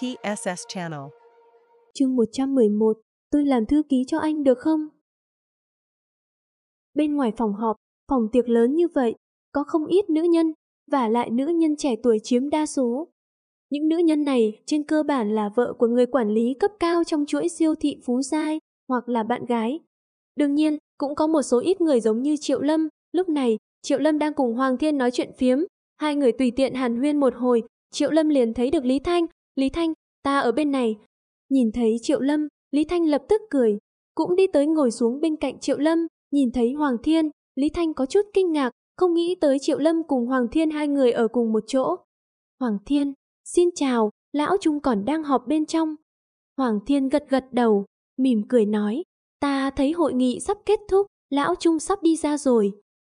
TSS Channel. Chương 111, tôi làm thư ký cho anh được không? Bên ngoài phòng họp, phòng tiệc lớn như vậy, có không ít nữ nhân, và lại nữ nhân trẻ tuổi chiếm đa số. Những nữ nhân này trên cơ bản là vợ của người quản lý cấp cao trong chuỗi siêu thị Phú Giai hoặc là bạn gái. Đương nhiên, cũng có một số ít người giống như Triệu Lâm. Lúc này, Triệu Lâm đang cùng Hoàng Thiên nói chuyện phiếm. Hai người tùy tiện hàn huyên một hồi, Triệu Lâm liền thấy được Lý Thanh, Lý Thanh, ta ở bên này. Nhìn thấy Triệu Lâm, Lý Thanh lập tức cười, cũng đi tới ngồi xuống bên cạnh Triệu Lâm, nhìn thấy Hoàng Thiên, Lý Thanh có chút kinh ngạc, không nghĩ tới Triệu Lâm cùng Hoàng Thiên hai người ở cùng một chỗ. Hoàng Thiên, xin chào, lão chúng còn đang họp bên trong. Hoàng Thiên gật gật đầu, mỉm cười nói, ta thấy hội nghị sắp kết thúc, lão Trung sắp đi ra rồi.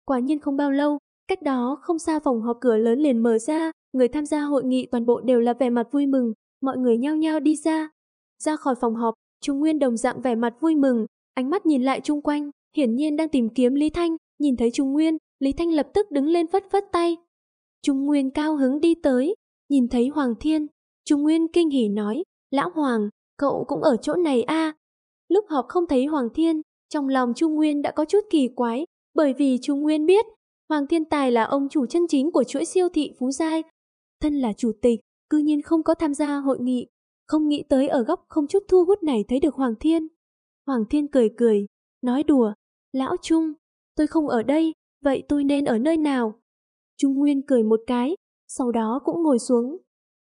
Quả nhiên không bao lâu, cách đó không xa phòng họp cửa lớn liền mở ra, Người tham gia hội nghị toàn bộ đều là vẻ mặt vui mừng, mọi người nhao nhao đi ra. Ra khỏi phòng họp, Trung Nguyên đồng dạng vẻ mặt vui mừng, ánh mắt nhìn lại chung quanh, hiển nhiên đang tìm kiếm Lý Thanh, nhìn thấy Trung Nguyên, Lý Thanh lập tức đứng lên phất phất tay. Trung Nguyên cao hứng đi tới, nhìn thấy Hoàng Thiên, Trung Nguyên kinh hỉ nói, lão Hoàng, cậu cũng ở chỗ này à. Lúc họp không thấy Hoàng Thiên, trong lòng Trung Nguyên đã có chút kỳ quái, bởi vì Trung Nguyên biết, Hoàng Thiên Tài là ông chủ chân chính của chuỗi siêu thị Phú Giai, thân là chủ tịch, cư nhiên không có tham gia hội nghị, không nghĩ tới ở góc không chút thu hút này thấy được Hoàng Thiên. Hoàng Thiên cười cười, nói đùa, lão Trung, tôi không ở đây, vậy tôi nên ở nơi nào? Trung Nguyên cười một cái, sau đó cũng ngồi xuống.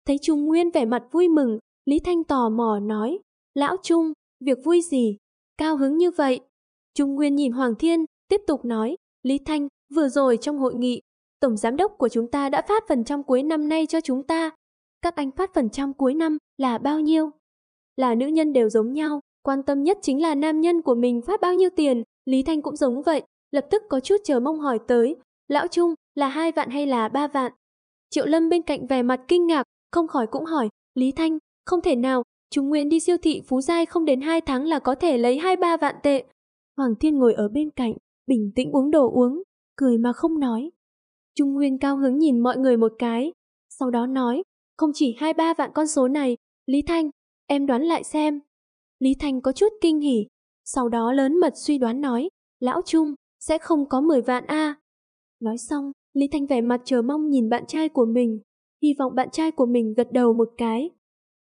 Thấy Trung Nguyên vẻ mặt vui mừng, Lý Thanh tò mò nói, lão Trung, việc vui gì, cao hứng như vậy. Trung Nguyên nhìn Hoàng Thiên, tiếp tục nói, Lý Thanh, vừa rồi trong hội nghị, Tổng Giám đốc của chúng ta đã phát phần trăm cuối năm nay cho chúng ta. Các anh phát phần trăm cuối năm là bao nhiêu? Là nữ nhân đều giống nhau, quan tâm nhất chính là nam nhân của mình phát bao nhiêu tiền, Lý Thanh cũng giống vậy, lập tức có chút chờ mong hỏi tới, lão Trung là hai vạn hay là ba vạn? Triệu Lâm bên cạnh vẻ mặt kinh ngạc, không khỏi cũng hỏi, Lý Thanh, không thể nào, chúng nguyện đi siêu thị Phú Giai không đến hai tháng là có thể lấy hai ba vạn tệ. Hoàng Thiên ngồi ở bên cạnh, bình tĩnh uống đồ uống, cười mà không nói, Trung Nguyên cao hứng nhìn mọi người một cái, sau đó nói, không chỉ hai ba vạn con số này, Lý Thanh, em đoán lại xem. Lý Thanh có chút kinh hỉ, sau đó lớn mật suy đoán nói, lão Trung, sẽ không có 10 vạn a. Nói xong, Lý Thanh vẻ mặt chờ mong nhìn bạn trai của mình, hy vọng bạn trai của mình gật đầu một cái.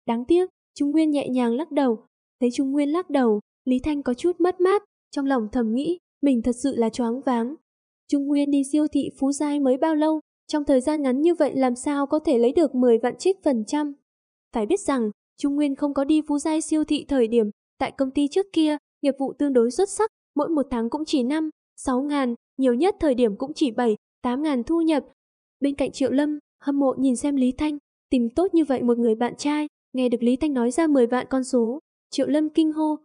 Đáng tiếc, Trung Nguyên nhẹ nhàng lắc đầu, thấy Trung Nguyên lắc đầu, Lý Thanh có chút mất mát, trong lòng thầm nghĩ, mình thật sự là choáng váng. Trung Nguyên đi siêu thị Phú Giai mới bao lâu, trong thời gian ngắn như vậy làm sao có thể lấy được 10 vạn trích phần trăm. Phải biết rằng, Trung Nguyên không có đi Phú Giai siêu thị thời điểm, tại công ty trước kia, nghiệp vụ tương đối xuất sắc, mỗi một tháng cũng chỉ 5, 6 ngàn, nhiều nhất thời điểm cũng chỉ 7, 8 ngàn thu nhập. Bên cạnh Triệu Lâm, hâm mộ nhìn xem Lý Thanh, tìm tốt như vậy một người bạn trai, nghe được Lý Thanh nói ra 10 vạn con số. Triệu Lâm kinh hô,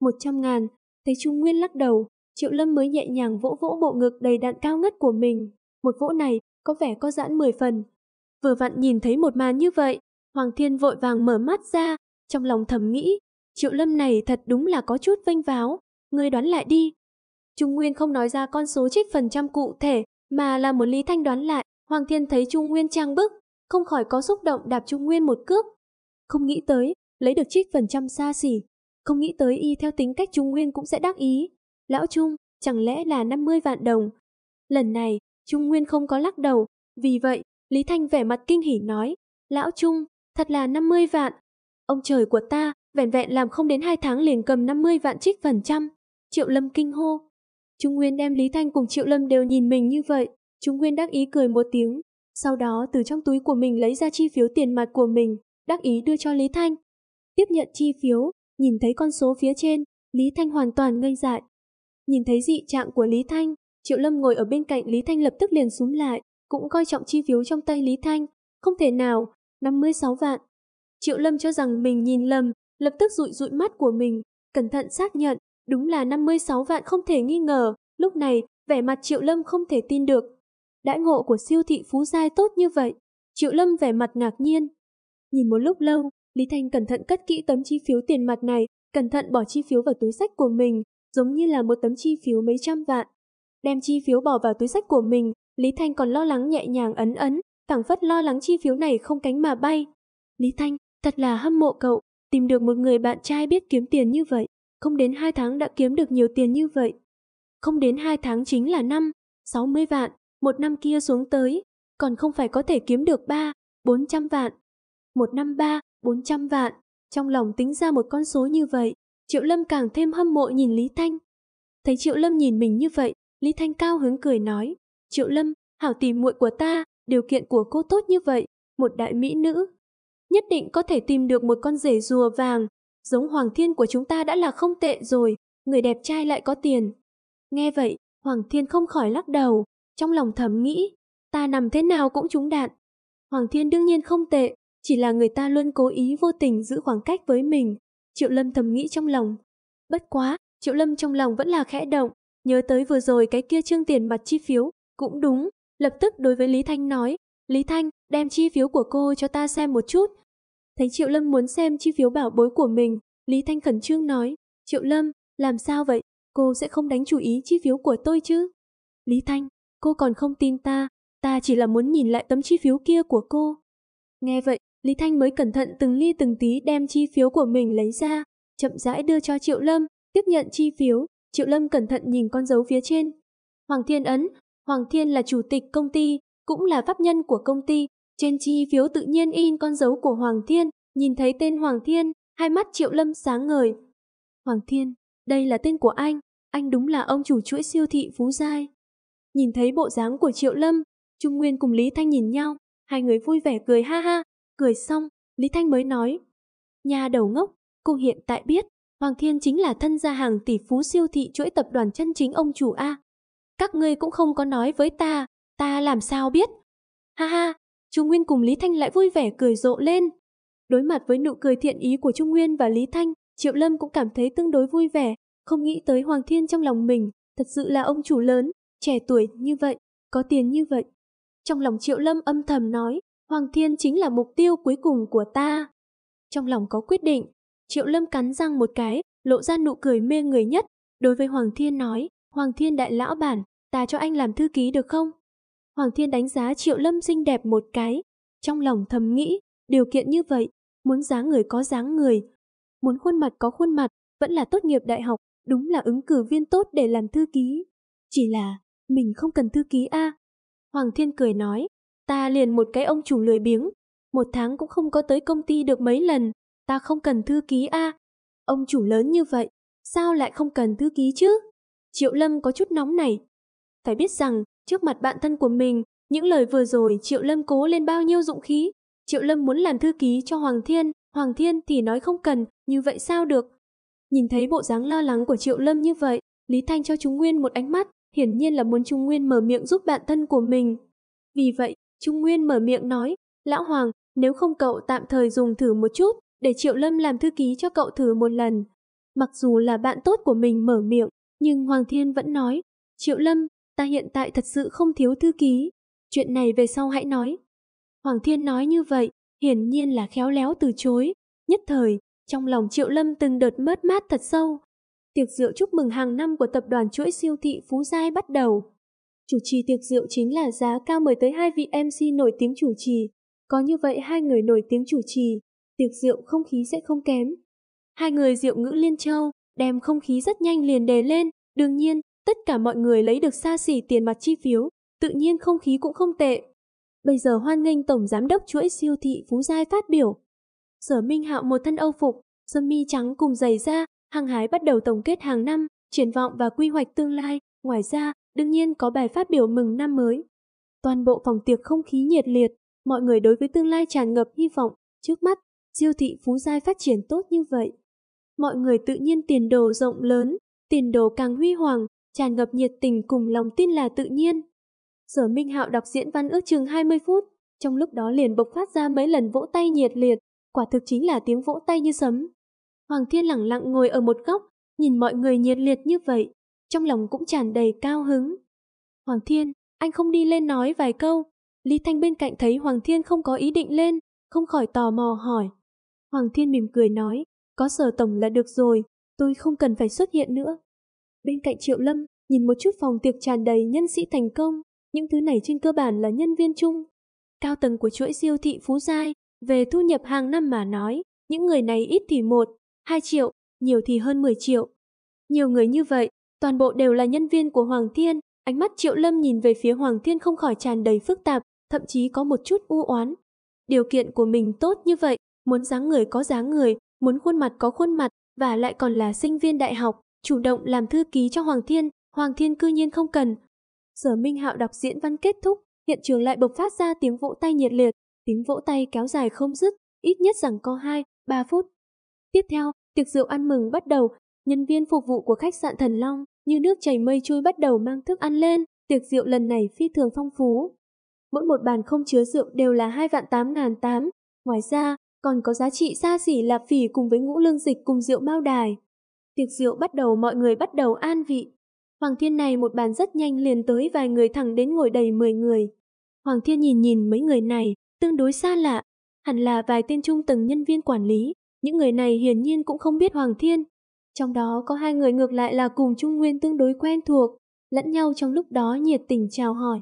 100 ngàn, thấy Trung Nguyên lắc đầu, Triệu Lâm mới nhẹ nhàng vỗ vỗ bộ ngực đầy đặn cao ngất của mình. Một vỗ này có vẻ có giãn 10 phần. Vừa vặn nhìn thấy một màn như vậy, Hoàng Thiên vội vàng mở mắt ra, trong lòng thầm nghĩ, Triệu Lâm này thật đúng là có chút vênh váo, ngươi đoán lại đi. Trung Nguyên không nói ra con số trích phần trăm cụ thể, mà là muốn Lý Thanh đoán lại, Hoàng Thiên thấy Trung Nguyên trang bức, không khỏi có xúc động đạp Trung Nguyên một cước. Không nghĩ tới, lấy được trích phần trăm xa xỉ, không nghĩ tới y theo tính cách Trung Nguyên cũng sẽ đắc ý, Lão Trung, chẳng lẽ là 50 vạn đồng? Lần này, Trung Nguyên không có lắc đầu, vì vậy, Lý Thanh vẻ mặt kinh hỉ nói, Lão Trung, thật là 50 vạn. Ông trời của ta, vẻn vẹn làm không đến 2 tháng liền cầm 50 vạn trích phần trăm. Triệu Lâm kinh hô. Trung Nguyên đem Lý Thanh cùng Triệu Lâm đều nhìn mình như vậy. Trung Nguyên đắc ý cười một tiếng. Sau đó từ trong túi của mình lấy ra chi phiếu tiền mặt của mình, đắc ý đưa cho Lý Thanh. Tiếp nhận chi phiếu, nhìn thấy con số phía trên, Lý Thanh hoàn toàn ngây dại. Nhìn thấy dị trạng của Lý Thanh, Triệu Lâm ngồi ở bên cạnh Lý Thanh lập tức liền súng lại, cũng coi trọng chi phiếu trong tay Lý Thanh. Không thể nào, năm mươi sáu vạn. Triệu Lâm cho rằng mình nhìn lầm, lập tức dụi dụi mắt của mình, cẩn thận xác nhận, đúng là năm mươi sáu vạn không thể nghi ngờ. Lúc này, vẻ mặt Triệu Lâm không thể tin được. Đãi ngộ của siêu thị Phú Giai tốt như vậy. Triệu Lâm vẻ mặt ngạc nhiên. Nhìn một lúc lâu, Lý Thanh cẩn thận cất kỹ tấm chi phiếu tiền mặt này, cẩn thận bỏ chi phiếu vào túi sách của mình, giống như là một tấm chi phiếu mấy trăm vạn. Đem chi phiếu bỏ vào túi sách của mình, Lý Thanh còn lo lắng nhẹ nhàng ấn ấn, phảng phất lo lắng chi phiếu này không cánh mà bay. Lý Thanh, thật là hâm mộ cậu, tìm được một người bạn trai biết kiếm tiền như vậy, không đến 2 tháng đã kiếm được nhiều tiền như vậy. Không đến 2 tháng chính là năm, 60 vạn, một năm kia xuống tới, còn không phải có thể kiếm được 3, 400 vạn. Một năm 3, 400 vạn, trong lòng tính ra một con số như vậy, Triệu Lâm càng thêm hâm mộ nhìn Lý Thanh. Thấy Triệu Lâm nhìn mình như vậy, Lý Thanh cao hứng cười nói, Triệu Lâm, hảo tìm muội của ta, điều kiện của cô tốt như vậy, một đại mỹ nữ. Nhất định có thể tìm được một con rể rùa vàng, giống Hoàng Thiên của chúng ta đã là không tệ rồi, người đẹp trai lại có tiền. Nghe vậy, Hoàng Thiên không khỏi lắc đầu, trong lòng thầm nghĩ, ta nằm thế nào cũng trúng đạn. Hoàng Thiên đương nhiên không tệ, chỉ là người ta luôn cố ý vô tình giữ khoảng cách với mình, Triệu Lâm thầm nghĩ trong lòng. Bất quá, Triệu Lâm trong lòng vẫn là khẽ động, nhớ tới vừa rồi cái kia trương tiền mặt chi phiếu, cũng đúng, lập tức đối với Lý Thanh nói, Lý Thanh, đem chi phiếu của cô cho ta xem một chút. Thấy Triệu Lâm muốn xem chi phiếu bảo bối của mình, Lý Thanh khẩn trương nói, Triệu Lâm, làm sao vậy, cô sẽ không đánh chú ý chi phiếu của tôi chứ? Lý Thanh, cô còn không tin ta, ta chỉ là muốn nhìn lại tấm chi phiếu kia của cô. Nghe vậy, Lý Thanh mới cẩn thận từng ly từng tí đem chi phiếu của mình lấy ra, chậm rãi đưa cho Triệu Lâm, tiếp nhận chi phiếu, Triệu Lâm cẩn thận nhìn con dấu phía trên. Hoàng Thiên ấn, Hoàng Thiên là chủ tịch công ty, cũng là pháp nhân của công ty, trên chi phiếu tự nhiên in con dấu của Hoàng Thiên, nhìn thấy tên Hoàng Thiên, hai mắt Triệu Lâm sáng ngời. Hoàng Thiên, đây là tên của anh, anh đúng là ông chủ chuỗi siêu thị Phú Giai. Nhìn thấy bộ dáng của Triệu Lâm, Trung Nguyên cùng Lý Thanh nhìn nhau, hai người vui vẻ cười ha ha, Cười xong, Lý Thanh mới nói, nhà đầu ngốc, cô hiện tại biết, Hoàng Thiên chính là thân gia hàng tỷ phú siêu thị chuỗi tập đoàn chân chính ông chủ A. Các ngươi cũng không có nói với ta, ta làm sao biết. Ha ha, Trung Nguyên cùng Lý Thanh lại vui vẻ cười rộ lên. Đối mặt với nụ cười thiện ý của Trung Nguyên và Lý Thanh, Triệu Lâm cũng cảm thấy tương đối vui vẻ, không nghĩ tới Hoàng Thiên trong lòng mình, thật sự là ông chủ lớn, trẻ tuổi như vậy, có tiền như vậy. Trong lòng Triệu Lâm âm thầm nói, Hoàng Thiên chính là mục tiêu cuối cùng của ta. Trong lòng có quyết định, Triệu Lâm cắn răng một cái, lộ ra nụ cười mê người nhất, đối với Hoàng Thiên nói, Hoàng Thiên đại lão bản, ta cho anh làm thư ký được không? Hoàng Thiên đánh giá Triệu Lâm xinh đẹp một cái, trong lòng thầm nghĩ, điều kiện như vậy, muốn dáng người có dáng người, muốn khuôn mặt có khuôn mặt, vẫn là tốt nghiệp đại học, đúng là ứng cử viên tốt để làm thư ký. Chỉ là, mình không cần thư ký a. Hoàng Thiên cười nói, Ta liền một cái ông chủ lười biếng, một tháng cũng không có tới công ty được mấy lần, ta không cần thư ký a. Ông chủ lớn như vậy, sao lại không cần thư ký chứ? Triệu Lâm có chút nóng này. Phải biết rằng, trước mặt bạn thân của mình, những lời vừa rồi Triệu Lâm cố lên bao nhiêu dụng khí. Triệu Lâm muốn làm thư ký cho Hoàng Thiên, Hoàng Thiên thì nói không cần, như vậy sao được? Nhìn thấy bộ dáng lo lắng của Triệu Lâm như vậy, Lý Thanh cho Trung Nguyên một ánh mắt, hiển nhiên là muốn Trung Nguyên mở miệng giúp bạn thân của mình. Vì vậy, Trung Nguyên mở miệng nói, Lão Hoàng, nếu không cậu tạm thời dùng thử một chút, để Triệu Lâm làm thư ký cho cậu thử một lần. Mặc dù là bạn tốt của mình mở miệng, nhưng Hoàng Thiên vẫn nói, Triệu Lâm, ta hiện tại thật sự không thiếu thư ký. Chuyện này về sau hãy nói. Hoàng Thiên nói như vậy, hiển nhiên là khéo léo từ chối. Nhất thời, trong lòng Triệu Lâm từng đợt mất mát thật sâu. Tiệc rượu chúc mừng hàng năm của tập đoàn chuỗi siêu thị Phú Giai bắt đầu. Chủ trì tiệc rượu chính là giá cao mời tới hai vị MC nổi tiếng chủ trì. Có như vậy hai người nổi tiếng chủ trì, tiệc rượu không khí sẽ không kém. Hai người rượu ngữ liên châu, đem không khí rất nhanh liền đề lên. Đương nhiên, tất cả mọi người lấy được xa xỉ tiền mặt chi phiếu, tự nhiên không khí cũng không tệ. Bây giờ hoan nghênh Tổng Giám đốc chuỗi siêu thị Phú Giai phát biểu. Sở Minh Hạo một thân âu phục, sơ mi trắng cùng giày da, hàng hái bắt đầu tổng kết hàng năm, triển vọng và quy hoạch tương lai. Ngoài ra, đương nhiên có bài phát biểu mừng năm mới. Toàn bộ phòng tiệc không khí nhiệt liệt, mọi người đối với tương lai tràn ngập hy vọng, trước mắt, siêu thị Phú Giai phát triển tốt như vậy. Mọi người tự nhiên tiền đồ rộng lớn, tiền đồ càng huy hoàng, tràn ngập nhiệt tình cùng lòng tin là tự nhiên. Sở Minh Hạo đọc diễn văn ước chừng 20 phút, trong lúc đó liền bộc phát ra mấy lần vỗ tay nhiệt liệt, quả thực chính là tiếng vỗ tay như sấm. Hoàng Thiên lẳng lặng ngồi ở một góc, nhìn mọi người nhiệt liệt như vậy, trong lòng cũng tràn đầy cao hứng. Hoàng Thiên, anh không đi lên nói vài câu. Lý Thanh bên cạnh thấy Hoàng Thiên không có ý định lên, không khỏi tò mò hỏi. Hoàng Thiên mỉm cười nói, có sở tổng là được rồi, tôi không cần phải xuất hiện nữa. Bên cạnh Triệu Lâm, nhìn một chút phòng tiệc tràn đầy nhân sĩ thành công, những thứ này trên cơ bản là nhân viên chung. Cao tầng của chuỗi siêu thị Phú Giai, về thu nhập hàng năm mà nói, những người này ít thì một, hai triệu, nhiều thì hơn 10 triệu. Nhiều người như vậy, Toàn bộ đều là nhân viên của Hoàng Thiên, ánh mắt Triệu Lâm nhìn về phía Hoàng Thiên không khỏi tràn đầy phức tạp, thậm chí có một chút u oán. Điều kiện của mình tốt như vậy, muốn dáng người có dáng người, muốn khuôn mặt có khuôn mặt, và lại còn là sinh viên đại học, chủ động làm thư ký cho Hoàng Thiên, Hoàng Thiên cư nhiên không cần. Sở Minh Hạo đọc diễn văn kết thúc, hiện trường lại bộc phát ra tiếng vỗ tay nhiệt liệt, tiếng vỗ tay kéo dài không dứt, ít nhất rằng có 2, 3 phút. Tiếp theo, tiệc rượu ăn mừng bắt đầu, nhân viên phục vụ của khách sạn Thần Long như nước chảy mây trôi bắt đầu mang thức ăn lên, tiệc rượu lần này phi thường phong phú. Mỗi một bàn không chứa rượu đều là hai vạn tám ngàn tám. Ngoài ra, còn có giá trị xa xỉ lạp phỉ cùng với ngũ lương dịch cùng rượu mao đài. Tiệc rượu bắt đầu mọi người bắt đầu an vị. Hoàng thiên này một bàn rất nhanh liền tới vài người thẳng đến ngồi đầy 10 người. Hoàng thiên nhìn nhìn mấy người này, tương đối xa lạ. Hẳn là vài tên trung tầng nhân viên quản lý. Những người này hiển nhiên cũng không biết Hoàng thiên, trong đó có hai người ngược lại là cùng Trung Nguyên tương đối quen thuộc, lẫn nhau trong lúc đó nhiệt tình chào hỏi.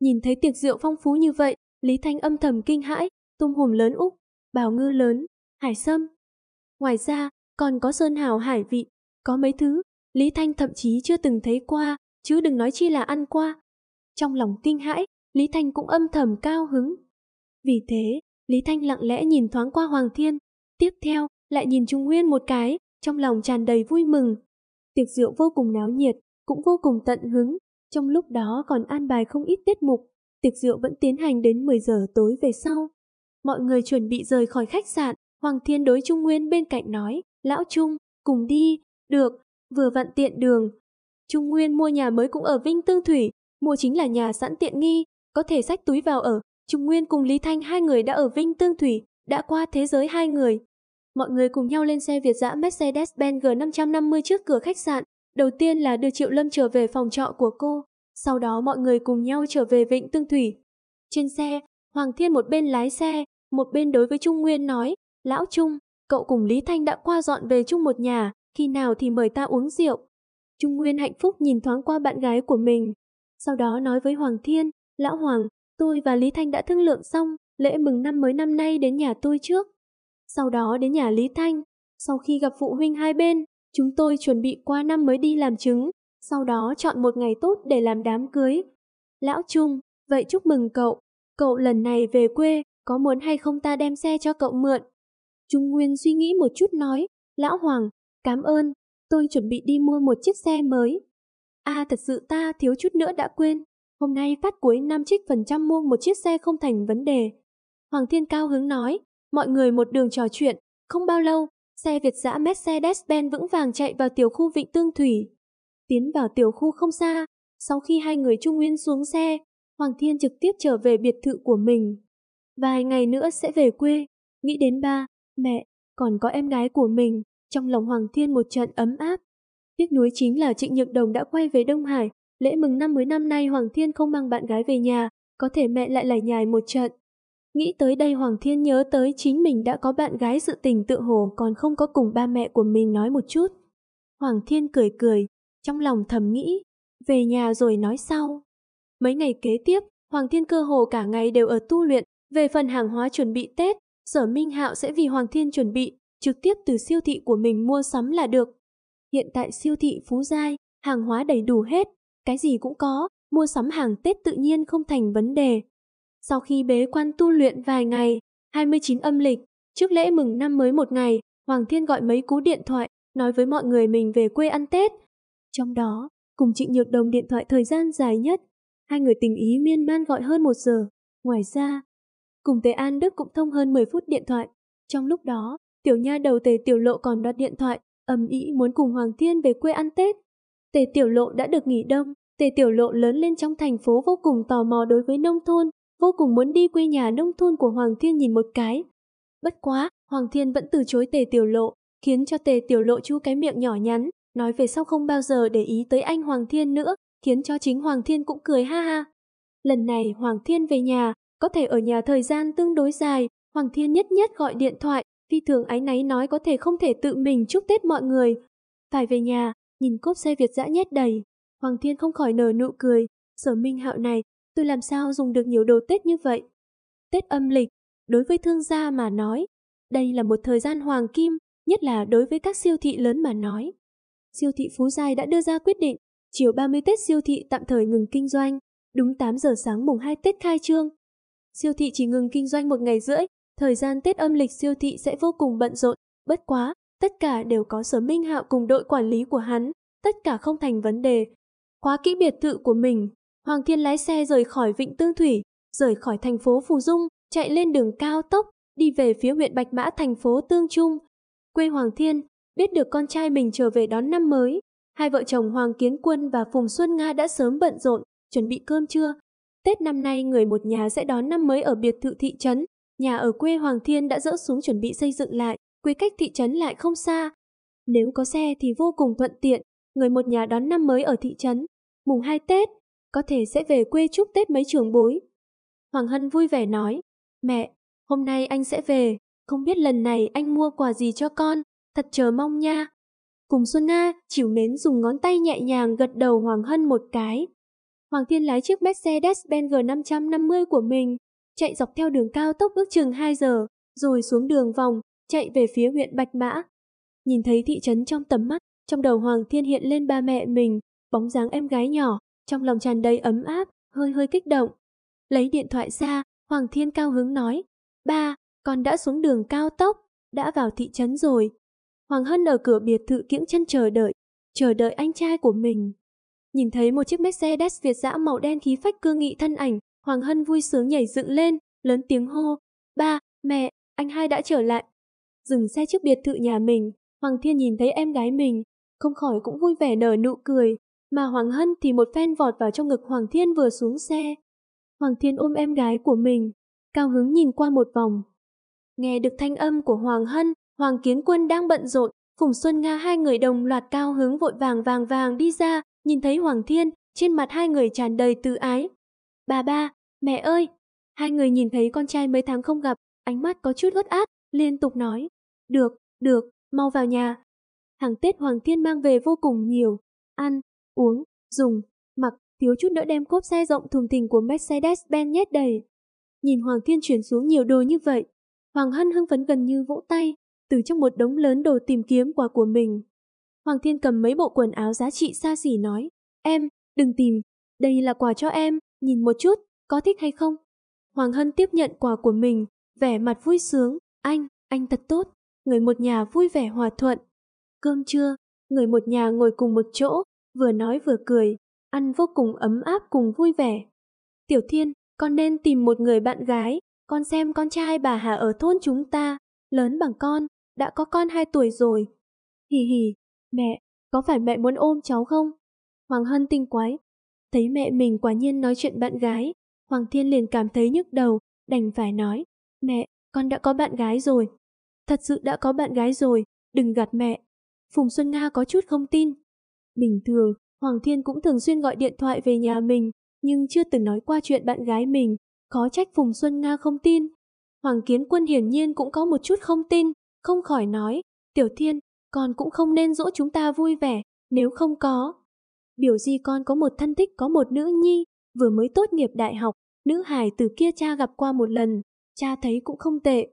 Nhìn thấy tiệc rượu phong phú như vậy, Lý Thanh âm thầm kinh hãi, tôm hùm lớn Úc, bào ngư lớn, hải sâm. Ngoài ra, còn có sơn hào hải vị, có mấy thứ, Lý Thanh thậm chí chưa từng thấy qua, chứ đừng nói chi là ăn qua. Trong lòng kinh hãi, Lý Thanh cũng âm thầm cao hứng. Vì thế, Lý Thanh lặng lẽ nhìn thoáng qua Hoàng Thiên, tiếp theo lại nhìn Trung Nguyên một cái, trong lòng tràn đầy vui mừng. Tiệc rượu vô cùng náo nhiệt, cũng vô cùng tận hứng, trong lúc đó còn an bài không ít tiết mục. Tiệc rượu vẫn tiến hành đến 10 giờ tối về sau. Mọi người chuẩn bị rời khỏi khách sạn, Hoàng Thiên đối Trung Nguyên bên cạnh nói, Lão Trung, cùng đi, được, vừa vặn tiện đường. Trung Nguyên mua nhà mới cũng ở Vinh Tương Thủy, mua chính là nhà sẵn tiện nghi, có thể xách túi vào ở. Trung Nguyên cùng Lý Thanh hai người đã ở Vinh Tương Thủy, đã qua thế giới hai người, mọi người cùng nhau lên xe Việt dã Mercedes-Benz G550 trước cửa khách sạn. Đầu tiên là đưa Triệu Lâm trở về phòng trọ của cô, sau đó mọi người cùng nhau trở về Vịnh Tương Thủy. Trên xe, Hoàng Thiên một bên lái xe, một bên đối với Trung Nguyên nói, Lão Trung, cậu cùng Lý Thanh đã qua dọn về chung một nhà, khi nào thì mời ta uống rượu. Trung Nguyên hạnh phúc nhìn thoáng qua bạn gái của mình, sau đó nói với Hoàng Thiên, Lão Hoàng, tôi và Lý Thanh đã thương lượng xong, lễ mừng năm mới năm nay đến nhà tôi trước, sau đó đến nhà Lý Thanh. Sau khi gặp phụ huynh hai bên, chúng tôi chuẩn bị qua năm mới đi làm chứng, sau đó chọn một ngày tốt để làm đám cưới. Lão Trung, vậy chúc mừng cậu, cậu lần này về quê, có muốn hay không ta đem xe cho cậu mượn? Trung Nguyên suy nghĩ một chút nói, Lão Hoàng, cảm ơn, tôi chuẩn bị đi mua một chiếc xe mới. À thật sự ta thiếu chút nữa đã quên, hôm nay phát cuối năm trích phần trăm mua một chiếc xe không thành vấn đề. Hoàng Thiên Cao hứng nói, Mọi người một đường trò chuyện, không bao lâu, xe Việt giã Mercedes-Benz vững vàng chạy vào tiểu khu Vịnh Tương Thủy. Tiến vào tiểu khu không xa, sau khi hai người Trung Nguyên xuống xe, Hoàng Thiên trực tiếp trở về biệt thự của mình. Vài ngày nữa sẽ về quê, nghĩ đến ba, mẹ, còn có em gái của mình, trong lòng Hoàng Thiên một trận ấm áp. Tiếc nuối chính là Trịnh Nhược Đồng đã quay về Đông Hải, lễ mừng năm mới năm nay Hoàng Thiên không mang bạn gái về nhà, có thể mẹ lại lải nhải một trận. Nghĩ tới đây Hoàng Thiên nhớ tới chính mình đã có bạn gái sự tình tự hồ còn không có cùng ba mẹ của mình nói một chút. Hoàng Thiên cười cười, trong lòng thầm nghĩ, về nhà rồi nói sau. Mấy ngày kế tiếp, Hoàng Thiên cơ hồ cả ngày đều ở tu luyện, về phần hàng hóa chuẩn bị Tết, Sở Minh Hạo sẽ vì Hoàng Thiên chuẩn bị, trực tiếp từ siêu thị của mình mua sắm là được. Hiện tại siêu thị Phú Giai, hàng hóa đầy đủ hết, cái gì cũng có, mua sắm hàng Tết tự nhiên không thành vấn đề. Sau khi bế quan tu luyện vài ngày, 29 âm lịch, trước lễ mừng năm mới một ngày, Hoàng Thiên gọi mấy cú điện thoại, nói với mọi người mình về quê ăn Tết. Trong đó, cùng Trịnh Nhược Đồng điện thoại thời gian dài nhất, hai người tình ý miên man gọi hơn một giờ. Ngoài ra, cùng Tề An Đức cũng thông hơn 10 phút điện thoại. Trong lúc đó, tiểu nha đầu Tề Tiểu Lộ còn đoạt điện thoại, ầm ĩ muốn cùng Hoàng Thiên về quê ăn Tết. Tề Tiểu Lộ đã được nghỉ đông, Tề Tiểu Lộ lớn lên trong thành phố vô cùng tò mò đối với nông thôn, vô cùng muốn đi quê nhà nông thôn của Hoàng Thiên nhìn một cái. Bất quá, Hoàng Thiên vẫn từ chối tề tiểu lộ, khiến cho tề tiểu lộ chu cái miệng nhỏ nhắn, nói về sau không bao giờ để ý tới anh Hoàng Thiên nữa, khiến cho chính Hoàng Thiên cũng cười ha ha. Lần này Hoàng Thiên về nhà, có thể ở nhà thời gian tương đối dài, Hoàng Thiên nhất nhất gọi điện thoại, phi thường ái náy nói có thể không thể tự mình chúc Tết mọi người. Phải về nhà, nhìn cốp xe Việt dã nhét đầy, Hoàng Thiên không khỏi nở nụ cười, sở minh hạo này tôi làm sao dùng được nhiều đồ Tết như vậy? Tết âm lịch, đối với thương gia mà nói, đây là một thời gian hoàng kim, nhất là đối với các siêu thị lớn mà nói. Siêu thị Phú Giai đã đưa ra quyết định, chiều 30 Tết siêu thị tạm thời ngừng kinh doanh, đúng 8 giờ sáng mùng 2 Tết khai trương. Siêu thị chỉ ngừng kinh doanh một ngày rưỡi, thời gian Tết âm lịch siêu thị sẽ vô cùng bận rộn, bất quá, tất cả đều có Sở Minh Hạo cùng đội quản lý của hắn, tất cả không thành vấn đề. Khóa kỹ biệt thự của mình, Hoàng Thiên lái xe rời khỏi Vịnh Tương Thủy, rời khỏi thành phố Phù Dung, chạy lên đường cao tốc, đi về phía huyện Bạch Mã thành phố Tương Trung. Quê Hoàng Thiên, biết được con trai mình trở về đón năm mới, hai vợ chồng Hoàng Kiến Quân và Phùng Xuân Nga đã sớm bận rộn, chuẩn bị cơm trưa. Tết năm nay người một nhà sẽ đón năm mới ở biệt thự thị trấn, nhà ở quê Hoàng Thiên đã dỡ xuống chuẩn bị xây dựng lại, Quy cách thị trấn lại không xa. Nếu có xe thì vô cùng thuận tiện, người một nhà đón năm mới ở thị trấn. Mùng 2 Tết, có thể sẽ về quê chúc Tết mấy trường bối. Hoàng Hân vui vẻ nói, mẹ, hôm nay anh sẽ về, không biết lần này anh mua quà gì cho con, thật chờ mong nha. Cùng Xuân Na, chịu mến dùng ngón tay nhẹ nhàng gật đầu Hoàng Hân một cái. Hoàng Thiên lái chiếc Mercedes-Benz G550 của mình, chạy dọc theo đường cao tốc ước chừng 2 giờ, rồi xuống đường vòng, chạy về phía huyện Bạch Mã. Nhìn thấy thị trấn trong tầm mắt, trong đầu Hoàng Thiên hiện lên ba mẹ mình, bóng dáng em gái nhỏ, trong lòng tràn đầy ấm áp, hơi hơi kích động. Lấy điện thoại ra, Hoàng Thiên cao hứng nói, ba, con đã xuống đường cao tốc, đã vào thị trấn rồi. Hoàng Hân ở cửa biệt thự kiễng chân chờ đợi, chờ đợi anh trai của mình. Nhìn thấy một chiếc Mercedes Việt dã màu đen khí phách cương nghị thân ảnh, Hoàng Hân vui sướng nhảy dựng lên, lớn tiếng hô, ba, mẹ, anh hai đã trở lại. Dừng xe trước biệt thự nhà mình, Hoàng Thiên nhìn thấy em gái mình, không khỏi cũng vui vẻ nở nụ cười, mà Hoàng Hân thì một phen vọt vào trong ngực Hoàng Thiên vừa xuống xe. Hoàng Thiên ôm em gái của mình, cao hứng nhìn qua một vòng. Nghe được thanh âm của Hoàng Hân, Hoàng Kiến Quân đang bận rộn, Phùng Xuân Nga hai người đồng loạt cao hứng vội vàng vàng vàng đi ra, nhìn thấy Hoàng Thiên, trên mặt hai người tràn đầy từ ái. Bà ba, mẹ ơi! Hai người nhìn thấy con trai mấy tháng không gặp, ánh mắt có chút ướt át, liên tục nói. Được, được, mau vào nhà. Hàng Tết Hoàng Thiên mang về vô cùng nhiều. Ăn, uống, dùng, mặc, thiếu chút nữa đem cốp xe rộng thùng thình của Mercedes-Benz nhét đầy. Nhìn Hoàng Thiên chuyển xuống nhiều đồ như vậy, Hoàng Hân hưng phấn gần như vỗ tay, từ trong một đống lớn đồ tìm kiếm quà của mình. Hoàng Thiên cầm mấy bộ quần áo giá trị xa xỉ nói, em, đừng tìm, đây là quà cho em, nhìn một chút, có thích hay không? Hoàng Hân tiếp nhận quà của mình, vẻ mặt vui sướng, anh, anh thật tốt, người một nhà vui vẻ hòa thuận. Cơm trưa, người một nhà ngồi cùng một chỗ, vừa nói vừa cười, ăn vô cùng ấm áp cùng vui vẻ. Tiểu Thiên, con nên tìm một người bạn gái, con xem con trai bà Hà ở thôn chúng ta, lớn bằng con, đã có con 2 tuổi rồi. Hì hì, mẹ, có phải mẹ muốn ôm cháu không? Hoàng Hân tinh quái, thấy mẹ mình quả nhiên nói chuyện bạn gái, Hoàng Thiên liền cảm thấy nhức đầu, đành phải nói, mẹ, con đã có bạn gái rồi. Thật sự đã có bạn gái rồi, đừng gạt mẹ. Phùng Xuân Nga có chút không tin, Bình thường, Hoàng Thiên cũng thường xuyên gọi điện thoại về nhà mình, nhưng chưa từng nói qua chuyện bạn gái mình, khó trách Phùng Xuân Nga không tin. Hoàng Kiến Quân hiển nhiên cũng có một chút không tin, không khỏi nói, Tiểu Thiên, con cũng không nên dỗ chúng ta vui vẻ, nếu không có. Biểu di con có một thân thích có một nữ nhi, vừa mới tốt nghiệp đại học, nữ hài từ kia cha gặp qua một lần, cha thấy cũng không tệ.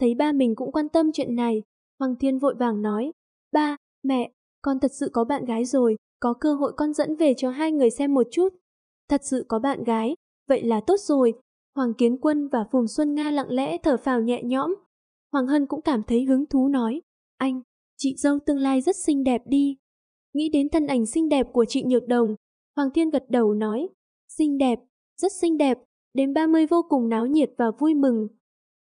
Thấy ba mình cũng quan tâm chuyện này, Hoàng Thiên vội vàng nói, ba, mẹ, con thật sự có bạn gái rồi, có cơ hội con dẫn về cho hai người xem một chút. Thật sự có bạn gái, vậy là tốt rồi. Hoàng Kiến Quân và Phùng Xuân Nga lặng lẽ thở phào nhẹ nhõm. Hoàng Hân cũng cảm thấy hứng thú nói, anh, chị dâu tương lai rất xinh đẹp đi. Nghĩ đến thân ảnh xinh đẹp của chị Nhược Đồng, Hoàng Thiên gật đầu nói, xinh đẹp, rất xinh đẹp, đến 30 vô cùng náo nhiệt và vui mừng.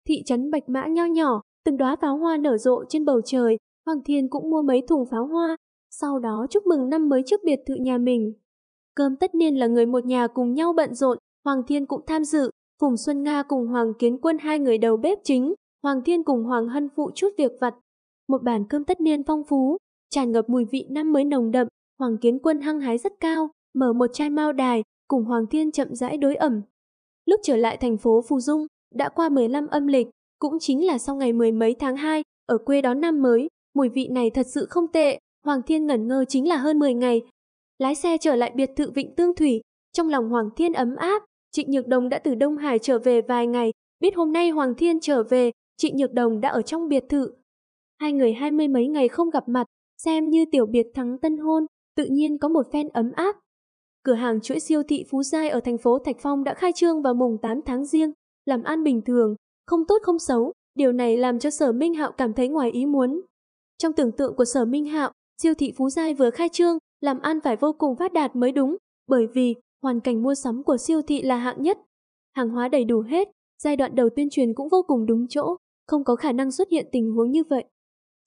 Thị trấn Bạch Mã nho nhỏ, từng đóa pháo hoa nở rộ trên bầu trời, Hoàng Thiên cũng mua mấy thùng pháo hoa sau đó chúc mừng năm mới trước biệt thự nhà mình. Cơm tất niên là người một nhà cùng nhau bận rộn, Hoàng Thiên cũng tham dự, Phùng Xuân Nga cùng Hoàng Kiến Quân hai người đầu bếp chính, Hoàng Thiên cùng Hoàng Hân phụ chút việc vặt. Một bàn cơm tất niên phong phú, tràn ngập mùi vị năm mới nồng đậm, Hoàng Kiến Quân hăng hái rất cao, mở một chai mao đài, cùng Hoàng Thiên chậm rãi đối ẩm. Lúc trở lại thành phố Phù Dung, đã qua 15 âm lịch, cũng chính là sau ngày mười mấy tháng 2, ở quê đón năm mới, mùi vị này thật sự không tệ, Hoàng Thiên ngẩn ngơ chính là hơn 10 ngày. Lái xe trở lại biệt thự Vịnh Tương Thủy, trong lòng Hoàng Thiên ấm áp, Trịnh Nhược Đồng đã từ Đông Hải trở về vài ngày, biết hôm nay Hoàng Thiên trở về, Trịnh Nhược Đồng đã ở trong biệt thự. Hai người hai mươi mấy ngày không gặp mặt, xem như tiểu biệt thắng tân hôn, tự nhiên có một phen ấm áp. Cửa hàng chuỗi siêu thị Phú Giai ở thành phố Thạch Phong đã khai trương vào mùng 8 tháng riêng, làm ăn bình thường, không tốt không xấu, điều này làm cho Sở Minh Hạo cảm thấy ngoài ý muốn. Trong tưởng tượng của Sở Minh Hạo, siêu thị Phú Giai vừa khai trương, làm ăn phải vô cùng phát đạt mới đúng, bởi vì hoàn cảnh mua sắm của siêu thị là hạng nhất. Hàng hóa đầy đủ hết, giai đoạn đầu tuyên truyền cũng vô cùng đúng chỗ, không có khả năng xuất hiện tình huống như vậy.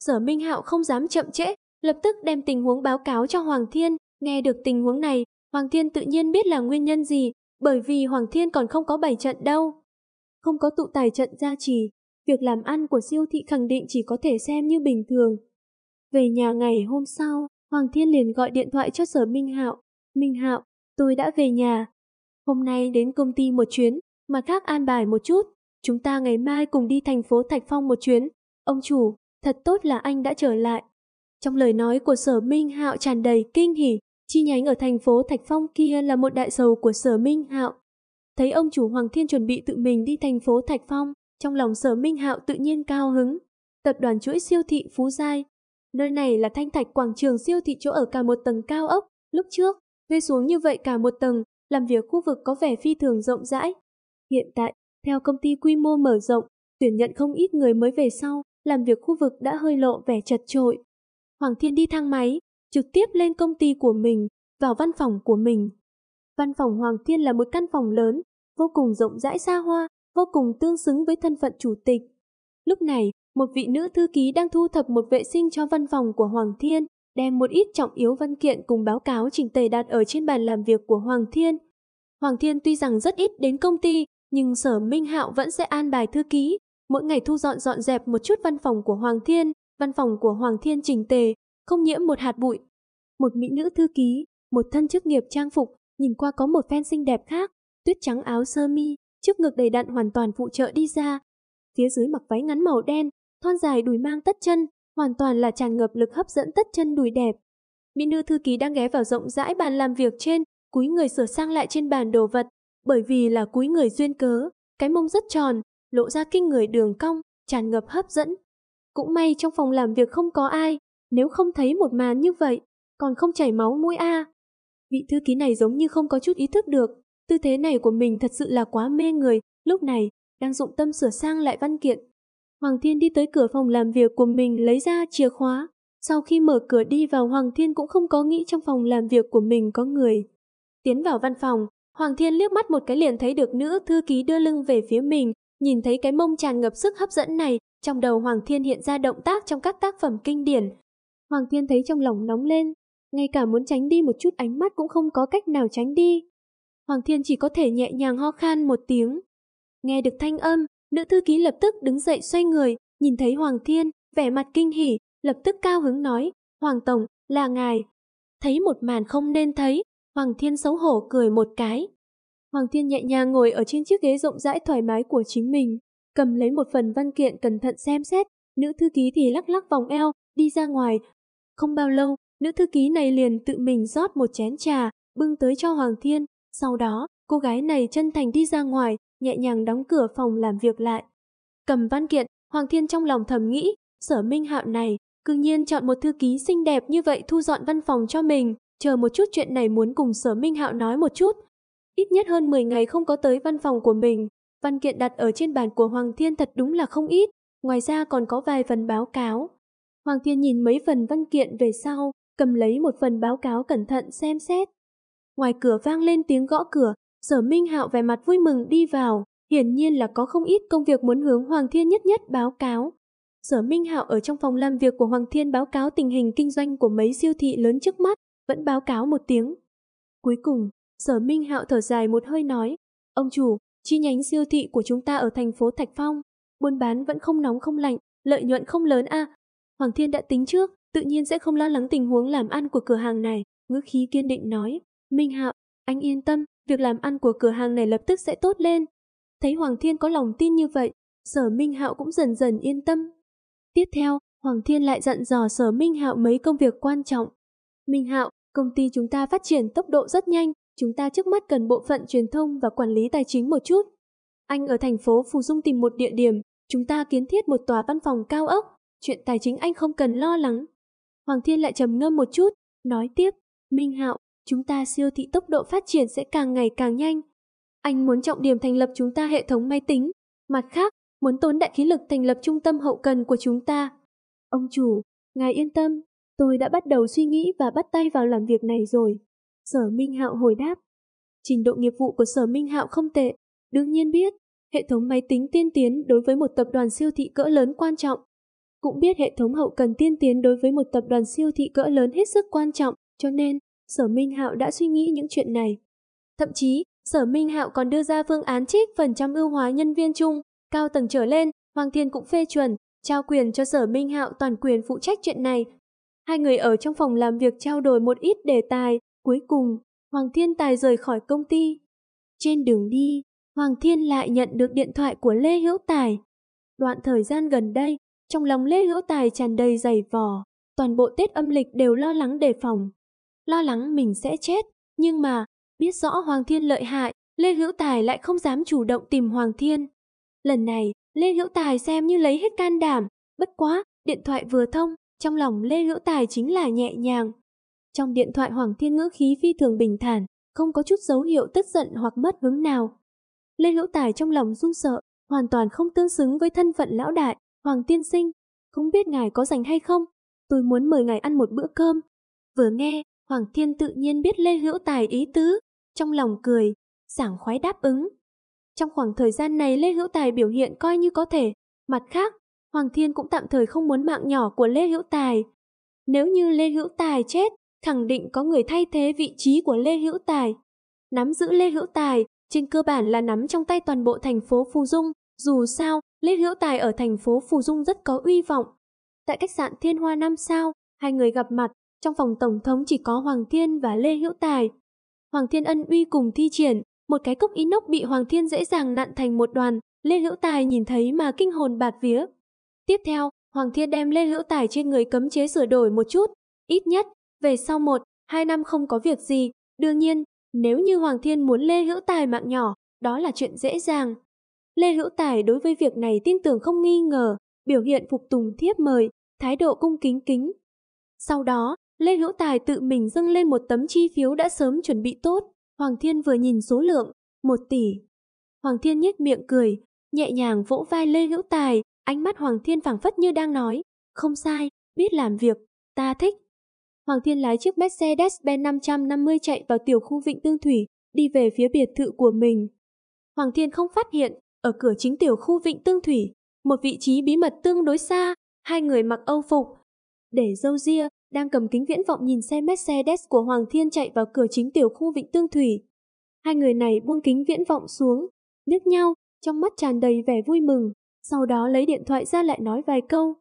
Sở Minh Hạo không dám chậm trễ, lập tức đem tình huống báo cáo cho Hoàng Thiên, nghe được tình huống này, Hoàng Thiên tự nhiên biết là nguyên nhân gì, bởi vì Hoàng Thiên còn không có bảy trận đâu. Không có tụ tài trận gia trì, việc làm ăn của siêu thị khẳng định chỉ có thể xem như bình thường, về nhà ngày hôm sau, Hoàng Thiên liền gọi điện thoại cho sở Minh Hạo. Minh Hạo, tôi đã về nhà. Hôm nay đến công ty một chuyến, mà khác an bài một chút. Chúng ta ngày mai cùng đi thành phố Thạch Phong một chuyến. Ông chủ, thật tốt là anh đã trở lại. Trong lời nói của sở Minh Hạo tràn đầy kinh hỉ, chi nhánh ở thành phố Thạch Phong kia là một đại sầu của sở Minh Hạo. Thấy ông chủ Hoàng Thiên chuẩn bị tự mình đi thành phố Thạch Phong, trong lòng sở Minh Hạo tự nhiên cao hứng. Tập đoàn chuỗi siêu thị Phú Giai Nơi này là thanh thạch quảng trường siêu thị chỗ ở cả một tầng cao ốc, lúc trước, thuê xuống như vậy cả một tầng, làm việc khu vực có vẻ phi thường rộng rãi. Hiện tại, theo công ty quy mô mở rộng, tuyển nhận không ít người mới về sau, làm việc khu vực đã hơi lộ vẻ chật trội. Hoàng Thiên đi thang máy, trực tiếp lên công ty của mình, vào văn phòng của mình. Văn phòng Hoàng Thiên là một căn phòng lớn, vô cùng rộng rãi xa hoa, vô cùng tương xứng với thân phận chủ tịch. Lúc này, một vị nữ thư ký đang thu thập một vệ sinh cho văn phòng của Hoàng Thiên, đem một ít trọng yếu văn kiện cùng báo cáo trình tề đặt ở trên bàn làm việc của Hoàng Thiên. Hoàng Thiên tuy rằng rất ít đến công ty, nhưng Sở Minh Hạo vẫn sẽ an bài thư ký, mỗi ngày thu dọn dọn dẹp một chút văn phòng của Hoàng Thiên, văn phòng của Hoàng Thiên trình tề, không nhiễm một hạt bụi. Một mỹ nữ thư ký, một thân chức nghiệp trang phục, nhìn qua có một phen xinh đẹp khác, tuyết trắng áo sơ mi, trước ngực đầy đặn hoàn toàn phụ trợ đi ra. Phía dưới mặc váy ngắn màu đen, thon dài đùi mang tất chân, hoàn toàn là tràn ngập lực hấp dẫn tất chân đùi đẹp. Mỹ nữ thư ký đang ghé vào rộng rãi bàn làm việc trên, cúi người sửa sang lại trên bàn đồ vật, bởi vì là cúi người duyên cớ, cái mông rất tròn, lộ ra kinh người đường cong, tràn ngập hấp dẫn. Cũng may trong phòng làm việc không có ai, nếu không thấy một màn như vậy, còn không chảy máu mũi a. Vị thư ký này giống như không có chút ý thức được, tư thế này của mình thật sự là quá mê người, lúc này đang dụng tâm sửa sang lại văn kiện, Hoàng Thiên đi tới cửa phòng làm việc của mình lấy ra chìa khóa. Sau khi mở cửa đi vào Hoàng Thiên cũng không có nghĩ trong phòng làm việc của mình có người. Tiến vào văn phòng, Hoàng Thiên liếc mắt một cái liền thấy được nữ thư ký đưa lưng về phía mình, nhìn thấy cái mông tràn ngập sức hấp dẫn này, trong đầu Hoàng Thiên hiện ra động tác trong các tác phẩm kinh điển. Hoàng Thiên thấy trong lòng nóng lên, ngay cả muốn tránh đi một chút ánh mắt cũng không có cách nào tránh đi. Hoàng Thiên chỉ có thể nhẹ nhàng ho khan một tiếng. Nghe được thanh âm, Nữ thư ký lập tức đứng dậy xoay người, nhìn thấy Hoàng Thiên, vẻ mặt kinh hỉ, lập tức cao hứng nói, Hoàng Tổng, là ngài. Thấy một màn không nên thấy, Hoàng Thiên xấu hổ cười một cái. Hoàng Thiên nhẹ nhàng ngồi ở trên chiếc ghế rộng rãi thoải mái của chính mình, cầm lấy một phần văn kiện cẩn thận xem xét, nữ thư ký thì lắc lắc vòng eo, đi ra ngoài. Không bao lâu, nữ thư ký này liền tự mình rót một chén trà, bưng tới cho Hoàng Thiên. Sau đó, cô gái này chân thành đi ra ngoài, nhẹ nhàng đóng cửa phòng làm việc lại. Cầm văn kiện, Hoàng Thiên trong lòng thầm nghĩ, sở minh hạo này, cương nhiên chọn một thư ký xinh đẹp như vậy thu dọn văn phòng cho mình, chờ một chút chuyện này muốn cùng sở minh hạo nói một chút. Ít nhất hơn 10 ngày không có tới văn phòng của mình, văn kiện đặt ở trên bàn của Hoàng Thiên thật đúng là không ít, ngoài ra còn có vài phần báo cáo. Hoàng Thiên nhìn mấy phần văn kiện về sau, cầm lấy một phần báo cáo cẩn thận xem xét. Ngoài cửa vang lên tiếng gõ cửa, Sở Minh Hạo vẻ mặt vui mừng đi vào, hiển nhiên là có không ít công việc muốn hướng Hoàng Thiên nhất nhất báo cáo. Sở Minh Hạo ở trong phòng làm việc của Hoàng Thiên báo cáo tình hình kinh doanh của mấy siêu thị lớn trước mắt, vẫn báo cáo một tiếng. Cuối cùng, Sở Minh Hạo thở dài một hơi nói, ông chủ, chi nhánh siêu thị của chúng ta ở thành phố Thạch Phong, buôn bán vẫn không nóng không lạnh, lợi nhuận không lớn a. À. Hoàng Thiên đã tính trước, tự nhiên sẽ không lo lắng tình huống làm ăn của cửa hàng này, ngữ khí kiên định nói, Minh Hạo, anh yên tâm, việc làm ăn của cửa hàng này lập tức sẽ tốt lên. Thấy Hoàng Thiên có lòng tin như vậy, Sở Minh Hạo cũng dần dần yên tâm. Tiếp theo, Hoàng Thiên lại dặn dò Sở Minh Hạo mấy công việc quan trọng. Minh Hạo, công ty chúng ta phát triển tốc độ rất nhanh, chúng ta trước mắt cần bộ phận truyền thông và quản lý tài chính một chút. Anh ở thành phố Phù Dung tìm một địa điểm, chúng ta kiến thiết một tòa văn phòng cao ốc, chuyện tài chính anh không cần lo lắng. Hoàng Thiên lại trầm ngâm một chút, nói tiếp, Minh Hạo, chúng ta siêu thị tốc độ phát triển sẽ càng ngày càng nhanh. Anh muốn trọng điểm thành lập chúng ta hệ thống máy tính, mặt khác, muốn tốn đại khí lực thành lập trung tâm hậu cần của chúng ta. Ông chủ, ngài yên tâm, tôi đã bắt đầu suy nghĩ và bắt tay vào làm việc này rồi. Sở Minh Hạo hồi đáp. Trình độ nghiệp vụ của Sở Minh Hạo không tệ, đương nhiên biết, hệ thống máy tính tiên tiến đối với một tập đoàn siêu thị cỡ lớn quan trọng. Cũng biết hệ thống hậu cần tiên tiến đối với một tập đoàn siêu thị cỡ lớn hết sức quan trọng, cho nên Sở Minh Hạo đã suy nghĩ những chuyện này. Thậm chí, Sở Minh Hạo còn đưa ra phương án trích phần trăm ưu hóa nhân viên chung, cao tầng trở lên, Hoàng Thiên cũng phê chuẩn, trao quyền cho Sở Minh Hạo toàn quyền phụ trách chuyện này. Hai người ở trong phòng làm việc trao đổi một ít đề tài, cuối cùng, Hoàng Thiên Tài rời khỏi công ty. Trên đường đi, Hoàng Thiên lại nhận được điện thoại của Lê Hữu Tài. Đoạn thời gian gần đây, trong lòng Lê Hữu Tài tràn đầy dày vò, toàn bộ Tết âm lịch đều lo lắng đề phòng, lo lắng mình sẽ chết. Nhưng mà, biết rõ Hoàng Thiên lợi hại, Lê Hữu Tài lại không dám chủ động tìm Hoàng Thiên. Lần này, Lê Hữu Tài xem như lấy hết can đảm, bất quá, điện thoại vừa thông, trong lòng Lê Hữu Tài chính là nhẹ nhàng. Trong điện thoại Hoàng Thiên ngữ khí phi thường bình thản, không có chút dấu hiệu tức giận hoặc mất hứng nào. Lê Hữu Tài trong lòng run sợ, hoàn toàn không tương xứng với thân phận lão đại, Hoàng Tiên Sinh. Không biết ngài có rảnh hay không? Tôi muốn mời ngài ăn một bữa cơm. Vừa nghe, Hoàng Thiên tự nhiên biết Lê Hữu Tài ý tứ, trong lòng cười, sảng khoái đáp ứng. Trong khoảng thời gian này Lê Hữu Tài biểu hiện coi như có thể, mặt khác, Hoàng Thiên cũng tạm thời không muốn mạng nhỏ của Lê Hữu Tài. Nếu như Lê Hữu Tài chết, khẳng định có người thay thế vị trí của Lê Hữu Tài. Nắm giữ Lê Hữu Tài, trên cơ bản là nắm trong tay toàn bộ thành phố Phù Dung, dù sao, Lê Hữu Tài ở thành phố Phù Dung rất có uy vọng. Tại khách sạn Thiên Hoa năm sao, hai người gặp mặt, trong phòng Tổng thống chỉ có Hoàng Thiên và Lê Hữu Tài. Hoàng Thiên ân uy cùng thi triển, một cái cốc inox bị Hoàng Thiên dễ dàng nặn thành một đoàn, Lê Hữu Tài nhìn thấy mà kinh hồn bạt vía. Tiếp theo, Hoàng Thiên đem Lê Hữu Tài trên người cấm chế sửa đổi một chút, ít nhất, về sau một, hai năm không có việc gì. Đương nhiên, nếu như Hoàng Thiên muốn Lê Hữu Tài mạng nhỏ, đó là chuyện dễ dàng. Lê Hữu Tài đối với việc này tin tưởng không nghi ngờ, biểu hiện phục tùng thiếp mời, thái độ cung kính kính. Sau đó, Lê Hữu Tài tự mình dâng lên một tấm chi phiếu đã sớm chuẩn bị tốt. Hoàng Thiên vừa nhìn số lượng, một tỷ. Hoàng Thiên nhếch miệng cười, nhẹ nhàng vỗ vai Lê Hữu Tài, ánh mắt Hoàng Thiên phảng phất như đang nói, không sai, biết làm việc, ta thích. Hoàng Thiên lái chiếc Mercedes-Benz 550 chạy vào tiểu khu Vịnh Tương Thủy, đi về phía biệt thự của mình. Hoàng Thiên không phát hiện, ở cửa chính tiểu khu Vịnh Tương Thủy, một vị trí bí mật tương đối xa, hai người mặc âu phục. Để dâu ria, đang cầm kính viễn vọng nhìn xe Mercedes của Hoàng Thiên chạy vào cửa chính tiểu khu Vịnh Tương Thủy. Hai người này buông kính viễn vọng xuống, liếc nhau, trong mắt tràn đầy vẻ vui mừng, sau đó lấy điện thoại ra lại nói vài câu.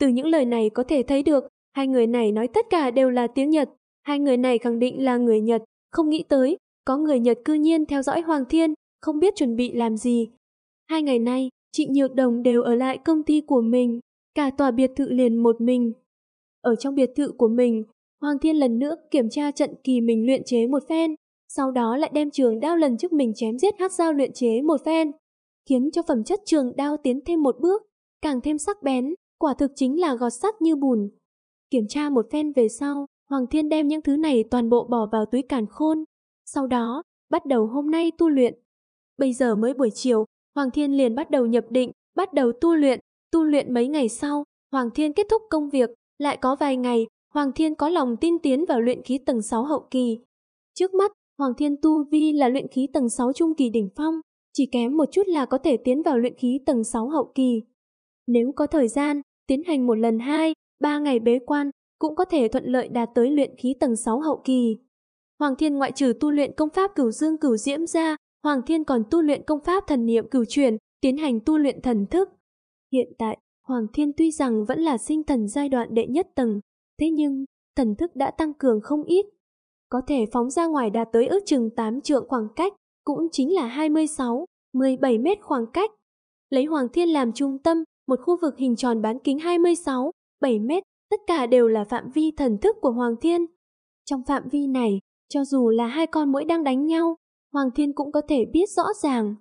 Từ những lời này có thể thấy được, hai người này nói tất cả đều là tiếng Nhật, hai người này khẳng định là người Nhật, không nghĩ tới, có người Nhật cư nhiên theo dõi Hoàng Thiên, không biết chuẩn bị làm gì. Hai ngày nay, chị Nhược Đồng đều ở lại công ty của mình, cả tòa biệt thự liền một mình, ở trong biệt thự của mình, Hoàng Thiên lần nữa kiểm tra trận kỳ mình luyện chế một phen, sau đó lại đem trường đao lần trước mình chém giết hát dao luyện chế một phen, khiến cho phẩm chất trường đao tiến thêm một bước, càng thêm sắc bén, quả thực chính là gọt sắt như bùn. Kiểm tra một phen về sau, Hoàng Thiên đem những thứ này toàn bộ bỏ vào túi càn khôn, sau đó bắt đầu hôm nay tu luyện. Bây giờ mới buổi chiều, Hoàng Thiên liền bắt đầu nhập định, bắt đầu tu luyện, tu luyện mấy ngày sau, Hoàng Thiên kết thúc công việc, lại có vài ngày, Hoàng Thiên có lòng tin tiến vào luyện khí tầng 6 hậu kỳ. Trước mắt, Hoàng Thiên tu vi là luyện khí tầng 6 trung kỳ đỉnh phong, chỉ kém một chút là có thể tiến vào luyện khí tầng 6 hậu kỳ. Nếu có thời gian, tiến hành một lần hai, ba ngày bế quan, cũng có thể thuận lợi đạt tới luyện khí tầng 6 hậu kỳ. Hoàng Thiên ngoại trừ tu luyện công pháp cửu dương cửu diễm ra, Hoàng Thiên còn tu luyện công pháp thần niệm cửu truyền, tiến hành tu luyện thần thức. Hiện tại, Hoàng Thiên tuy rằng vẫn là sinh thần giai đoạn đệ nhất tầng, thế nhưng thần thức đã tăng cường không ít. Có thể phóng ra ngoài đạt tới ước chừng 8 trượng khoảng cách, cũng chính là 26, 17 mét khoảng cách. Lấy Hoàng Thiên làm trung tâm, một khu vực hình tròn bán kính 26, 7 mét, tất cả đều là phạm vi thần thức của Hoàng Thiên. Trong phạm vi này, cho dù là hai con mũi đang đánh nhau, Hoàng Thiên cũng có thể biết rõ ràng.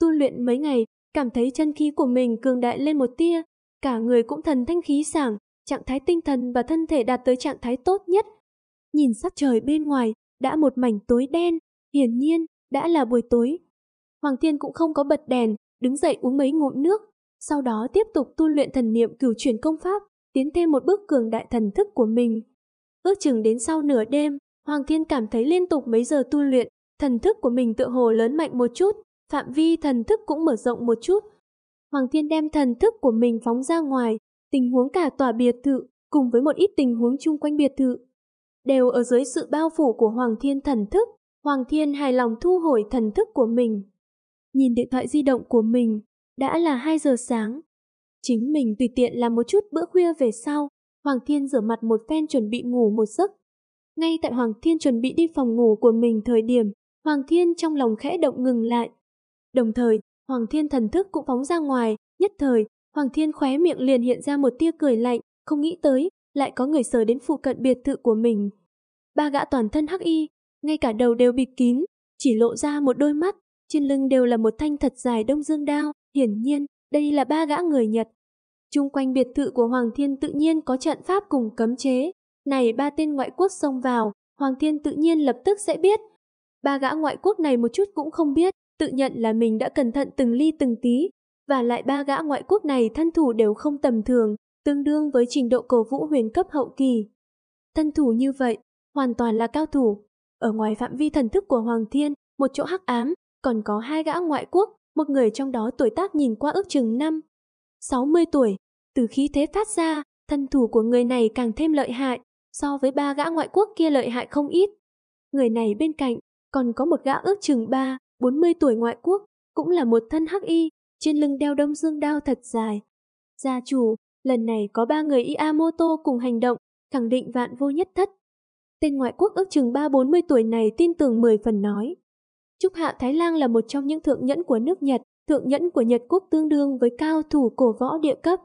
Tu luyện mấy ngày, cảm thấy chân khí của mình cường đại lên một tia, cả người cũng thần thanh khí sảng, trạng thái tinh thần và thân thể đạt tới trạng thái tốt nhất. Nhìn sắc trời bên ngoài, đã một mảnh tối đen, hiển nhiên, đã là buổi tối. Hoàng Thiên cũng không có bật đèn, đứng dậy uống mấy ngụm nước, sau đó tiếp tục tu luyện thần niệm cửu chuyển công pháp, tiến thêm một bước cường đại thần thức của mình. Ước chừng đến sau nửa đêm, Hoàng Thiên cảm thấy liên tục mấy giờ tu luyện, thần thức của mình tựa hồ lớn mạnh một chút, phạm vi thần thức cũng mở rộng một chút, Hoàng Thiên đem thần thức của mình phóng ra ngoài, tình huống cả tòa biệt thự cùng với một ít tình huống chung quanh biệt thự. Đều ở dưới sự bao phủ của Hoàng Thiên thần thức, Hoàng Thiên hài lòng thu hồi thần thức của mình. Nhìn điện thoại di động của mình, đã là 2 giờ sáng. Chính mình tùy tiện làm một chút bữa khuya về sau, Hoàng Thiên rửa mặt một phen chuẩn bị ngủ một giấc. Ngay tại Hoàng Thiên chuẩn bị đi phòng ngủ của mình thời điểm, Hoàng Thiên trong lòng khẽ động ngừng lại. Đồng thời, Hoàng Thiên thần thức cũng phóng ra ngoài, nhất thời, Hoàng Thiên khóe miệng liền hiện ra một tia cười lạnh, không nghĩ tới, lại có người sờ đến phụ cận biệt thự của mình. Ba gã toàn thân hắc y, ngay cả đầu đều bịt kín, chỉ lộ ra một đôi mắt, trên lưng đều là một thanh thật dài đông dương đao, hiển nhiên, đây là ba gã người Nhật. Trung quanh biệt thự của Hoàng Thiên tự nhiên có trận pháp cùng cấm chế, này ba tên ngoại quốc xông vào, Hoàng Thiên tự nhiên lập tức sẽ biết. Ba gã ngoại quốc này một chút cũng không biết, tự nhận là mình đã cẩn thận từng ly từng tí, và lại ba gã ngoại quốc này thân thủ đều không tầm thường, tương đương với trình độ cổ vũ huyền cấp hậu kỳ. Thân thủ như vậy, hoàn toàn là cao thủ. Ở ngoài phạm vi thần thức của Hoàng Thiên, một chỗ hắc ám, còn có hai gã ngoại quốc, một người trong đó tuổi tác nhìn qua ước chừng năm, sáu mươi tuổi. Từ khí thế phát ra, thân thủ của người này càng thêm lợi hại, so với ba gã ngoại quốc kia lợi hại không ít. Người này bên cạnh, còn có một gã ước chừng ba, 40 tuổi ngoại quốc, cũng là một thân hắc y, trên lưng đeo đông dương đao thật dài. Gia chủ, lần này có ba người Iamoto cùng hành động, khẳng định vạn vô nhất thất. Tên ngoại quốc ước chừng 3-40 tuổi này tin tưởng 10 phần nói. Trúc Hạ Thái Lang là một trong những thượng nhẫn của nước Nhật, thượng nhẫn của Nhật Quốc tương đương với cao thủ cổ võ địa cấp.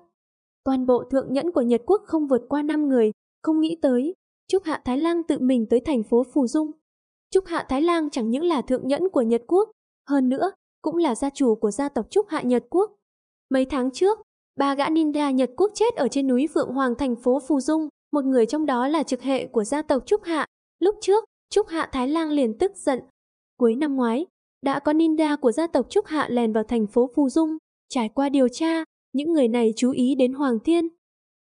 Toàn bộ thượng nhẫn của Nhật Quốc không vượt qua 5 người, không nghĩ tới. Trúc Hạ Thái Lang tự mình tới thành phố Phù Dung, Trúc Hạ Thái Lang chẳng những là thượng nhẫn của Nhật Quốc, hơn nữa, cũng là gia chủ của gia tộc Trúc Hạ Nhật Quốc. Mấy tháng trước, ba gã ninja Nhật Quốc chết ở trên núi Vượng Hoàng thành phố Phù Dung, một người trong đó là trực hệ của gia tộc Trúc Hạ. Lúc trước, Trúc Hạ Thái Lang liền tức giận. Cuối năm ngoái, đã có ninja của gia tộc Trúc Hạ lèn vào thành phố Phù Dung. Trải qua điều tra, những người này chú ý đến Hoàng Thiên.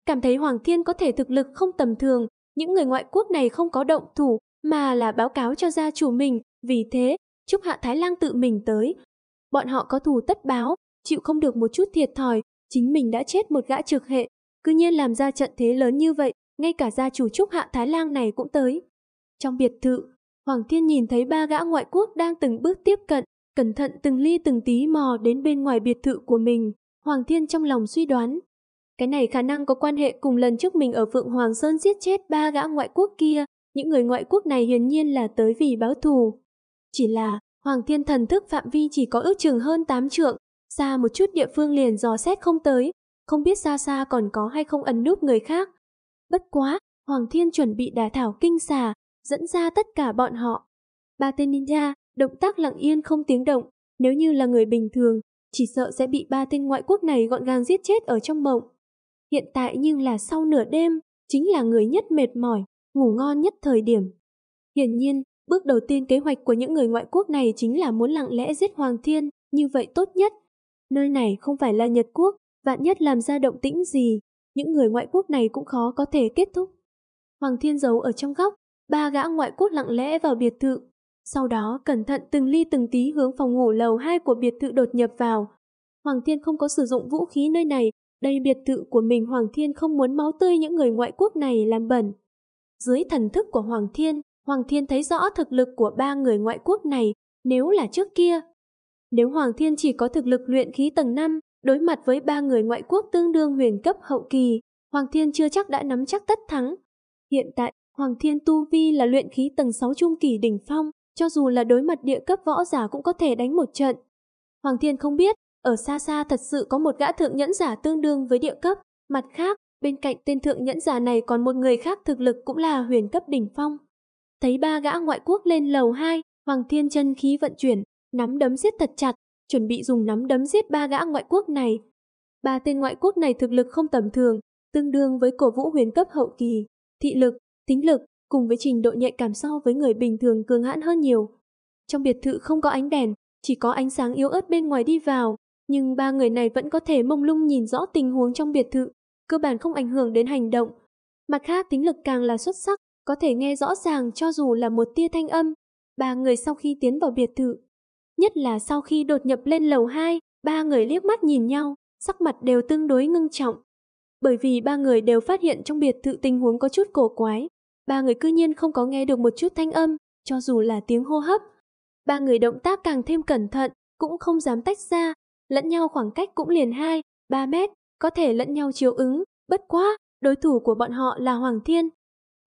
Cảm thấy Hoàng Thiên có thể thực lực không tầm thường, những người ngoại quốc này không có động thủ, mà là báo cáo cho gia chủ mình, vì thế, chúc Hạ Thái Lang tự mình tới. Bọn họ có thù tất báo, chịu không được một chút thiệt thòi, chính mình đã chết một gã trực hệ, cứ nhiên làm ra trận thế lớn như vậy, ngay cả gia chủ chúc Hạ Thái Lang này cũng tới. Trong biệt thự, Hoàng Thiên nhìn thấy ba gã ngoại quốc đang từng bước tiếp cận, cẩn thận từng ly từng tí mò đến bên ngoài biệt thự của mình. Hoàng Thiên trong lòng suy đoán, cái này khả năng có quan hệ cùng lần trước mình ở Phượng Hoàng Sơn giết chết ba gã ngoại quốc kia, những người ngoại quốc này hiển nhiên là tới vì báo thù. Chỉ là, Hoàng Thiên Thần thức phạm vi chỉ có ước chừng hơn 8 trượng, xa một chút địa phương liền dò xét không tới, không biết xa xa còn có hay không ẩn núp người khác. Bất quá, Hoàng Thiên chuẩn bị đà thảo kinh xà, dẫn ra tất cả bọn họ. Ba tên ninja, động tác lặng yên không tiếng động, nếu như là người bình thường, chỉ sợ sẽ bị ba tên ngoại quốc này gọn gàng giết chết ở trong mộng. Hiện tại nhưng là sau nửa đêm, chính là người nhất mệt mỏi, ngủ ngon nhất thời điểm. Hiển nhiên, bước đầu tiên kế hoạch của những người ngoại quốc này chính là muốn lặng lẽ giết Hoàng Thiên, như vậy tốt nhất. Nơi này không phải là Nhật Quốc, vạn nhất làm ra động tĩnh gì, những người ngoại quốc này cũng khó có thể kết thúc. Hoàng Thiên giấu ở trong góc, ba gã ngoại quốc lặng lẽ vào biệt thự. Sau đó cẩn thận từng ly từng tí hướng phòng ngủ lầu 2 của biệt thự đột nhập vào. Hoàng Thiên không có sử dụng vũ khí nơi này, đây biệt thự của mình Hoàng Thiên không muốn máu tươi những người ngoại quốc này làm bẩn. Dưới thần thức của Hoàng Thiên, Hoàng Thiên thấy rõ thực lực của ba người ngoại quốc này nếu là trước kia. Nếu Hoàng Thiên chỉ có thực lực luyện khí tầng 5, đối mặt với ba người ngoại quốc tương đương huyền cấp hậu kỳ, Hoàng Thiên chưa chắc đã nắm chắc tất thắng. Hiện tại, Hoàng Thiên Tu Vi là luyện khí tầng 6 trung kỳ đỉnh phong, cho dù là đối mặt địa cấp võ giả cũng có thể đánh một trận. Hoàng Thiên không biết, ở xa xa thật sự có một gã thượng nhẫn giả tương đương với địa cấp, mặt khác, Bên cạnh tên thượng nhẫn giả này còn một người khác thực lực cũng là huyền cấp đỉnh phong. Thấy ba gã ngoại quốc lên lầu 2, Hoàng Thiên chân khí vận chuyển, nắm đấm giết thật chặt, chuẩn bị dùng nắm đấm giết ba gã ngoại quốc này. Ba tên ngoại quốc này thực lực không tầm thường, tương đương với cổ vũ huyền cấp hậu kỳ, thị lực, tính lực, cùng với trình độ nhạy cảm so với người bình thường cường hãn hơn nhiều. Trong biệt thự không có ánh đèn, chỉ có ánh sáng yếu ớt bên ngoài đi vào, nhưng ba người này vẫn có thể mông lung nhìn rõ tình huống trong biệt thự, cơ bản không ảnh hưởng đến hành động. Mặt khác tính lực càng là xuất sắc, có thể nghe rõ ràng cho dù là một tia thanh âm. Ba người sau khi tiến vào biệt thự, nhất là sau khi đột nhập lên lầu 2, ba người liếc mắt nhìn nhau, sắc mặt đều tương đối ngưng trọng. Bởi vì ba người đều phát hiện trong biệt thự tình huống có chút cổ quái, ba người cư nhiên không có nghe được một chút thanh âm, cho dù là tiếng hô hấp. Ba người động tác càng thêm cẩn thận, cũng không dám tách ra, lẫn nhau khoảng cách cũng liền 2, 3 mét, có thể lẫn nhau chiếu ứng, bất quá, đối thủ của bọn họ là Hoàng Thiên.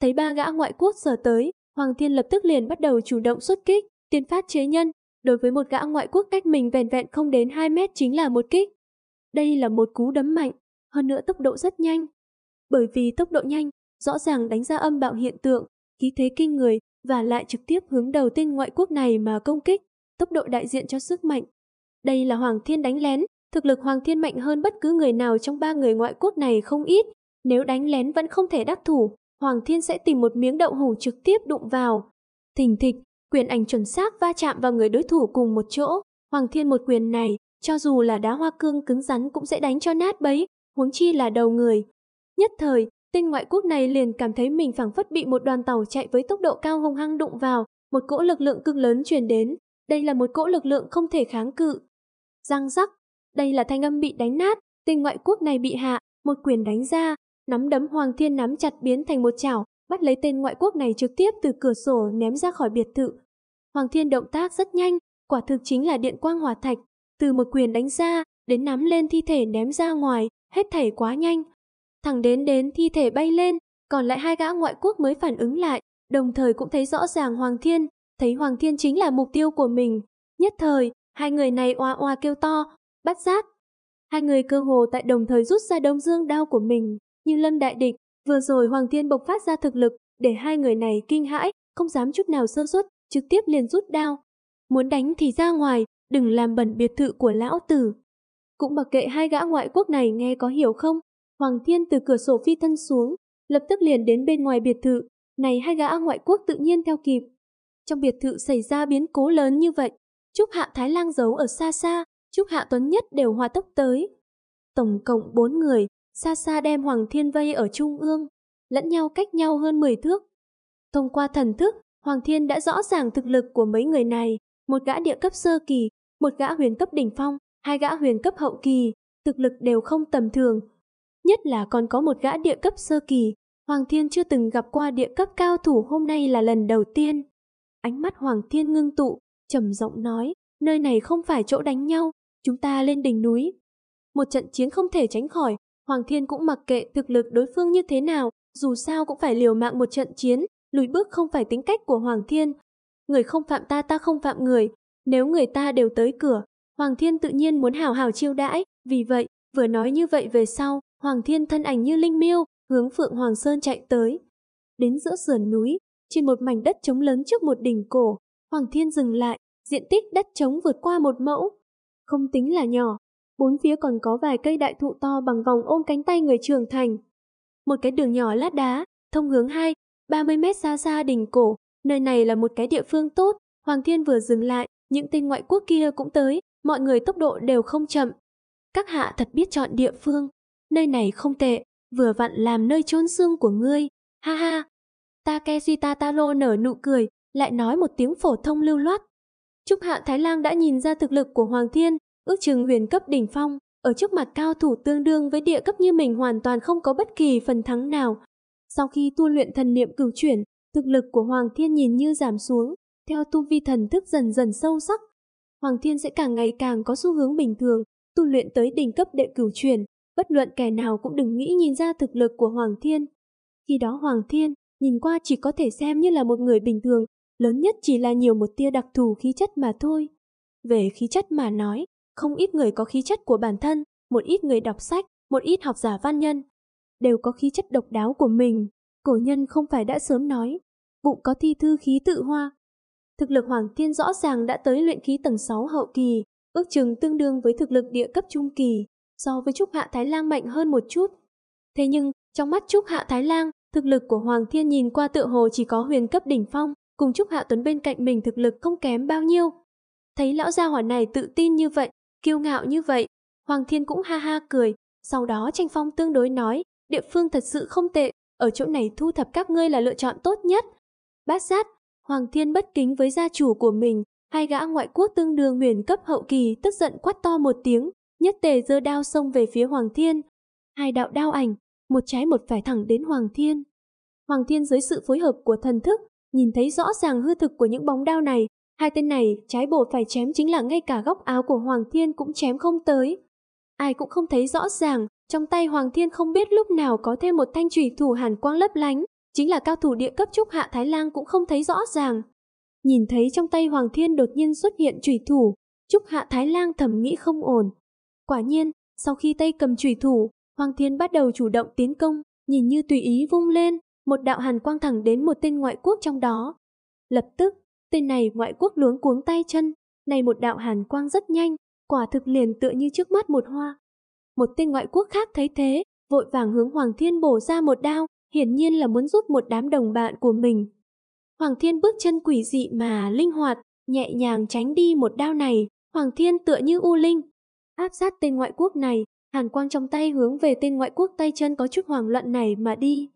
Thấy ba gã ngoại quốc giờ tới, Hoàng Thiên lập tức liền bắt đầu chủ động xuất kích, tiên phát chế nhân, đối với một gã ngoại quốc cách mình vẹn vẹn không đến 2 mét chính là một kích. Đây là một cú đấm mạnh, hơn nữa tốc độ rất nhanh. Bởi vì tốc độ nhanh, rõ ràng đánh ra âm bạo hiện tượng, khí thế kinh người và lại trực tiếp hướng đầu tên ngoại quốc này mà công kích, tốc độ đại diện cho sức mạnh. Đây là Hoàng Thiên đánh lén, Thực lực Hoàng Thiên mạnh hơn bất cứ người nào trong ba người ngoại quốc này không ít. Nếu đánh lén vẫn không thể đắc thủ, Hoàng Thiên sẽ tìm một miếng đậu hủ trực tiếp đụng vào. Thình thịch, quyền ảnh chuẩn xác va chạm vào người đối thủ cùng một chỗ. Hoàng Thiên một quyền này, cho dù là đá hoa cương cứng rắn cũng sẽ đánh cho nát bấy, huống chi là đầu người. Nhất thời, tên ngoại quốc này liền cảm thấy mình phảng phất bị một đoàn tàu chạy với tốc độ cao hung hăng đụng vào, một cỗ lực lượng cực lớn truyền đến. Đây là một cỗ lực lượng không thể kháng cự. Răng rắc, đây là thanh âm bị đánh nát, tên ngoại quốc này bị hạ, một quyền đánh ra, nắm đấm Hoàng Thiên nắm chặt biến thành một chảo, bắt lấy tên ngoại quốc này trực tiếp từ cửa sổ ném ra khỏi biệt thự. Hoàng Thiên động tác rất nhanh, quả thực chính là điện quang hòa thạch, từ một quyền đánh ra, đến nắm lên thi thể ném ra ngoài, hết thảy quá nhanh. Thẳng đến đến thi thể bay lên, còn lại hai gã ngoại quốc mới phản ứng lại, đồng thời cũng thấy rõ ràng Hoàng Thiên, thấy Hoàng Thiên chính là mục tiêu của mình. Nhất thời, hai người này oa oa kêu to, bắt giác. Hai người cơ hồ tại đồng thời rút ra đông dương đao của mình, như lâm đại địch, vừa rồi Hoàng Thiên bộc phát ra thực lực, để hai người này kinh hãi, không dám chút nào sơ suất, trực tiếp liền rút đao. Muốn đánh thì ra ngoài, đừng làm bẩn biệt thự của lão tử. Cũng mặc kệ hai gã ngoại quốc này nghe có hiểu không, Hoàng Thiên từ cửa sổ phi thân xuống, lập tức liền đến bên ngoài biệt thự, này hai gã ngoại quốc tự nhiên theo kịp. Trong biệt thự xảy ra biến cố lớn như vậy, Trúc Hạ Thái Lang giấu ở xa xa, Trúc Hạ Tuấn Nhất đều hòa tốc tới. Tổng cộng bốn người, xa xa đem Hoàng Thiên vây ở trung ương, lẫn nhau cách nhau hơn 10 thước. Thông qua thần thức, Hoàng Thiên đã rõ ràng thực lực của mấy người này, một gã địa cấp sơ kỳ, một gã huyền cấp đỉnh phong, hai gã huyền cấp hậu kỳ, thực lực đều không tầm thường. Nhất là còn có một gã địa cấp sơ kỳ, Hoàng Thiên chưa từng gặp qua địa cấp cao thủ hôm nay là lần đầu tiên. Ánh mắt Hoàng Thiên ngưng tụ, trầm giọng nói, nơi này không phải chỗ đánh nhau, chúng ta lên đỉnh núi. Một trận chiến không thể tránh khỏi, Hoàng Thiên cũng mặc kệ thực lực đối phương như thế nào, dù sao cũng phải liều mạng một trận chiến, lùi bước không phải tính cách của Hoàng Thiên. Người không phạm ta ta không phạm người, nếu người ta đều tới cửa, Hoàng Thiên tự nhiên muốn hào hào chiêu đãi, vì vậy, vừa nói như vậy về sau, Hoàng Thiên thân ảnh như linh miêu, hướng Phượng Hoàng Sơn chạy tới. Đến giữa sườn núi, trên một mảnh đất trống lớn trước một đỉnh cổ, Hoàng Thiên dừng lại, diện tích đất trống vượt qua một mẫu, không tính là nhỏ. Bốn phía còn có vài cây đại thụ to bằng vòng ôm cánh tay người trưởng thành. Một cái đường nhỏ lát đá, thông hướng 2, 30 mét xa xa đỉnh cổ, nơi này là một cái địa phương tốt. Hoàng Thiên vừa dừng lại, những tên ngoại quốc kia cũng tới, mọi người tốc độ đều không chậm. Các hạ thật biết chọn địa phương, nơi này không tệ, vừa vặn làm nơi chôn xương của ngươi, ha ha. Takeshi talo nở nụ cười, lại nói một tiếng phổ thông lưu loát, Trúc Hạ Thái Lang đã nhìn ra thực lực của Hoàng Thiên, ước chừng huyền cấp đỉnh phong, ở trước mặt cao thủ tương đương với địa cấp như mình hoàn toàn không có bất kỳ phần thắng nào. Sau khi tu luyện thần niệm cửu chuyển, thực lực của Hoàng Thiên nhìn như giảm xuống, theo tu vi thần thức dần dần sâu sắc. Hoàng Thiên sẽ càng ngày càng có xu hướng bình thường, tu luyện tới đỉnh cấp đệ cửu chuyển, bất luận kẻ nào cũng đừng nghĩ nhìn ra thực lực của Hoàng Thiên. Khi đó Hoàng Thiên, nhìn qua chỉ có thể xem như là một người bình thường, lớn nhất chỉ là nhiều một tia đặc thù khí chất mà thôi. Về khí chất mà nói, không ít người có khí chất của bản thân, một ít người đọc sách, một ít học giả văn nhân, đều có khí chất độc đáo của mình. Cổ nhân không phải đã sớm nói, bụng có thi thư khí tự hoa. Thực lực Hoàng Thiên rõ ràng đã tới luyện khí tầng 6 hậu kỳ, ước chừng tương đương với thực lực địa cấp trung kỳ, so với Trúc Hạ Thái Lang mạnh hơn một chút. Thế nhưng, trong mắt Trúc Hạ Thái Lang, thực lực của Hoàng Thiên nhìn qua tựa hồ chỉ có huyền cấp đỉnh phong, cùng chúc Hạ Tuấn bên cạnh mình thực lực không kém bao nhiêu. Thấy lão gia hỏa này tự tin như vậy, kiêu ngạo như vậy, Hoàng Thiên cũng ha ha cười, sau đó tranh phong tương đối nói, địa phương thật sự không tệ, ở chỗ này thu thập các ngươi là lựa chọn tốt nhất. Bát sát, Hoàng Thiên bất kính với gia chủ của mình, hai gã ngoại quốc tương đương huyền cấp hậu kỳ tức giận quát to một tiếng, nhất tề giơ đao xông về phía Hoàng Thiên. Hai đạo đao ảnh, một trái một phải thẳng đến Hoàng Thiên. Hoàng Thiên dưới sự phối hợp của thần thức, Nhìn thấy rõ ràng hư thực của những bóng đao này, hai tên này trái bộ phải chém chính là ngay cả góc áo của Hoàng Thiên cũng chém không tới. Ai cũng không thấy rõ ràng, trong tay Hoàng Thiên không biết lúc nào có thêm một thanh trùy thủ hàn quang lấp lánh, chính là cao thủ địa cấp trúc hạ Thái Lang cũng không thấy rõ ràng. Nhìn thấy trong tay Hoàng Thiên đột nhiên xuất hiện trùy thủ, trúc hạ Thái Lang thầm nghĩ không ổn. Quả nhiên, sau khi tay cầm trùy thủ, Hoàng Thiên bắt đầu chủ động tiến công, nhìn như tùy ý vung lên, một đạo hàn quang thẳng đến một tên ngoại quốc trong đó. Lập tức, tên này ngoại quốc luống cuống tay chân, này một đạo hàn quang rất nhanh, quả thực liền tựa như trước mắt một hoa. Một tên ngoại quốc khác thấy thế, vội vàng hướng Hoàng Thiên bổ ra một đao, hiển nhiên là muốn giúp một đám đồng bạn của mình. Hoàng Thiên bước chân quỷ dị mà linh hoạt, nhẹ nhàng tránh đi một đao này, Hoàng Thiên tựa như u linh. Áp sát tên ngoại quốc này, hàn quang trong tay hướng về tên ngoại quốc tay chân có chút hoảng loạn này mà đi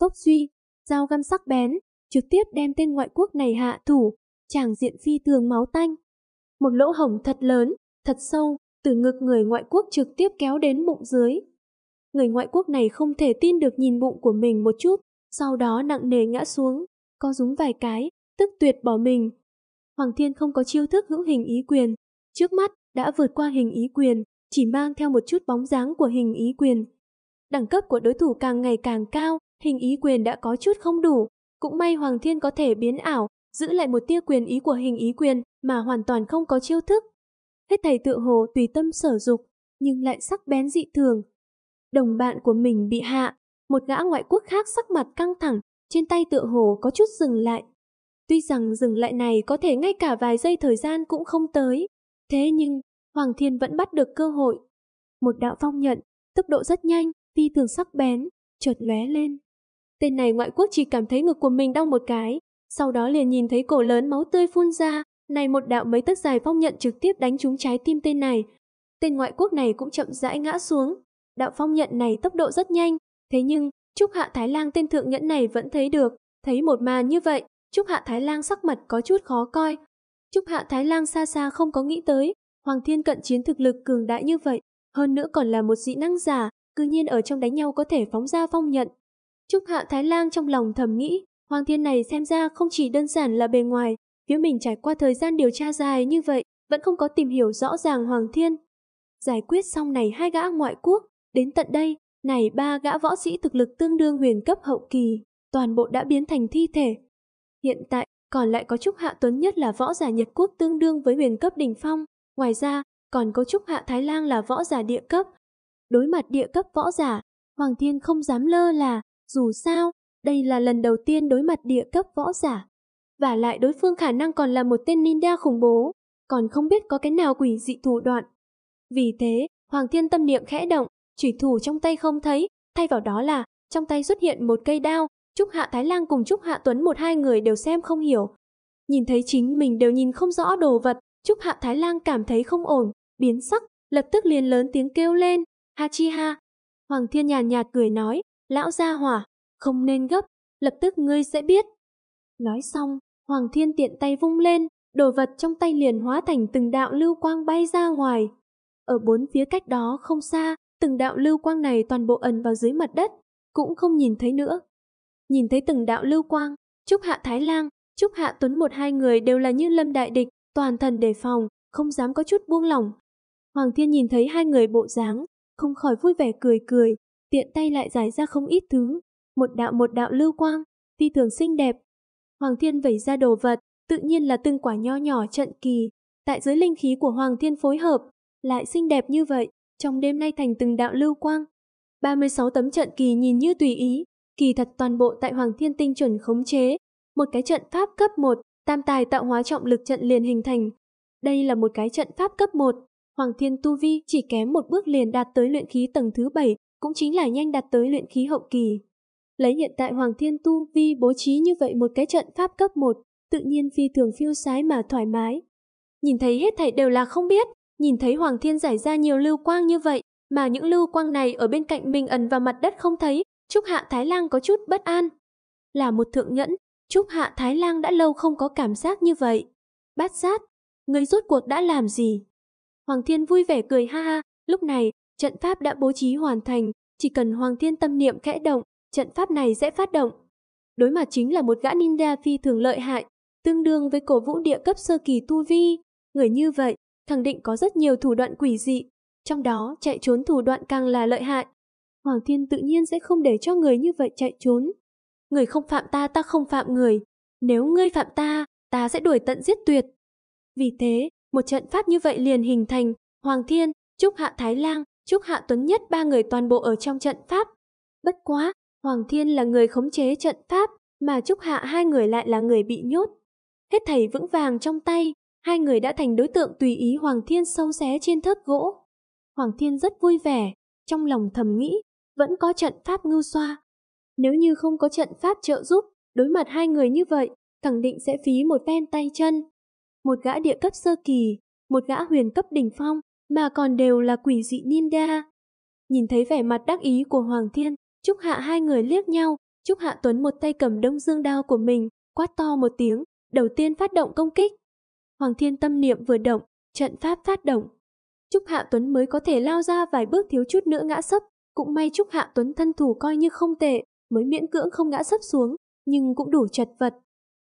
tốc suy, dao găm sắc bén, trực tiếp đem tên ngoại quốc này hạ thủ, chàng diện phi tường máu tanh. Một lỗ hổng thật lớn, thật sâu, từ ngực người ngoại quốc trực tiếp kéo đến bụng dưới. Người ngoại quốc này không thể tin được nhìn bụng của mình một chút, sau đó nặng nề ngã xuống, co rúng vài cái, tức tuyệt bỏ mình. Hoàng Thiên không có chiêu thức hữu hình ý quyền, trước mắt đã vượt qua hình ý quyền, chỉ mang theo một chút bóng dáng của hình ý quyền. Đẳng cấp của đối thủ càng ngày càng cao, hình ý quyền đã có chút không đủ. Cũng may Hoàng Thiên có thể biến ảo, giữ lại một tia quyền ý của hình ý quyền mà hoàn toàn không có chiêu thức. Hết thầy tự hồ tùy tâm sở dục, nhưng lại sắc bén dị thường. Đồng bạn của mình bị hạ, một gã ngoại quốc khác sắc mặt căng thẳng, trên tay tựa hồ có chút dừng lại. Tuy rằng dừng lại này có thể ngay cả vài giây thời gian cũng không tới, thế nhưng Hoàng Thiên vẫn bắt được cơ hội. Một đạo phong nhận, tốc độ rất nhanh, phi thường sắc bén, chợt lóe lên. Tên này ngoại quốc chỉ cảm thấy ngực của mình đau một cái, sau đó liền nhìn thấy cổ lớn máu tươi phun ra, này một đạo mấy tấc dài phong nhận trực tiếp đánh trúng trái tim tên này. Tên ngoại quốc này cũng chậm rãi ngã xuống. Đạo phong nhận này tốc độ rất nhanh, thế nhưng, Trúc Hạ Thái Lang tên thượng nhẫn này vẫn thấy được, thấy một màn như vậy, Trúc Hạ Thái Lang sắc mặt có chút khó coi. Trúc Hạ Thái Lang xa xa không có nghĩ tới, Hoàng Thiên cận chiến thực lực cường đại như vậy, hơn nữa còn là một dị năng giả, cư nhiên ở trong đánh nhau có thể phóng ra phong nhận, Trúc Hạ Thái Lang trong lòng thầm nghĩ, Hoàng Thiên này xem ra không chỉ đơn giản là bề ngoài, phía mình trải qua thời gian điều tra dài như vậy, vẫn không có tìm hiểu rõ ràng Hoàng Thiên. Giải quyết xong này hai gã ngoại quốc, đến tận đây, này ba gã võ sĩ thực lực tương đương huyền cấp hậu kỳ, toàn bộ đã biến thành thi thể. Hiện tại, còn lại có Trúc Hạ Tuấn nhất là võ giả Nhật Quốc tương đương với huyền cấp đỉnh phong, ngoài ra, còn có Trúc Hạ Thái Lang là võ giả địa cấp. Đối mặt địa cấp võ giả, Hoàng Thiên không dám lơ là, dù sao, đây là lần đầu tiên đối mặt địa cấp võ giả. Và lại đối phương khả năng còn là một tên ninja khủng bố, còn không biết có cái nào quỷ dị thủ đoạn. Vì thế, Hoàng Thiên tâm niệm khẽ động, chỉ thủ trong tay không thấy, thay vào đó là trong tay xuất hiện một cây đao, Trúc Hạ Thái Lang cùng Trúc Hạ Tuấn một hai người đều xem không hiểu. Nhìn thấy chính mình đều nhìn không rõ đồ vật, Trúc Hạ Thái Lang cảm thấy không ổn, biến sắc, lập tức liền lớn tiếng kêu lên, ha chi ha. Hoàng Thiên nhàn nhạt cười nói, Lão gia hỏa, không nên gấp, lập tức ngươi sẽ biết. Nói xong, Hoàng Thiên tiện tay vung lên, đồ vật trong tay liền hóa thành từng đạo lưu quang bay ra ngoài. Ở bốn phía cách đó không xa, từng đạo lưu quang này toàn bộ ẩn vào dưới mặt đất, cũng không nhìn thấy nữa. Nhìn thấy từng đạo lưu quang, Trúc Hạ Thái Lang, Trúc Hạ Tuấn một hai người đều là như lâm đại địch, toàn thần đề phòng, không dám có chút buông lỏng. Hoàng Thiên nhìn thấy hai người bộ dáng, không khỏi vui vẻ cười cười, tiện tay lại giải ra không ít thứ, một đạo một đạo lưu quang, phi thường xinh đẹp. Hoàng Thiên vẩy ra đồ vật, tự nhiên là từng quả nho nhỏ trận kỳ, tại dưới linh khí của Hoàng Thiên phối hợp, lại xinh đẹp như vậy, trong đêm nay thành từng đạo lưu quang. 36 tấm trận kỳ nhìn như tùy ý, kỳ thật toàn bộ tại Hoàng Thiên tinh chuẩn khống chế, một cái trận pháp cấp 1, tam tài tạo hóa trọng lực trận liền hình thành. Đây là một cái trận pháp cấp 1, Hoàng Thiên tu vi chỉ kém một bước liền đạt tới luyện khí tầng thứ 7, cũng chính là nhanh đạt tới luyện khí hậu kỳ. Lấy hiện tại Hoàng Thiên Tu Vi bố trí như vậy một cái trận pháp cấp 1, tự nhiên phi thường phiêu sái mà thoải mái. Nhìn thấy hết thảy đều là không biết, nhìn thấy Hoàng Thiên giải ra nhiều lưu quang như vậy, mà những lưu quang này ở bên cạnh mình ẩn vào mặt đất không thấy, Trúc Hạ Thái Lang có chút bất an. Là một thượng nhẫn, Trúc Hạ Thái Lang đã lâu không có cảm giác như vậy. Bát sát, người rốt cuộc đã làm gì? Hoàng Thiên vui vẻ cười ha ha, lúc này Trận pháp đã bố trí hoàn thành, chỉ cần Hoàng Thiên tâm niệm khẽ động, trận pháp này sẽ phát động. Đối mặt chính là một gã ninja phi thường lợi hại, tương đương với cổ vũ địa cấp sơ kỳ tu vi. Người như vậy, khẳng định có rất nhiều thủ đoạn quỷ dị, trong đó chạy trốn thủ đoạn càng là lợi hại. Hoàng Thiên tự nhiên sẽ không để cho người như vậy chạy trốn. Người không phạm ta, ta không phạm người. Nếu ngươi phạm ta, ta sẽ đuổi tận giết tuyệt. Vì thế, một trận pháp như vậy liền hình thành, Hoàng Thiên, Trúc Hạ Thái Lang chúc Hạ Tuấn Nhất ba người toàn bộ ở trong trận pháp. Bất quá, Hoàng Thiên là người khống chế trận pháp, mà chúc Hạ hai người lại là người bị nhốt. Hết thầy vững vàng trong tay, hai người đã thành đối tượng tùy ý Hoàng Thiên sâu xé trên thớt gỗ. Hoàng Thiên rất vui vẻ, trong lòng thầm nghĩ, vẫn có trận pháp ngưu xoa. Nếu như không có trận pháp trợ giúp, đối mặt hai người như vậy, khẳng định sẽ phí một ven tay chân. Một gã địa cấp sơ kỳ, một gã huyền cấp đỉnh phong, mà còn đều là quỷ dị ninja. Nhìn thấy vẻ mặt đắc ý của Hoàng Thiên, Trúc Hạ hai người liếc nhau, Trúc Hạ Tuấn một tay cầm đông dương đao của mình, quát to một tiếng, đầu tiên phát động công kích. Hoàng Thiên tâm niệm vừa động, trận pháp phát động. Trúc Hạ Tuấn mới có thể lao ra vài bước thiếu chút nữa ngã sấp, cũng may Trúc Hạ Tuấn thân thủ coi như không tệ, mới miễn cưỡng không ngã sấp xuống, nhưng cũng đủ chật vật.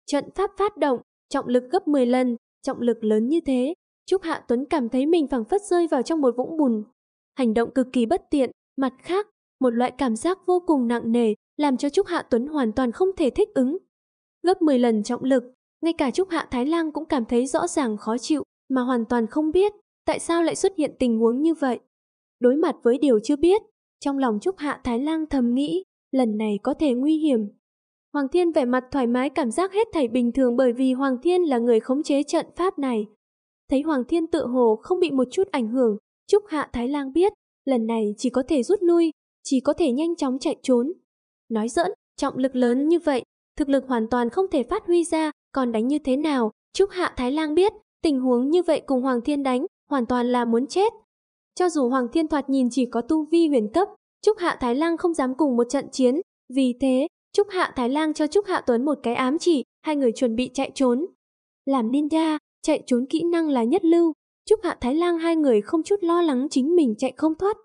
Trận pháp phát động, trọng lực gấp 10 lần, trọng lực lớn như thế, Trúc Hạ Tuấn cảm thấy mình phẳng phất rơi vào trong một vũng bùn. Hành động cực kỳ bất tiện, mặt khác, một loại cảm giác vô cùng nặng nề làm cho Trúc Hạ Tuấn hoàn toàn không thể thích ứng. Gấp 10 lần trọng lực, ngay cả Trúc Hạ Thái Lang cũng cảm thấy rõ ràng khó chịu mà hoàn toàn không biết tại sao lại xuất hiện tình huống như vậy. Đối mặt với điều chưa biết, trong lòng Trúc Hạ Thái Lang thầm nghĩ, lần này có thể nguy hiểm. Hoàng Thiên vẻ mặt thoải mái cảm giác hết thảy bình thường bởi vì Hoàng Thiên là người khống chế trận pháp này, thấy Hoàng Thiên tự hồ không bị một chút ảnh hưởng, Trúc Hạ Thái Lang biết, lần này chỉ có thể rút lui, chỉ có thể nhanh chóng chạy trốn. Nói giỡn, trọng lực lớn như vậy, thực lực hoàn toàn không thể phát huy ra, còn đánh như thế nào, Trúc Hạ Thái Lang biết, tình huống như vậy cùng Hoàng Thiên đánh, hoàn toàn là muốn chết. Cho dù Hoàng Thiên thoạt nhìn chỉ có tu vi huyền cấp, Trúc Hạ Thái Lang không dám cùng một trận chiến, vì thế, Trúc Hạ Thái Lang cho Trúc Hạ Tuấn một cái ám chỉ, hai người chuẩn bị chạy trốn. Làm ninja, Chạy trốn kỹ năng là nhất lưu, chúc Hạ Thái Lang hai người không chút lo lắng chính mình chạy không thoát.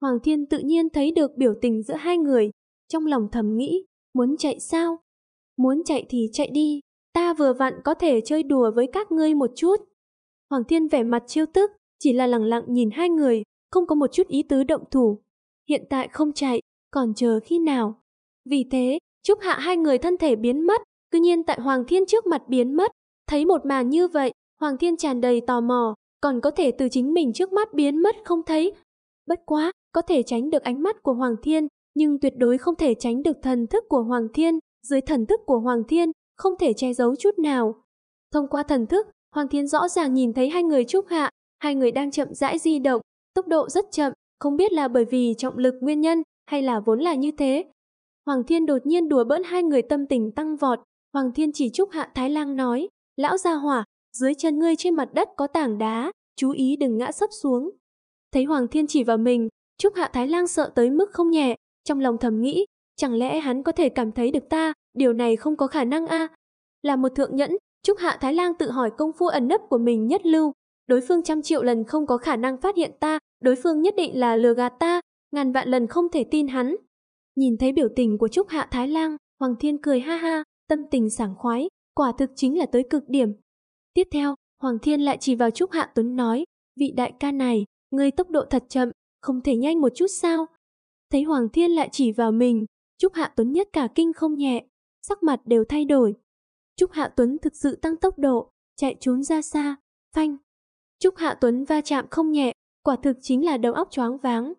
Hoàng Thiên tự nhiên thấy được biểu tình giữa hai người, trong lòng thầm nghĩ, muốn chạy sao? Muốn chạy thì chạy đi, ta vừa vặn có thể chơi đùa với các ngươi một chút. Hoàng Thiên vẻ mặt chiêu tức, chỉ là lặng lặng nhìn hai người, không có một chút ý tứ động thủ. Hiện tại không chạy, còn chờ khi nào? Vì thế, chúc Hạ hai người thân thể biến mất, cứ nhiên tại Hoàng Thiên trước mặt biến mất, Thấy một màn như vậy, Hoàng Thiên tràn đầy tò mò, còn có thể từ chính mình trước mắt biến mất không thấy. Bất quá, có thể tránh được ánh mắt của Hoàng Thiên, nhưng tuyệt đối không thể tránh được thần thức của Hoàng Thiên, dưới thần thức của Hoàng Thiên, không thể che giấu chút nào. Thông qua thần thức, Hoàng Thiên rõ ràng nhìn thấy hai người trúc hạ, hai người đang chậm rãi di động, tốc độ rất chậm, không biết là bởi vì trọng lực nguyên nhân hay là vốn là như thế. Hoàng Thiên đột nhiên đùa bỡn hai người tâm tình tăng vọt, Hoàng Thiên chỉ trúc hạ Thái Lang nói, lão gia hỏa, dưới chân ngươi trên mặt đất có tảng đá, chú ý đừng ngã sấp xuống. Thấy Hoàng Thiên chỉ vào mình, Trúc Hạ Thái Lang sợ tới mức không nhẹ, trong lòng thầm nghĩ, chẳng lẽ hắn có thể cảm thấy được ta, điều này không có khả năng a. À? Là một thượng nhẫn, Trúc Hạ Thái Lang tự hỏi công phu ẩn nấp của mình nhất lưu, đối phương trăm triệu lần không có khả năng phát hiện ta, đối phương nhất định là lừa gạt ta, ngàn vạn lần không thể tin hắn. Nhìn thấy biểu tình của Trúc Hạ Thái Lang, Hoàng Thiên cười ha ha, tâm tình sảng khoái, quả thực chính là tới cực điểm. Tiếp theo, Hoàng Thiên lại chỉ vào Trúc Hạ Tuấn nói, vị đại ca này, người tốc độ thật chậm, không thể nhanh một chút sao? Thấy Hoàng Thiên lại chỉ vào mình, Trúc Hạ Tuấn nhất cả kinh không nhẹ, sắc mặt đều thay đổi. Trúc Hạ Tuấn thực sự tăng tốc độ, chạy trốn ra xa, phanh. Trúc Hạ Tuấn va chạm không nhẹ, quả thực chính là đầu óc choáng váng.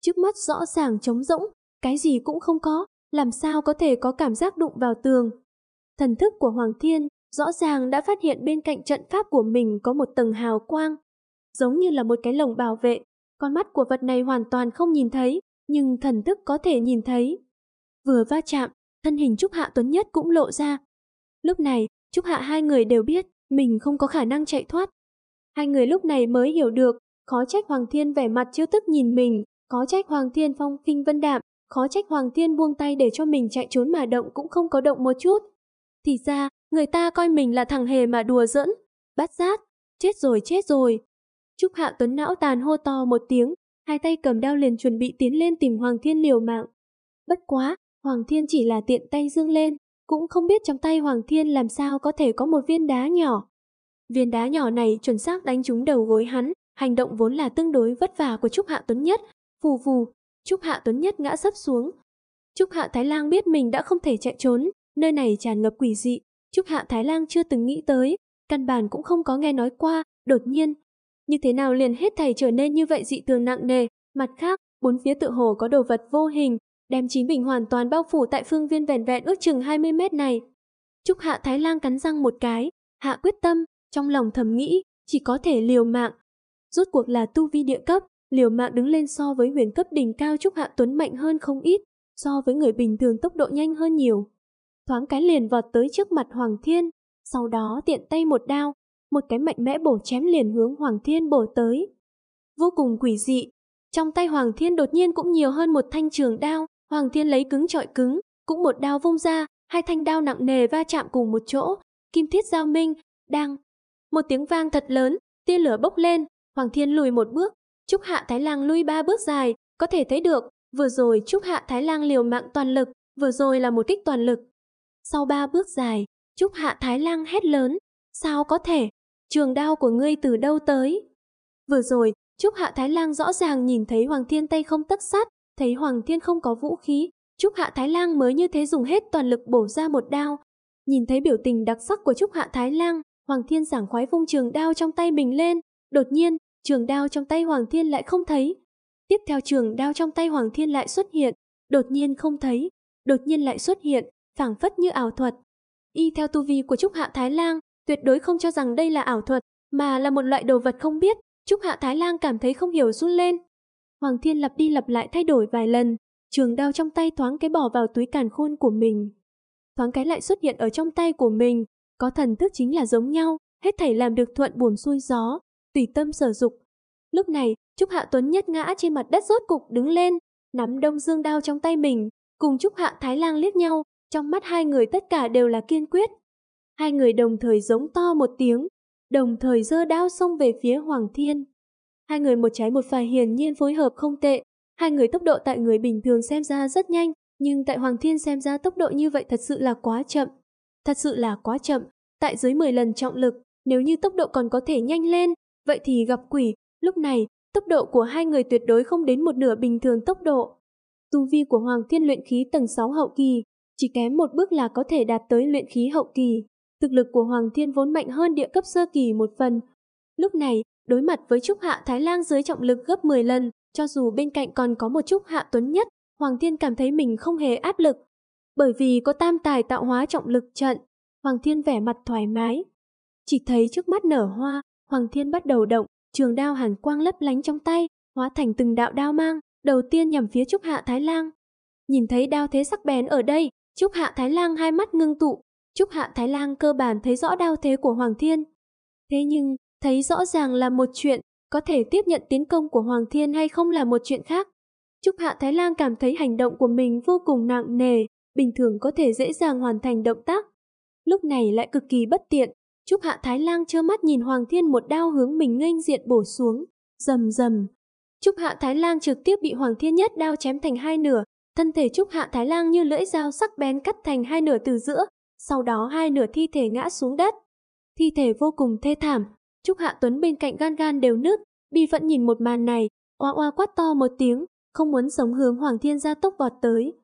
Trước mắt rõ ràng trống rỗng, cái gì cũng không có, làm sao có thể có cảm giác đụng vào tường, Thần thức của Hoàng Thiên rõ ràng đã phát hiện bên cạnh trận pháp của mình có một tầng hào quang, giống như là một cái lồng bảo vệ. Con mắt của vật này hoàn toàn không nhìn thấy, nhưng thần thức có thể nhìn thấy. Vừa va chạm, thân hình Trúc Hạ Tuấn Nhất cũng lộ ra. Lúc này, Trúc Hạ hai người đều biết mình không có khả năng chạy thoát. Hai người lúc này mới hiểu được, khó trách Hoàng Thiên vẻ mặt chiêu tức nhìn mình, khó trách Hoàng Thiên phong khinh vân đạm, khó trách Hoàng Thiên buông tay để cho mình chạy trốn mà động cũng không có động một chút. Thì ra, người ta coi mình là thằng hề mà đùa giỡn. Bắt giác, chết rồi, chết rồi. Trúc Hạ Tuấn não tàn hô to một tiếng, hai tay cầm đao liền chuẩn bị tiến lên tìm Hoàng Thiên liều mạng. Bất quá, Hoàng Thiên chỉ là tiện tay dương lên, cũng không biết trong tay Hoàng Thiên làm sao có thể có một viên đá nhỏ. Viên đá nhỏ này chuẩn xác đánh trúng đầu gối hắn, hành động vốn là tương đối vất vả của Trúc Hạ Tuấn Nhất. Phù phù, Trúc Hạ Tuấn Nhất ngã sấp xuống. Trúc Hạ Thái Lang biết mình đã không thể chạy trốn, Nơi này tràn ngập quỷ dị, Trúc Hạ Thái Lang chưa từng nghĩ tới, căn bản cũng không có nghe nói qua, đột nhiên. Như thế nào liền hết thảy trở nên như vậy dị tường nặng nề, mặt khác, bốn phía tự hồ có đồ vật vô hình, đem chính bình hoàn toàn bao phủ tại phương viên vẹn vẹn ước chừng 20 mét này. Trúc Hạ Thái Lang cắn răng một cái, hạ quyết tâm, trong lòng thầm nghĩ, chỉ có thể liều mạng. Rốt cuộc là tu vi địa cấp, liều mạng đứng lên so với huyền cấp đỉnh cao Trúc Hạ Tuấn mạnh hơn không ít, so với người bình thường tốc độ nhanh hơn nhiều thoáng cái liền vọt tới trước mặt Hoàng Thiên, sau đó tiện tay một đao, một cái mạnh mẽ bổ chém liền hướng Hoàng Thiên bổ tới. Vô cùng quỷ dị, trong tay Hoàng Thiên đột nhiên cũng nhiều hơn một thanh trường đao, Hoàng Thiên lấy cứng trọi cứng, cũng một đao vung ra, hai thanh đao nặng nề va chạm cùng một chỗ, kim thiết giao minh, đang. Một tiếng vang thật lớn, tia lửa bốc lên, Hoàng Thiên lùi một bước, Trúc Hạ Thái Lang lui ba bước dài, có thể thấy được, vừa rồi Trúc Hạ Thái Lang liều mạng toàn lực, vừa rồi là một kích toàn lực, sau ba bước dài, Trúc Hạ Thái lang hét lớn, sao có thể, trường đao của ngươi từ đâu tới? Vừa rồi, Trúc Hạ Thái Lang rõ ràng nhìn thấy Hoàng Thiên tay không tất sát, thấy Hoàng Thiên không có vũ khí, Trúc Hạ Thái Lang mới như thế dùng hết toàn lực bổ ra một đao. Nhìn thấy biểu tình đặc sắc của Trúc Hạ Thái Lang, Hoàng Thiên giảng khoái vung trường đao trong tay mình lên, đột nhiên, trường đao trong tay Hoàng Thiên lại không thấy. Tiếp theo trường đao trong tay Hoàng Thiên lại xuất hiện, đột nhiên không thấy, đột nhiên lại xuất hiện, phảng phất như ảo thuật. Y theo tu vi của Trúc Hạ Thái Lang, tuyệt đối không cho rằng đây là ảo thuật, mà là một loại đồ vật không biết, Trúc Hạ Thái Lang cảm thấy không hiểu run lên. Hoàng Thiên lặp đi lặp lại thay đổi vài lần, trường đao trong tay thoáng cái bỏ vào túi càn khôn của mình. Thoáng cái lại xuất hiện ở trong tay của mình, có thần thức chính là giống nhau, hết thảy làm được thuận buồm xuôi gió, tùy tâm sở dục. Lúc này, Trúc Hạ Tuấn nhất ngã trên mặt đất rốt cục đứng lên, nắm đông dương đao trong tay mình, cùng Trúc Hạ Thái Lang liếc nhau, trong mắt hai người tất cả đều là kiên quyết. Hai người đồng thời giống to một tiếng, đồng thời dơ đao xông về phía Hoàng Thiên. Hai người một trái một phải hiển nhiên phối hợp không tệ, hai người tốc độ tại người bình thường xem ra rất nhanh, nhưng tại Hoàng Thiên xem ra tốc độ như vậy thật sự là quá chậm. Thật sự là quá chậm, tại dưới 10 lần trọng lực, nếu như tốc độ còn có thể nhanh lên, vậy thì gặp quỷ, lúc này, tốc độ của hai người tuyệt đối không đến một nửa bình thường tốc độ. Tu vi của Hoàng Thiên luyện khí tầng 6 hậu kỳ, chỉ kém một bước là có thể đạt tới luyện khí hậu kỳ. Thực lực của Hoàng Thiên vốn mạnh hơn địa cấp sơ kỳ một phần. Lúc này, đối mặt với Trúc Hạ Thái Lang dưới trọng lực gấp 10 lần, cho dù bên cạnh còn có một Trúc Hạ Tuấn Nhất, Hoàng Thiên cảm thấy mình không hề áp lực. Bởi vì có tam tài tạo hóa trọng lực trận, Hoàng Thiên vẻ mặt thoải mái. Chỉ thấy trước mắt nở hoa, Hoàng Thiên bắt đầu động, trường đao hàn quang lấp lánh trong tay, hóa thành từng đạo đao mang, đầu tiên nhằm phía Trúc Hạ Thái Lang. Nhìn thấy đao thế sắc bén ở đây, Trúc Hạ Thái Lang hai mắt ngưng tụ, Trúc Hạ Thái Lang cơ bản thấy rõ đao thế của Hoàng Thiên. Thế nhưng, thấy rõ ràng là một chuyện, có thể tiếp nhận tiến công của Hoàng Thiên hay không là một chuyện khác. Trúc Hạ Thái Lang cảm thấy hành động của mình vô cùng nặng nề, bình thường có thể dễ dàng hoàn thành động tác. Lúc này lại cực kỳ bất tiện, Trúc Hạ Thái Lang trơ mắt nhìn Hoàng Thiên một đao hướng mình nghênh diện bổ xuống, rầm rầm. Trúc Hạ Thái Lang trực tiếp bị Hoàng Thiên nhất đao chém thành hai nửa, Thân thể Trúc Hạ Thái Lang như lưỡi dao sắc bén cắt thành hai nửa từ giữa, sau đó hai nửa thi thể ngã xuống đất. Thi thể vô cùng thê thảm, Trúc Hạ Tuấn bên cạnh gan gan đều nứt, bi vẫn nhìn một màn này, oa oa quát to một tiếng, không muốn sống hướng Hoàng Thiên ra tốc vọt tới.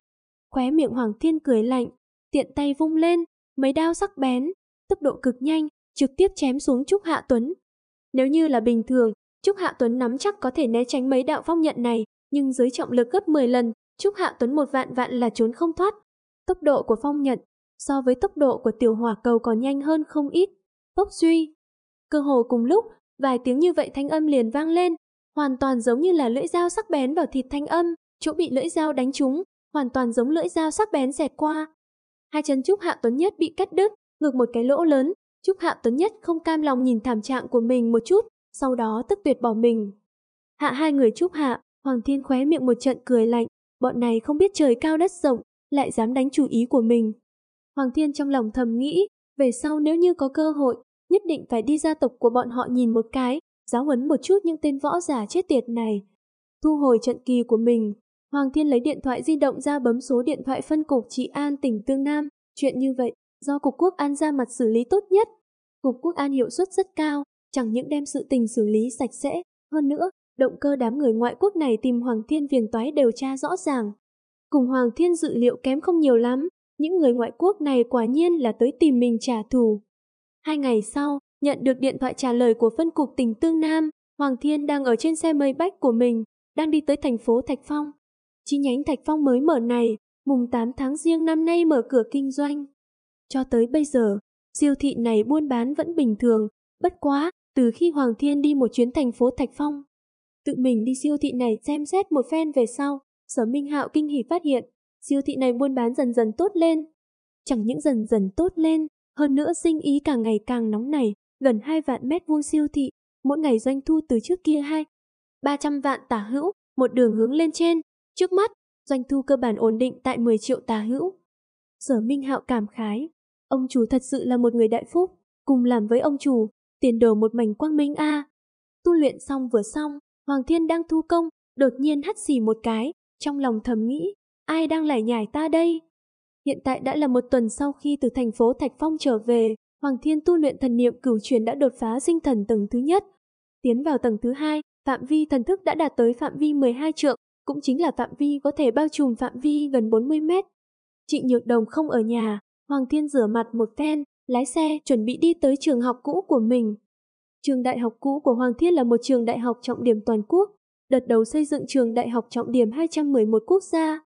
Khóe miệng Hoàng Thiên cười lạnh, tiện tay vung lên, mấy đao sắc bén, tốc độ cực nhanh, trực tiếp chém xuống Trúc Hạ Tuấn. Nếu như là bình thường, Trúc Hạ Tuấn nắm chắc có thể né tránh mấy đạo phong nhận này, nhưng dưới trọng lực gấp 10 lần, Trúc Hạ Tuấn một vạn vạn là trốn không thoát. Tốc độ của Phong Nhật so với tốc độ của tiểu hỏa cầu còn nhanh hơn không ít. Bốc suy. Cơ hồ cùng lúc, vài tiếng như vậy thanh âm liền vang lên, hoàn toàn giống như là lưỡi dao sắc bén vào thịt thanh âm, chỗ bị lưỡi dao đánh trúng, hoàn toàn giống lưỡi dao sắc bén xẹt qua. Hai chân Trúc Hạ Tuấn Nhất bị cắt đứt, ngược một cái lỗ lớn, Trúc Hạ Tuấn Nhất không cam lòng nhìn thảm trạng của mình một chút, sau đó tức tuyệt bỏ mình. Hạ hai người Trúc Hạ, Hoàng Thiên khóe miệng một trận cười lạnh, Bọn này không biết trời cao đất rộng, lại dám đánh chủ ý của mình. Hoàng Thiên trong lòng thầm nghĩ, về sau nếu như có cơ hội, nhất định phải đi gia tộc của bọn họ nhìn một cái, giáo huấn một chút những tên võ giả chết tiệt này. Thu hồi trận kỳ của mình, Hoàng Thiên lấy điện thoại di động ra bấm số điện thoại phân cục trị an tỉnh Tương Nam. Chuyện như vậy, do Cục Quốc an ra mặt xử lý tốt nhất. Cục Quốc an hiệu suất rất cao, chẳng những đem sự tình xử lý sạch sẽ, hơn nữa động cơ đám người ngoại quốc này tìm Hoàng Thiên Viền Toái đều tra rõ ràng. Cùng Hoàng Thiên dự liệu kém không nhiều lắm, những người ngoại quốc này quả nhiên là tới tìm mình trả thù. Hai ngày sau, nhận được điện thoại trả lời của phân cục tỉnh Tương Nam, Hoàng Thiên đang ở trên xe mây bách của mình, đang đi tới thành phố Thạch Phong. Chi nhánh Thạch Phong mới mở này, mùng 8 tháng riêng năm nay mở cửa kinh doanh. Cho tới bây giờ, siêu thị này buôn bán vẫn bình thường, bất quá, từ khi Hoàng Thiên đi một chuyến thành phố Thạch Phong, Tự mình đi siêu thị này xem xét một phen về sau, Sở Minh Hạo kinh hỉ phát hiện, siêu thị này buôn bán dần dần tốt lên. Chẳng những dần dần tốt lên, hơn nữa sinh ý càng ngày càng nóng này, gần 2 vạn mét vuông siêu thị, mỗi ngày doanh thu từ trước kia 2, 300 vạn tả hữu, một đường hướng lên trên, trước mắt, doanh thu cơ bản ổn định tại 10 triệu tả hữu. Sở Minh Hạo cảm khái, ông chủ thật sự là một người đại phúc, cùng làm với ông chủ, tiền đồ một mảnh quang minh a. Tu luyện xong vừa xong, Hoàng Thiên đang thu công, đột nhiên hắt xì một cái, trong lòng thầm nghĩ, ai đang lải nhải ta đây? Hiện tại đã là một tuần sau khi từ thành phố Thạch Phong trở về, Hoàng Thiên tu luyện thần niệm cửu truyền đã đột phá sinh thần tầng thứ nhất. Tiến vào tầng thứ hai, phạm vi thần thức đã đạt tới phạm vi 12 trượng, cũng chính là phạm vi có thể bao trùm phạm vi gần 40 mét. Trịnh Nhược Đồng không ở nhà, Hoàng Thiên rửa mặt một phen, lái xe chuẩn bị đi tới trường học cũ của mình. Trường đại học cũ của Hoàng Thiết là một trường đại học trọng điểm toàn quốc, đợt đầu xây dựng trường đại học trọng điểm 211 quốc gia.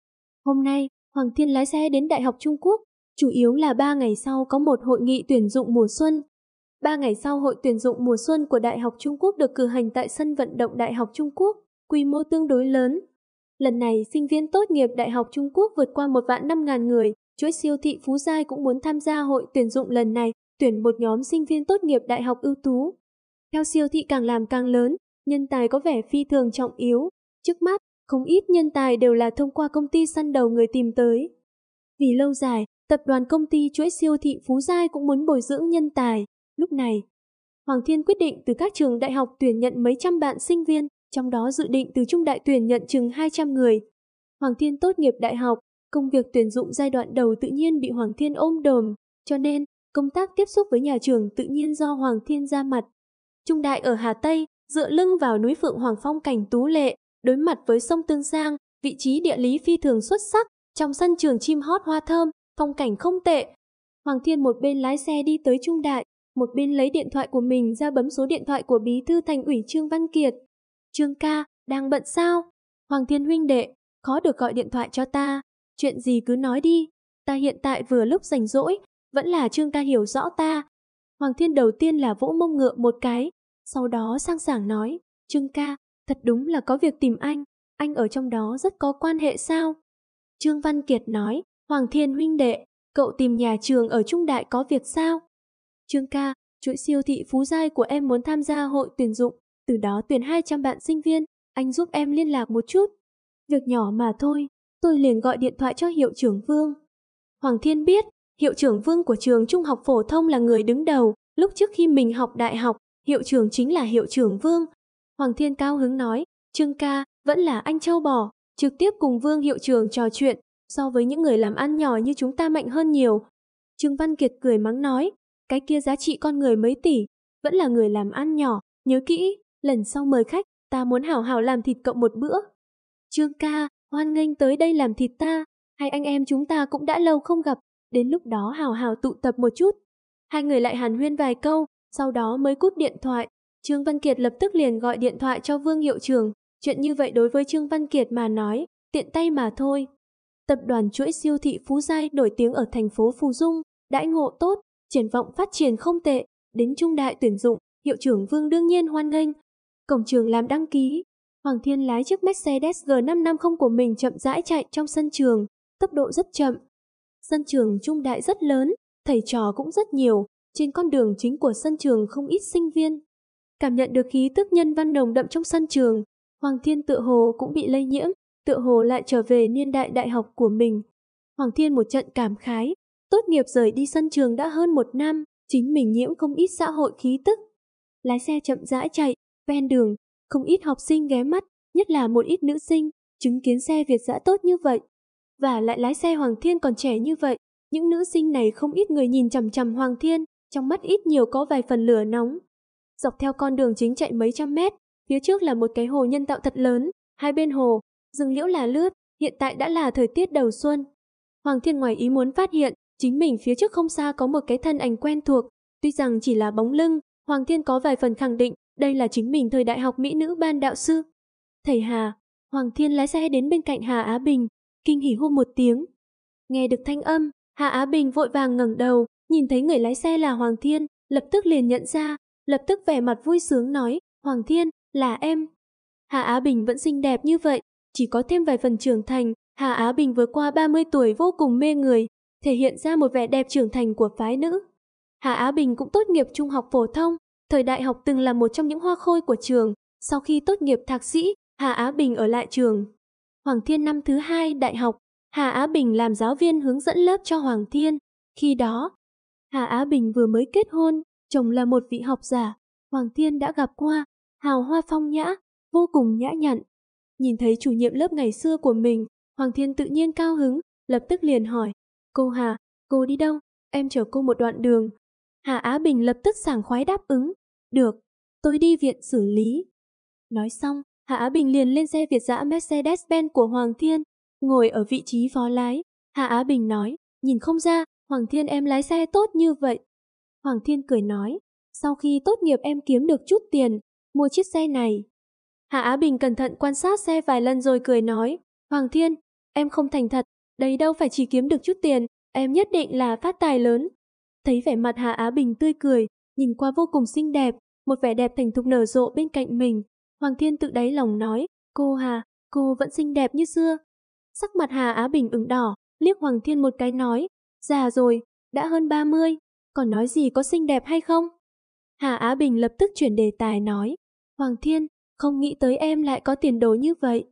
Hôm nay, Hoàng Thiên lái xe đến Đại học Trung Quốc, chủ yếu là 3 ngày sau có một hội nghị tuyển dụng mùa xuân. 3 ngày sau hội tuyển dụng mùa xuân của Đại học Trung Quốc được cử hành tại sân vận động Đại học Trung Quốc, quy mô tương đối lớn. Lần này, sinh viên tốt nghiệp Đại học Trung Quốc vượt qua một vạn 5 ngàn người, chuỗi siêu thị Phú Giai cũng muốn tham gia hội tuyển dụng lần này, tuyển một nhóm sinh viên tốt nghiệp đại học ưu tú. Theo siêu thị càng làm càng lớn, nhân tài có vẻ phi thường trọng yếu. Trước mắt, không ít nhân tài đều là thông qua công ty săn đầu người tìm tới. Vì lâu dài, tập đoàn công ty chuỗi siêu thị Phú Giai cũng muốn bồi dưỡng nhân tài. Lúc này, Hoàng Thiên quyết định từ các trường đại học tuyển nhận mấy trăm bạn sinh viên, trong đó dự định từ trung đại tuyển nhận chừng 200 người. Hoàng Thiên tốt nghiệp đại học, công việc tuyển dụng giai đoạn đầu tự nhiên bị Hoàng Thiên ôm đồm, cho nên công tác tiếp xúc với nhà trường tự nhiên do Hoàng Thiên ra mặt. Trung Đại ở Hà Tây, dựa lưng vào núi Phượng Hoàng Phong cảnh tú lệ, đối mặt với sông Tương Giang, vị trí địa lý phi thường xuất sắc, trong sân trường chim hót hoa thơm, phong cảnh không tệ. Hoàng Thiên một bên lái xe đi tới Trung Đại, một bên lấy điện thoại của mình ra bấm số điện thoại của bí thư thành ủy Trương Văn Kiệt. Trương ca, đang bận sao? Hoàng Thiên huynh đệ, khó được gọi điện thoại cho ta, chuyện gì cứ nói đi, ta hiện tại vừa lúc rảnh rỗi, vẫn là Trương ca hiểu rõ ta. Hoàng Thiên đầu tiên là vỗ mông ngựa một cái, sau đó sang sảng nói, Trương ca, thật đúng là có việc tìm anh, anh ở trong đó rất có quan hệ sao? Trương Văn Kiệt nói, Hoàng Thiên huynh đệ, cậu tìm nhà trường ở Trung Đại có việc sao? Trương ca, chuỗi siêu thị phú giai của em muốn tham gia hội tuyển dụng, từ đó tuyển hai trăm bạn sinh viên, anh giúp em liên lạc một chút. Việc nhỏ mà thôi, tôi liền gọi điện thoại cho hiệu trưởng Vương. Hoàng Thiên biết, hiệu trưởng Vương của trường trung học phổ thông là người đứng đầu, lúc trước khi mình học đại học, hiệu trưởng chính là hiệu trưởng Vương. Hoàng Thiên cao hứng nói, Trương ca, vẫn là anh châu bò, trực tiếp cùng Vương hiệu trưởng trò chuyện, so với những người làm ăn nhỏ như chúng ta mạnh hơn nhiều. Trương Văn Kiệt cười mắng nói, cái kia giá trị con người mấy tỷ, vẫn là người làm ăn nhỏ, nhớ kỹ, lần sau mời khách, ta muốn hảo hảo làm thịt cậu một bữa. Trương ca, hoan nghênh tới đây làm thịt ta, hai anh em chúng ta cũng đã lâu không gặp, đến lúc đó hào hào tụ tập một chút. Hai người lại hàn huyên vài câu, sau đó mới cút điện thoại. Trương Văn Kiệt lập tức liền gọi điện thoại cho Vương Hiệu trưởng. Chuyện như vậy đối với Trương Văn Kiệt mà nói, tiện tay mà thôi. Tập đoàn chuỗi siêu thị Phú Giai nổi tiếng ở thành phố Phù Dung, đãi ngộ tốt, triển vọng phát triển không tệ, đến trung đại tuyển dụng, hiệu trưởng Vương đương nhiên hoan nghênh. Cổng trường làm đăng ký, Hoàng Thiên lái chiếc Mercedes G550 của mình chậm rãi chạy trong sân trường, tốc độ rất chậm. Sân trường trung đại rất lớn, thầy trò cũng rất nhiều, trên con đường chính của sân trường không ít sinh viên. Cảm nhận được khí tức nhân văn nồng đậm trong sân trường, Hoàng Thiên tự hồ cũng bị lây nhiễm, tự hồ lại trở về niên đại đại học của mình. Hoàng Thiên một trận cảm khái, tốt nghiệp rời đi sân trường đã hơn một năm, chính mình nhiễm không ít xã hội khí tức. Lái xe chậm rãi chạy, ven đường, không ít học sinh ghé mắt, nhất là một ít nữ sinh, chứng kiến xe Việt dã tốt như vậy. Và lại lái xe Hoàng Thiên còn trẻ như vậy, những nữ sinh này không ít người nhìn chằm chằm Hoàng Thiên, trong mắt ít nhiều có vài phần lửa nóng. Dọc theo con đường chính chạy mấy trăm mét, phía trước là một cái hồ nhân tạo thật lớn, hai bên hồ, rừng liễu là lướt, hiện tại đã là thời tiết đầu xuân. Hoàng Thiên ngoài ý muốn phát hiện, chính mình phía trước không xa có một cái thân ảnh quen thuộc, tuy rằng chỉ là bóng lưng, Hoàng Thiên có vài phần khẳng định, đây là chính mình thời đại học mỹ nữ ban đạo sư. Thầy Hà, Hoàng Thiên lái xe đến bên cạnh Hà Á Bình, kinh hỉ hô một tiếng. Nghe được thanh âm, Hà Á Bình vội vàng ngẩng đầu, Nhìn thấy người lái xe là Hoàng Thiên, lập tức liền nhận ra, lập tức vẻ mặt vui sướng nói, Hoàng Thiên, là em. Hà Á Bình vẫn xinh đẹp như vậy, chỉ có thêm vài phần trưởng thành, Hà Á Bình vừa qua 30 tuổi vô cùng mê người, thể hiện ra một vẻ đẹp trưởng thành của phái nữ. Hà Á Bình cũng tốt nghiệp trung học phổ thông, thời đại học từng là một trong những hoa khôi của trường. Sau khi tốt nghiệp thạc sĩ, Hà Á Bình ở lại trường. Hoàng Thiên năm thứ hai đại học, Hà Á Bình làm giáo viên hướng dẫn lớp cho Hoàng Thiên. Khi đó, Hà Á Bình vừa mới kết hôn, chồng là một vị học giả, Hoàng Thiên đã gặp qua, hào hoa phong nhã, vô cùng nhã nhặn. Nhìn thấy chủ nhiệm lớp ngày xưa của mình, Hoàng Thiên tự nhiên cao hứng, lập tức liền hỏi, cô Hà, cô đi đâu, em chở cô một đoạn đường. Hà Á Bình lập tức sảng khoái đáp ứng, được, tôi đi viện xử lý. Nói xong, Hà Á Bình liền lên xe Việt giã Mercedes-Benz của Hoàng Thiên, ngồi ở vị trí phó lái. Hà Á Bình nói, nhìn không ra, Hoàng Thiên em lái xe tốt như vậy. Hoàng Thiên cười nói, sau khi tốt nghiệp em kiếm được chút tiền, mua chiếc xe này. Hạ Á Bình cẩn thận quan sát xe vài lần rồi cười nói, Hoàng Thiên, em không thành thật, đấy đâu phải chỉ kiếm được chút tiền, em nhất định là phát tài lớn. Thấy vẻ mặt Hạ Á Bình tươi cười, nhìn qua vô cùng xinh đẹp, một vẻ đẹp thành thục nở rộ bên cạnh mình. Hoàng Thiên tự đáy lòng nói, cô Hà, cô vẫn xinh đẹp như xưa. Sắc mặt Hà Á Bình ửng đỏ, liếc Hoàng Thiên một cái nói, Già rồi, đã hơn 30, còn nói gì có xinh đẹp hay không? Hà Á Bình lập tức chuyển đề tài nói, Hoàng Thiên, không nghĩ tới em lại có tiền đồ như vậy.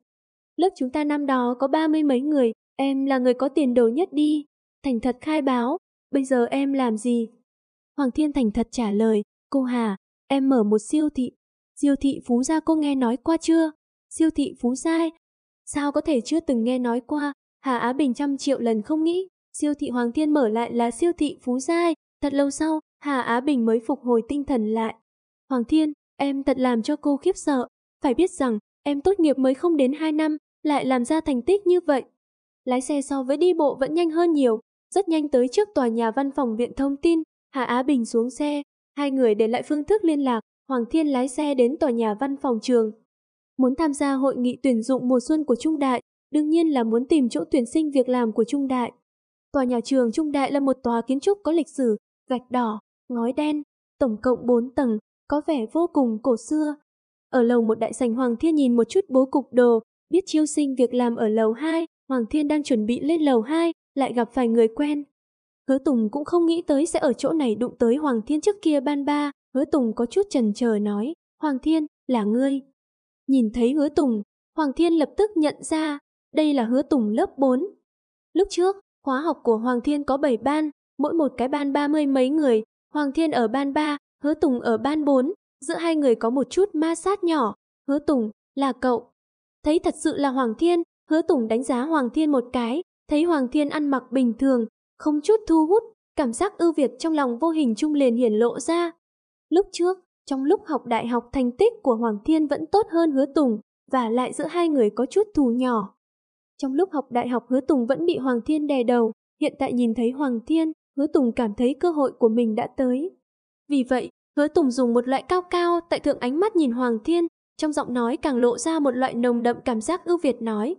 Lớp chúng ta năm đó có ba mươi mấy người, em là người có tiền đồ nhất đi. Thành thật khai báo, bây giờ em làm gì? Hoàng Thiên thành thật trả lời, cô Hà, em mở một siêu thị. Siêu thị Phú Gia cô nghe nói qua chưa? Siêu thị Phú Gia Sao có thể chưa từng nghe nói qua? Hà Á Bình trăm triệu lần không nghĩ. Siêu thị Hoàng Thiên mở lại là siêu thị Phú Giai. Thật lâu sau, Hà Á Bình mới phục hồi tinh thần lại. Hoàng Thiên, em thật làm cho cô khiếp sợ. Phải biết rằng, em tốt nghiệp mới không đến 2 năm, lại làm ra thành tích như vậy. Lái xe so với đi bộ vẫn nhanh hơn nhiều. Rất nhanh tới trước tòa nhà văn phòng viện thông tin, Hà Á Bình xuống xe. Hai người để lại phương thức liên lạc, Hoàng Thiên lái xe đến tòa nhà văn phòng trường. Muốn tham gia hội nghị tuyển dụng mùa xuân của Trung Đại, đương nhiên là muốn tìm chỗ tuyển sinh việc làm của Trung Đại. Tòa nhà trường Trung Đại là một tòa kiến trúc có lịch sử, gạch đỏ, ngói đen, tổng cộng 4 tầng, có vẻ vô cùng cổ xưa. Ở lầu một đại sảnh Hoàng Thiên nhìn một chút bố cục đồ, biết chiêu sinh việc làm ở lầu 2, Hoàng Thiên đang chuẩn bị lên lầu 2, lại gặp phải người quen. Hứa Tùng cũng không nghĩ tới sẽ ở chỗ này đụng tới Hoàng Thiên trước kia ban ba, Hứa Tùng có chút chần chờ nói, Hoàng Thiên, là ngươi. Nhìn thấy Hứa Tùng, Hoàng Thiên lập tức nhận ra, đây là Hứa Tùng lớp 4. Lúc trước, Khóa học của Hoàng Thiên có 7 ban, mỗi một cái ban ba mươi mấy người, Hoàng Thiên ở ban 3, Hứa Tùng ở ban 4, giữa hai người có một chút ma sát nhỏ, Hứa Tùng, là cậu. Thấy thật sự là Hoàng Thiên, Hứa Tùng đánh giá Hoàng Thiên một cái, thấy Hoàng Thiên ăn mặc bình thường, không chút thu hút, cảm giác ưu việt trong lòng vô hình chung liền hiển lộ ra. Lúc trước, trong lúc học đại học thành tích của Hoàng Thiên vẫn tốt hơn Hứa Tùng, và lại giữa hai người có chút thù nhỏ. Trong lúc học đại học Hứa Tùng vẫn bị Hoàng Thiên đè đầu, hiện tại nhìn thấy Hoàng Thiên, Hứa Tùng cảm thấy cơ hội của mình đã tới. Vì vậy, Hứa Tùng dùng một loại cao cao tại thượng ánh mắt nhìn Hoàng Thiên, trong giọng nói càng lộ ra một loại nồng đậm cảm giác ưu việt nói.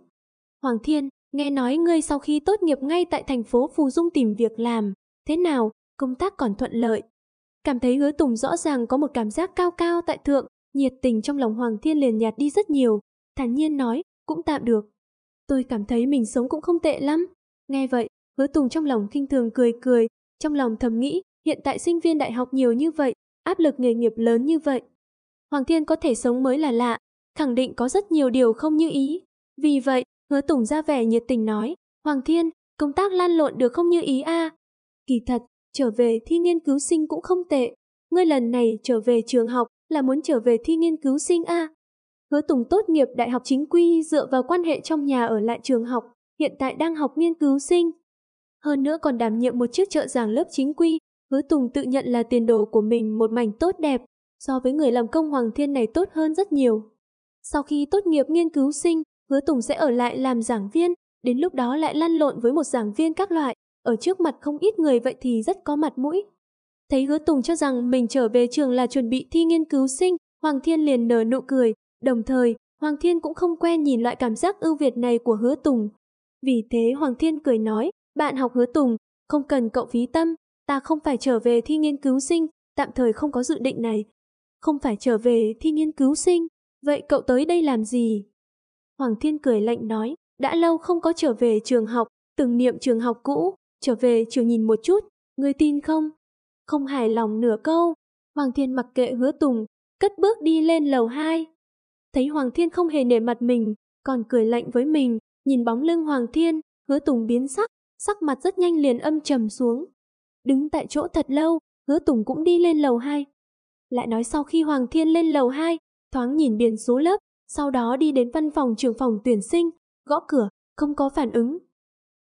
Hoàng Thiên, nghe nói ngươi sau khi tốt nghiệp ngay tại thành phố Phù Dung tìm việc làm, thế nào, công tác còn thuận lợi. Cảm thấy hứa Tùng rõ ràng có một cảm giác cao cao tại thượng, nhiệt tình trong lòng Hoàng Thiên liền nhạt đi rất nhiều, thản nhiên nói, cũng tạm được. Tôi cảm thấy mình sống cũng không tệ lắm. Nghe vậy, hứa Tùng trong lòng kinh thường cười cười, trong lòng thầm nghĩ, hiện tại sinh viên đại học nhiều như vậy, áp lực nghề nghiệp lớn như vậy. Hoàng Thiên có thể sống mới là lạ, khẳng định có rất nhiều điều không như ý. Vì vậy, hứa Tùng ra vẻ nhiệt tình nói, Hoàng Thiên, công tác lan lộn được không như ý a Kỳ thật, trở về thi nghiên cứu sinh cũng không tệ. Ngươi lần này trở về trường học là muốn trở về thi nghiên cứu sinh a Hứa Tùng tốt nghiệp đại học chính quy dựa vào quan hệ trong nhà ở lại trường học, hiện tại đang học nghiên cứu sinh. Hơn nữa còn đảm nhiệm một chiếc trợ giảng lớp chính quy, Hứa Tùng tự nhận là tiền đồ của mình một mảnh tốt đẹp, so với người làm công Hoàng Thiên này tốt hơn rất nhiều. Sau khi tốt nghiệp nghiên cứu sinh, Hứa Tùng sẽ ở lại làm giảng viên, đến lúc đó lại lăn lộn với một giảng viên các loại, ở trước mặt không ít người vậy thì rất có mặt mũi. Thấy Hứa Tùng cho rằng mình trở về trường là chuẩn bị thi nghiên cứu sinh, Hoàng Thiên liền nở nụ cười, Đồng thời, Hoàng Thiên cũng không quen nhìn loại cảm giác ưu việt này của hứa Tùng. Vì thế Hoàng Thiên cười nói, bạn học hứa Tùng, không cần cậu phí tâm, ta không phải trở về thi nghiên cứu sinh, tạm thời không có dự định này. Không phải trở về thi nghiên cứu sinh, vậy cậu tới đây làm gì? Hoàng Thiên cười lạnh nói, đã lâu không có trở về trường học, tưởng niệm trường học cũ, trở về trường nhìn một chút, người tin không? Không hài lòng nửa câu, Hoàng Thiên mặc kệ hứa Tùng, cất bước đi lên lầu 2 thấy Hoàng Thiên không hề nể mặt mình, còn cười lạnh với mình, nhìn bóng lưng Hoàng Thiên, hứa Tùng biến sắc, sắc mặt rất nhanh liền âm trầm xuống. Đứng tại chỗ thật lâu, hứa Tùng cũng đi lên lầu 2. Lại nói sau khi Hoàng Thiên lên lầu 2, thoáng nhìn biển số lớp, sau đó đi đến văn phòng trưởng phòng tuyển sinh, gõ cửa, không có phản ứng.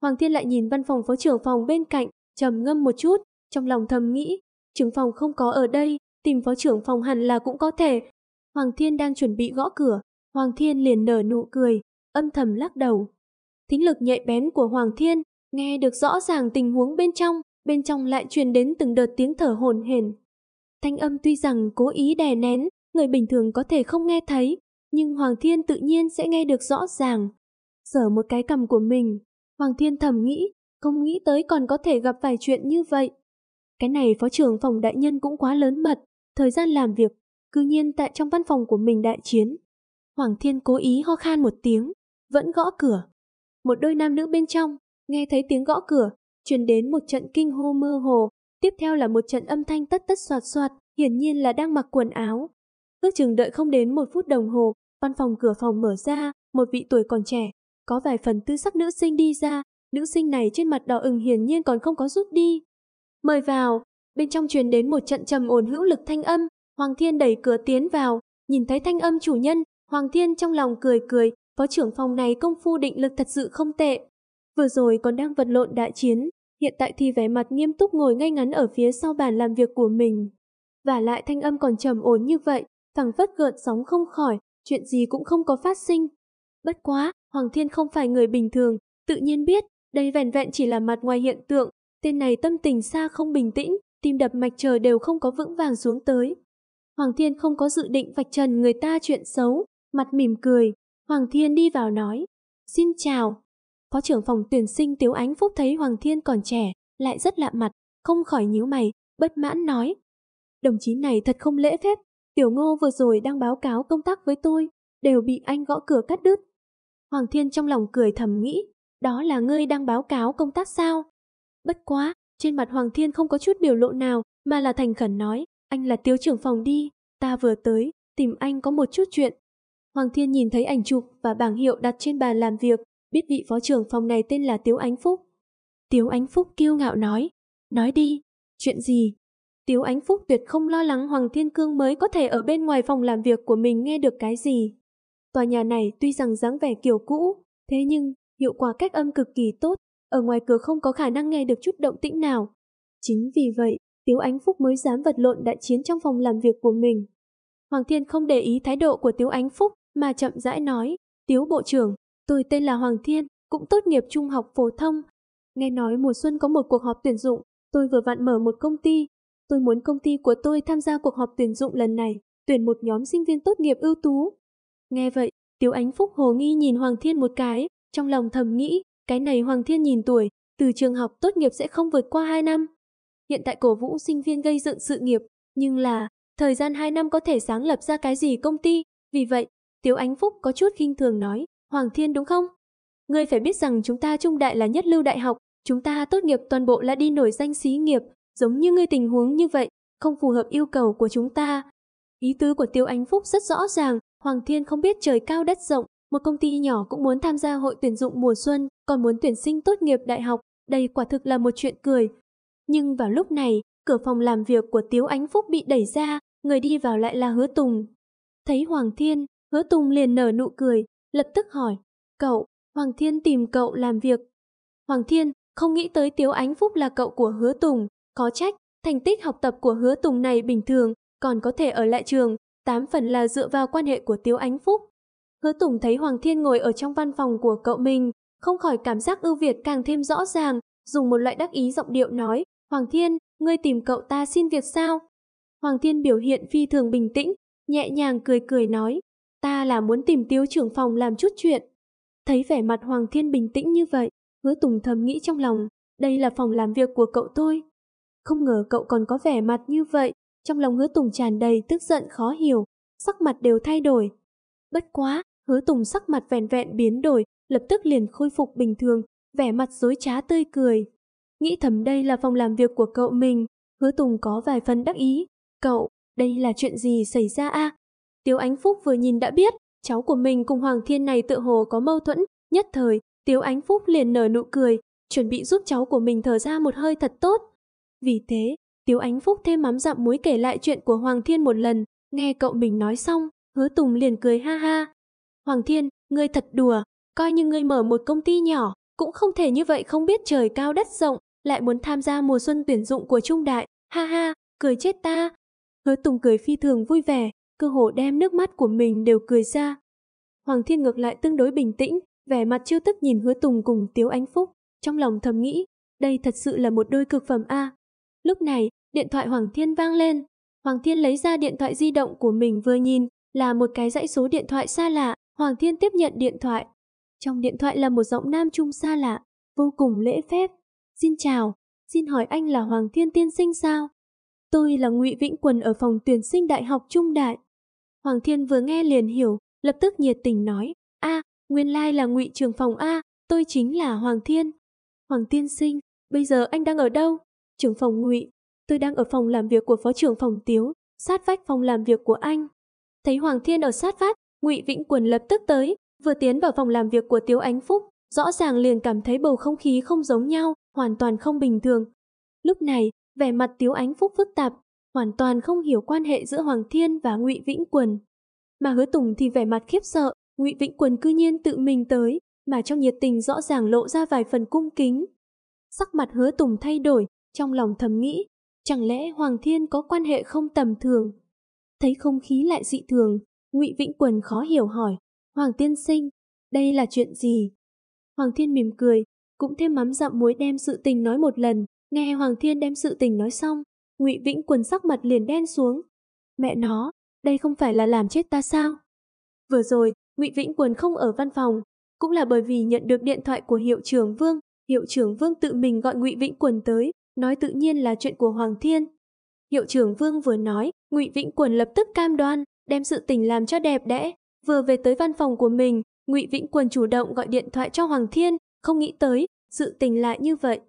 Hoàng Thiên lại nhìn văn phòng phó trưởng phòng bên cạnh, trầm ngâm một chút, trong lòng thầm nghĩ, trưởng phòng không có ở đây, tìm phó trưởng phòng hẳn là cũng có thể, Hoàng Thiên đang chuẩn bị gõ cửa, Hoàng Thiên liền nở nụ cười, âm thầm lắc đầu. Thính lực nhạy bén của Hoàng Thiên, nghe được rõ ràng tình huống bên trong, bên trong lại truyền đến từng đợt tiếng thở hổn hển. Thanh âm tuy rằng cố ý đè nén, người bình thường có thể không nghe thấy, nhưng Hoàng Thiên tự nhiên sẽ nghe được rõ ràng. Sở một cái cầm của mình, Hoàng Thiên thầm nghĩ, không nghĩ tới còn có thể gặp vài chuyện như vậy. Cái này phó trưởng phòng đại nhân cũng quá lớn mật, thời gian làm việc cứ nhiên tại trong văn phòng của mình đại chiến. Hoàng Thiên cố ý ho khan một tiếng, vẫn gõ cửa. Một đôi nam nữ bên trong, nghe thấy tiếng gõ cửa, truyền đến một trận kinh hô mơ hồ, tiếp theo là một trận âm thanh tất tất soạt soạt, hiển nhiên là đang mặc quần áo. Ước chừng đợi không đến một phút đồng hồ, văn phòng cửa phòng mở ra, một vị tuổi còn trẻ, có vài phần tư sắc nữ sinh đi ra, nữ sinh này trên mặt đỏ ửng hiển nhiên còn không có rút đi. Mời vào, bên trong truyền đến một trận trầm ồn hữu lực thanh âm, Hoàng Thiên đẩy cửa tiến vào, nhìn thấy thanh âm chủ nhân, Hoàng Thiên trong lòng cười cười, phó trưởng phòng này công phu định lực thật sự không tệ. Vừa rồi còn đang vật lộn đại chiến, hiện tại thì vẻ mặt nghiêm túc ngồi ngay ngắn ở phía sau bàn làm việc của mình. Và lại thanh âm còn trầm ổn như vậy, thằng phất gợn sóng không khỏi, chuyện gì cũng không có phát sinh. Bất quá, Hoàng Thiên không phải người bình thường, tự nhiên biết, đây vẻn vẹn chỉ là mặt ngoài hiện tượng, tên này tâm tình xa không bình tĩnh, tim đập mạch trời đều không có vững vàng xuống tới. Hoàng Thiên không có dự định vạch trần người ta chuyện xấu, mặt mỉm cười. Hoàng Thiên đi vào nói, xin chào. Phó trưởng phòng tuyển sinh Tiếu Ánh Phúc thấy Hoàng Thiên còn trẻ, lại rất lạ mặt, không khỏi nhíu mày, bất mãn nói. Đồng chí này thật không lễ phép, Tiểu Ngô vừa rồi đang báo cáo công tác với tôi, đều bị anh gõ cửa cắt đứt. Hoàng Thiên trong lòng cười thầm nghĩ, đó là ngươi đang báo cáo công tác sao? Bất quá, trên mặt Hoàng Thiên không có chút biểu lộ nào, mà là thành khẩn nói, anh là tiếu trưởng phòng đi, ta vừa tới, tìm anh có một chút chuyện. Hoàng Thiên nhìn thấy ảnh chụp và bảng hiệu đặt trên bàn làm việc, biết vị phó trưởng phòng này tên là Tiếu Ánh Phúc. Tiếu Ánh Phúc kiêu ngạo nói, nói đi, chuyện gì? Tiếu Ánh Phúc tuyệt không lo lắng Hoàng Thiên Cương mới có thể ở bên ngoài phòng làm việc của mình nghe được cái gì. Tòa nhà này tuy rằng dáng vẻ kiểu cũ, thế nhưng hiệu quả cách âm cực kỳ tốt, ở ngoài cửa không có khả năng nghe được chút động tĩnh nào. Chính vì vậy, Tiếu Ánh Phúc mới dám vật lộn đại chiến trong phòng làm việc của mình. Hoàng Thiên không để ý thái độ của Tiếu Ánh Phúc mà chậm rãi nói, Tiếu Bộ trưởng, tôi tên là Hoàng Thiên, cũng tốt nghiệp trung học phổ thông. Nghe nói mùa xuân có một cuộc họp tuyển dụng, tôi vừa vặn mở một công ty. Tôi muốn công ty của tôi tham gia cuộc họp tuyển dụng lần này, tuyển một nhóm sinh viên tốt nghiệp ưu tú. Nghe vậy, Tiếu Ánh Phúc hồ nghi nhìn Hoàng Thiên một cái, trong lòng thầm nghĩ, cái này Hoàng Thiên nhìn tuổi, từ trường học tốt nghiệp sẽ không vượt qua 2 năm hiện tại cổ vũ sinh viên gây dựng sự nghiệp, nhưng là thời gian 2 năm có thể sáng lập ra cái gì công ty, vì vậy, Tiếu Ánh Phúc có chút khinh thường nói, Hoàng Thiên đúng không? Ngươi phải biết rằng chúng ta trung đại là nhất lưu đại học, chúng ta tốt nghiệp toàn bộ là đi nổi danh xí nghiệp, giống như ngươi tình huống như vậy, không phù hợp yêu cầu của chúng ta. Ý tứ của Tiêu Ánh Phúc rất rõ ràng, Hoàng Thiên không biết trời cao đất rộng, một công ty nhỏ cũng muốn tham gia hội tuyển dụng mùa xuân, còn muốn tuyển sinh tốt nghiệp đại học, đây quả thực là một chuyện cười, nhưng vào lúc này, cửa phòng làm việc của Tiếu Ánh Phúc bị đẩy ra, người đi vào lại là Hứa Tùng. Thấy Hoàng Thiên, Hứa Tùng liền nở nụ cười, lập tức hỏi, cậu, Hoàng Thiên tìm cậu làm việc. Hoàng Thiên không nghĩ tới Tiếu Ánh Phúc là cậu của Hứa Tùng, có trách, thành tích học tập của Hứa Tùng này bình thường, còn có thể ở lại trường, tám phần là dựa vào quan hệ của Tiếu Ánh Phúc. Hứa Tùng thấy Hoàng Thiên ngồi ở trong văn phòng của cậu mình, không khỏi cảm giác ưu việt càng thêm rõ ràng, dùng một loại đắc ý giọng điệu nói, Hoàng Thiên, ngươi tìm cậu ta xin việc sao? Hoàng Thiên biểu hiện phi thường bình tĩnh, nhẹ nhàng cười cười nói, ta là muốn tìm tiếu trưởng phòng làm chút chuyện. Thấy vẻ mặt Hoàng Thiên bình tĩnh như vậy, hứa tùng thầm nghĩ trong lòng, đây là phòng làm việc của cậu tôi. Không ngờ cậu còn có vẻ mặt như vậy, trong lòng hứa tùng tràn đầy tức giận khó hiểu, sắc mặt đều thay đổi. Bất quá, hứa tùng sắc mặt vẹn vẹn biến đổi, lập tức liền khôi phục bình thường, vẻ mặt dối trá tươi cười nghĩ thầm đây là phòng làm việc của cậu mình, hứa Tùng có vài phần đắc ý. Cậu, đây là chuyện gì xảy ra a? À? Tiếu Ánh Phúc vừa nhìn đã biết, cháu của mình cùng Hoàng Thiên này tựa hồ có mâu thuẫn, nhất thời, Tiếu Ánh Phúc liền nở nụ cười, chuẩn bị giúp cháu của mình thở ra một hơi thật tốt. Vì thế, Tiếu Ánh Phúc thêm mắm dặm muối kể lại chuyện của Hoàng Thiên một lần, nghe cậu mình nói xong, hứa Tùng liền cười ha ha. Hoàng Thiên, ngươi thật đùa, coi như ngươi mở một công ty nhỏ, cũng không thể như vậy không biết trời cao đất rộng, lại muốn tham gia mùa xuân tuyển dụng của Trung Đại, ha ha, cười chết ta. Hứa Tùng cười phi thường vui vẻ, cơ hồ đem nước mắt của mình đều cười ra. Hoàng Thiên ngược lại tương đối bình tĩnh, vẻ mặt chiêu tức nhìn Hứa Tùng cùng Tiếu Ánh Phúc, trong lòng thầm nghĩ, đây thật sự là một đôi cực phẩm A. Lúc này, điện thoại Hoàng Thiên vang lên. Hoàng Thiên lấy ra điện thoại di động của mình vừa nhìn, là một cái dãy số điện thoại xa lạ, Hoàng Thiên tiếp nhận điện thoại. Trong điện thoại là một giọng nam trung xa lạ, vô cùng lễ phép, Xin chào, xin hỏi anh là Hoàng Thiên Tiên Sinh sao? Tôi là Ngụy Vĩnh Quần ở phòng tuyển sinh Đại học Trung Đại. Hoàng Thiên vừa nghe liền hiểu, lập tức nhiệt tình nói, a, nguyên lai là Ngụy trường phòng A, tôi chính là Hoàng Thiên. Hoàng Tiên Sinh, bây giờ anh đang ở đâu? Trưởng phòng Ngụy, tôi đang ở phòng làm việc của phó trưởng phòng Tiếu, sát vách phòng làm việc của anh. Thấy Hoàng Thiên ở sát vách, Ngụy Vĩnh Quần lập tức tới, vừa tiến vào phòng làm việc của Tiếu Ánh Phúc, rõ ràng liền cảm thấy bầu không khí không giống nhau, hoàn toàn không bình thường. Lúc này, vẻ mặt Tiếu Ánh Phúc phức tạp, hoàn toàn không hiểu quan hệ giữa Hoàng Thiên và Ngụy Vĩnh Quần. Mà Hứa Tùng thì vẻ mặt khiếp sợ, Ngụy Vĩnh Quần cư nhiên tự mình tới, mà trong nhiệt tình rõ ràng lộ ra vài phần cung kính. Sắc mặt Hứa Tùng thay đổi, trong lòng thầm nghĩ, chẳng lẽ Hoàng Thiên có quan hệ không tầm thường? Thấy không khí lại dị thường, Ngụy Vĩnh Quần khó hiểu hỏi, "Hoàng tiên sinh, đây là chuyện gì?" Hoàng Thiên mỉm cười, cũng thêm mắm dặm muối đem sự tình nói một lần, nghe Hoàng Thiên đem sự tình nói xong, Ngụy Vĩnh quần sắc mặt liền đen xuống. Mẹ nó, đây không phải là làm chết ta sao? Vừa rồi, Ngụy Vĩnh quần không ở văn phòng, cũng là bởi vì nhận được điện thoại của hiệu trưởng Vương, hiệu trưởng Vương tự mình gọi Ngụy Vĩnh quần tới, nói tự nhiên là chuyện của Hoàng Thiên. Hiệu trưởng Vương vừa nói, Ngụy Vĩnh Quần lập tức cam đoan, đem sự tình làm cho đẹp đẽ. Vừa về tới văn phòng của mình, Ngụy Vĩnh Quần chủ động gọi điện thoại cho Hoàng Thiên, không nghĩ tới sự tình lại như vậy.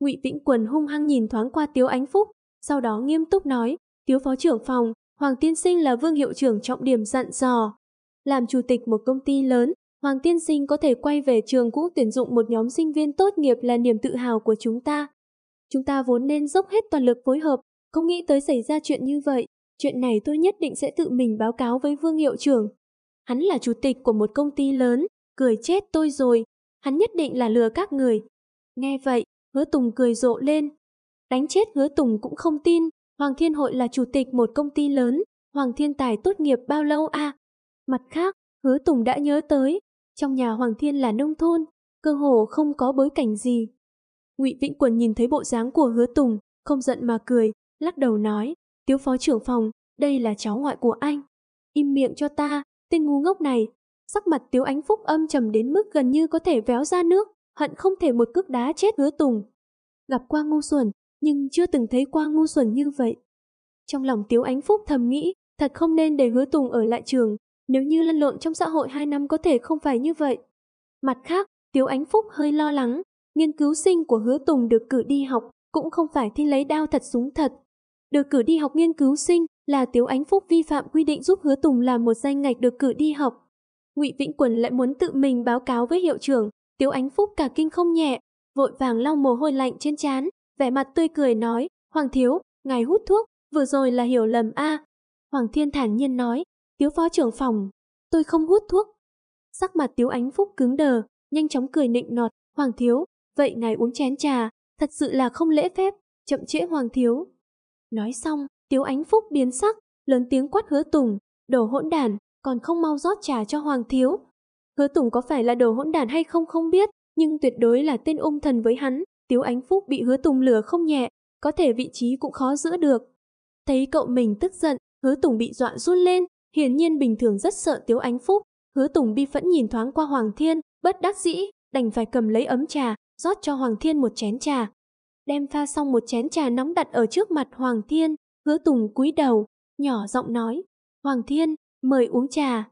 Ngụy Tĩnh Quần hung hăng nhìn thoáng qua Tiếu Ánh Phúc, sau đó nghiêm túc nói, Tiếu Phó trưởng phòng, Hoàng Tiên Sinh là Vương Hiệu trưởng trọng điểm dặn dò. Làm chủ tịch một công ty lớn, Hoàng Tiên Sinh có thể quay về trường cũ tuyển dụng một nhóm sinh viên tốt nghiệp là niềm tự hào của chúng ta. Chúng ta vốn nên dốc hết toàn lực phối hợp, không nghĩ tới xảy ra chuyện như vậy. Chuyện này tôi nhất định sẽ tự mình báo cáo với Vương Hiệu trưởng. Hắn là chủ tịch của một công ty lớn, cười chết tôi rồi, hắn nhất định là lừa các người. Nghe vậy, hứa Tùng cười rộ lên. Đánh chết hứa Tùng cũng không tin, Hoàng Thiên Hội là chủ tịch một công ty lớn, Hoàng Thiên Tài tốt nghiệp bao lâu à? Mặt khác, hứa Tùng đã nhớ tới, trong nhà Hoàng Thiên là nông thôn, cơ hồ không có bối cảnh gì. Ngụy Vĩnh Quần nhìn thấy bộ dáng của hứa Tùng, không giận mà cười, lắc đầu nói, tiếu phó trưởng phòng, đây là cháu ngoại của anh. Im miệng cho ta, tên ngu ngốc này, Sắc mặt Tiếu Ánh Phúc âm trầm đến mức gần như có thể véo ra nước, hận không thể một cước đá chết hứa tùng. Gặp qua ngu xuẩn, nhưng chưa từng thấy qua ngu xuẩn như vậy. Trong lòng Tiếu Ánh Phúc thầm nghĩ, thật không nên để hứa tùng ở lại trường, nếu như lăn lộn trong xã hội hai năm có thể không phải như vậy. Mặt khác, Tiếu Ánh Phúc hơi lo lắng, nghiên cứu sinh của hứa tùng được cử đi học cũng không phải thi lấy đao thật súng thật. Được cử đi học nghiên cứu sinh là Tiếu Ánh Phúc vi phạm quy định giúp hứa tùng làm một danh ngạch được cử đi học. Ngụy Vĩnh Quần lại muốn tự mình báo cáo với hiệu trưởng, Tiếu Ánh Phúc cả kinh không nhẹ, vội vàng lau mồ hôi lạnh trên trán, vẻ mặt tươi cười nói, "Hoàng thiếu, ngài hút thuốc, vừa rồi là hiểu lầm a." À. Hoàng Thiên thản nhiên nói, "Tiếu phó trưởng phòng, tôi không hút thuốc." Sắc mặt Tiếu Ánh Phúc cứng đờ, nhanh chóng cười nịnh nọt, "Hoàng thiếu, vậy ngài uống chén trà, thật sự là không lễ phép, chậm trễ Hoàng thiếu." Nói xong, Tiếu Ánh Phúc biến sắc, lớn tiếng quát hứa Tùng, "Đồ hỗn đản, còn không mau rót trà cho Hoàng Thiếu. Hứa Tùng có phải là đồ hỗn đản hay không không biết, nhưng tuyệt đối là tên ung thần với hắn, Tiếu Ánh Phúc bị Hứa Tùng lừa không nhẹ, có thể vị trí cũng khó giữ được. Thấy cậu mình tức giận, Hứa Tùng bị dọa run lên, hiển nhiên bình thường rất sợ Tiếu Ánh Phúc. Hứa Tùng bi phẫn nhìn thoáng qua Hoàng Thiên, bất đắc dĩ, đành phải cầm lấy ấm trà, rót cho Hoàng Thiên một chén trà. Đem pha xong một chén trà nóng đặt ở trước mặt Hoàng Thiên, Hứa Tùng cúi đầu, nhỏ giọng nói, Hoàng Thiên, mời uống trà.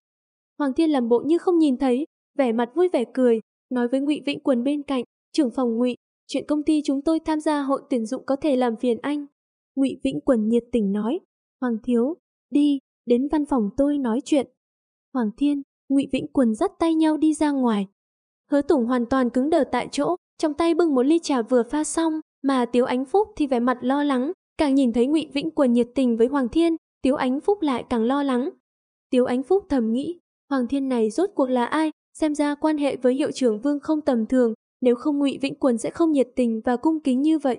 Hoàng Thiên làm bộ như không nhìn thấy, vẻ mặt vui vẻ cười, nói với Ngụy Vĩnh Quần bên cạnh, trưởng phòng Ngụy, chuyện công ty chúng tôi tham gia hội tuyển dụng có thể làm phiền anh. Ngụy Vĩnh Quần nhiệt tình nói, Hoàng Thiếu, đi, đến văn phòng tôi nói chuyện. Hoàng Thiên, Ngụy Vĩnh Quần dắt tay nhau đi ra ngoài. Hứa Tùng hoàn toàn cứng đờ tại chỗ, trong tay bưng một ly trà vừa pha xong, mà Tiếu Ánh Phúc thì vẻ mặt lo lắng, càng nhìn thấy Ngụy Vĩnh Quần nhiệt tình với Hoàng Thiên, Tiếu Ánh Phúc lại càng lo lắng, Tiếu Ánh Phúc thầm nghĩ, Hoàng Thiên này rốt cuộc là ai, xem ra quan hệ với hiệu trưởng Vương không tầm thường, nếu không Ngụy Vĩnh Quần sẽ không nhiệt tình và cung kính như vậy.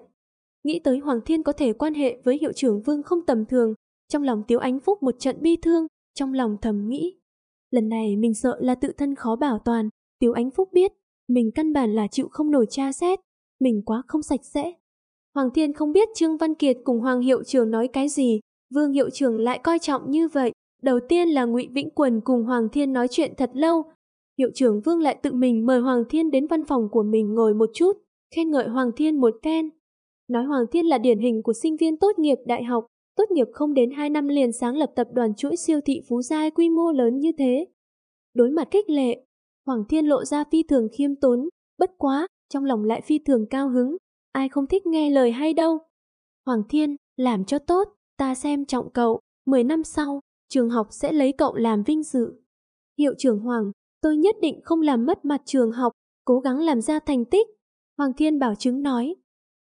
Nghĩ tới Hoàng Thiên có thể quan hệ với hiệu trưởng Vương không tầm thường, trong lòng Tiếu Ánh Phúc một trận bi thương, trong lòng thầm nghĩ. Lần này mình sợ là tự thân khó bảo toàn, Tiếu Ánh Phúc biết, mình căn bản là chịu không nổi tra xét, mình quá không sạch sẽ. Hoàng Thiên không biết Trương Văn Kiệt cùng Hoàng Hiệu trưởng nói cái gì, Vương Hiệu trưởng lại coi trọng như vậy, Đầu tiên là Ngụy Vĩnh Quần cùng Hoàng Thiên nói chuyện thật lâu. Hiệu trưởng Vương lại tự mình mời Hoàng Thiên đến văn phòng của mình ngồi một chút, khen ngợi Hoàng Thiên một phen. Nói Hoàng Thiên là điển hình của sinh viên tốt nghiệp đại học, tốt nghiệp không đến hai năm liền sáng lập tập đoàn chuỗi siêu thị Phú Giai quy mô lớn như thế. Đối mặt kích lệ, Hoàng Thiên lộ ra phi thường khiêm tốn, bất quá, trong lòng lại phi thường cao hứng, ai không thích nghe lời hay đâu. Hoàng Thiên, làm cho tốt, ta xem trọng cậu, mười năm sau, trường học sẽ lấy cậu làm vinh dự. Hiệu trưởng Hoàng, tôi nhất định không làm mất mặt trường học, cố gắng làm ra thành tích. Hoàng Thiên bảo chứng nói.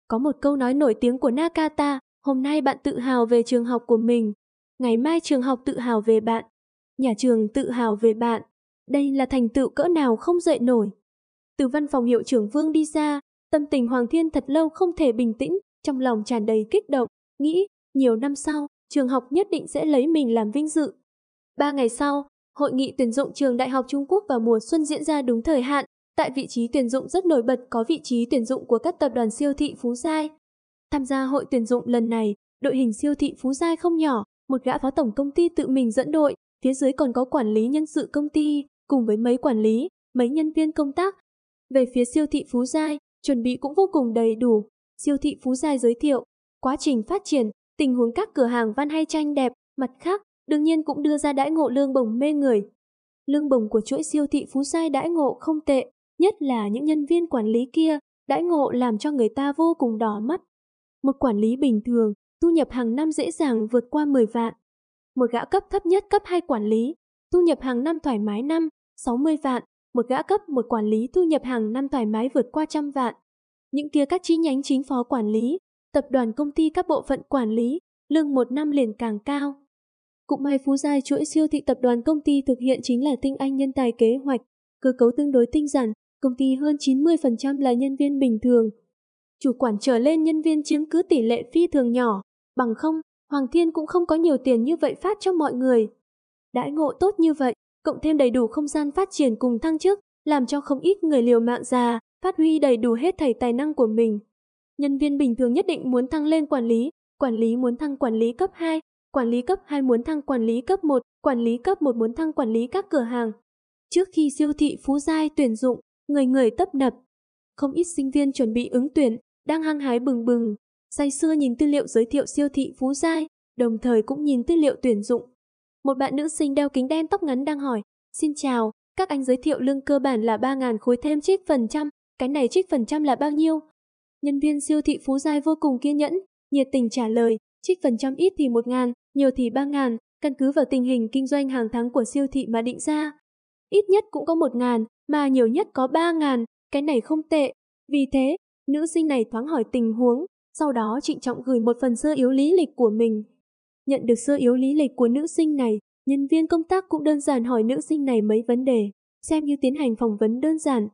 Có một câu nói nổi tiếng của Nakata, hôm nay bạn tự hào về trường học của mình, ngày mai trường học tự hào về bạn, nhà trường tự hào về bạn. Đây là thành tựu cỡ nào không dậy nổi. Từ văn phòng hiệu trưởng Vương đi ra, tâm tình Hoàng Thiên thật lâu không thể bình tĩnh, trong lòng tràn đầy kích động, nghĩ nhiều năm sau, trường học nhất định sẽ lấy mình làm vinh dự. Ba ngày sau, hội nghị tuyển dụng trường Đại học Trung Quốc vào mùa xuân diễn ra đúng thời hạn, tại vị trí tuyển dụng rất nổi bật có vị trí tuyển dụng của các tập đoàn siêu thị Phú Giai. Tham gia hội tuyển dụng lần này, đội hình siêu thị Phú Giai không nhỏ, một gã phó tổng công ty tự mình dẫn đội, phía dưới còn có quản lý nhân sự công ty, cùng với mấy quản lý, mấy nhân viên công tác. Về phía siêu thị Phú Giai, chuẩn bị cũng vô cùng đầy đủ. Siêu thị Phú Giai giới thiệu, quá trình phát triển, Tình huống các cửa hàng văn hay tranh đẹp, mặt khác, đương nhiên cũng đưa ra đãi ngộ lương bổng mê người. Lương bổng của chuỗi siêu thị Phú Sai đãi ngộ không tệ, nhất là những nhân viên quản lý kia, đãi ngộ làm cho người ta vô cùng đỏ mắt. Một quản lý bình thường, thu nhập hàng năm dễ dàng vượt qua 10 vạn. Một gã cấp thấp nhất cấp 2 quản lý, thu nhập hàng năm thoải mái năm, 60 vạn. Một gã cấp một quản lý thu nhập hàng năm thoải mái vượt qua trăm vạn. Những kia các chi nhánh chính phó quản lý, tập đoàn công ty các bộ phận quản lý, lương một năm liền càng cao. Cũng may Phú dài chuỗi siêu thị tập đoàn công ty thực hiện chính là tinh anh nhân tài kế hoạch, cơ cấu tương đối tinh giản, công ty hơn 90% là nhân viên bình thường. Chủ quản trở lên nhân viên chiếm cứ tỷ lệ phi thường nhỏ, bằng không, Hoàng Thiên cũng không có nhiều tiền như vậy phát cho mọi người. Đãi ngộ tốt như vậy, cộng thêm đầy đủ không gian phát triển cùng thăng chức, làm cho không ít người liều mạng già, phát huy đầy đủ hết thảy tài năng của mình. Nhân viên bình thường nhất định muốn thăng lên quản lý, quản lý muốn thăng quản lý cấp 2, quản lý cấp 2 muốn thăng quản lý cấp 1, quản lý cấp 1 muốn thăng quản lý các cửa hàng. Trước khi siêu thị Phú Giai tuyển dụng, người người tấp nập. Không ít sinh viên chuẩn bị ứng tuyển, đang hăng hái bừng bừng. Say xưa nhìn tư liệu giới thiệu siêu thị Phú Giai, đồng thời cũng nhìn tư liệu tuyển dụng. Một bạn nữ sinh đeo kính đen tóc ngắn đang hỏi, xin chào, các anh giới thiệu lương cơ bản là 3.000 khối thêm trích phần trăm, cái này trích phần trăm là bao nhiêu? nhân viên siêu thị Phú Giai vô cùng kiên nhẫn, nhiệt tình trả lời, trích phần trăm ít thì một ngàn, nhiều thì ba ngàn, căn cứ vào tình hình kinh doanh hàng tháng của siêu thị mà định ra. Ít nhất cũng có một ngàn, mà nhiều nhất có ba ngàn, cái này không tệ. Vì thế, nữ sinh này thoáng hỏi tình huống, sau đó trịnh trọng gửi một phần sơ yếu lý lịch của mình. Nhận được sơ yếu lý lịch của nữ sinh này, nhân viên công tác cũng đơn giản hỏi nữ sinh này mấy vấn đề, xem như tiến hành phỏng vấn đơn giản.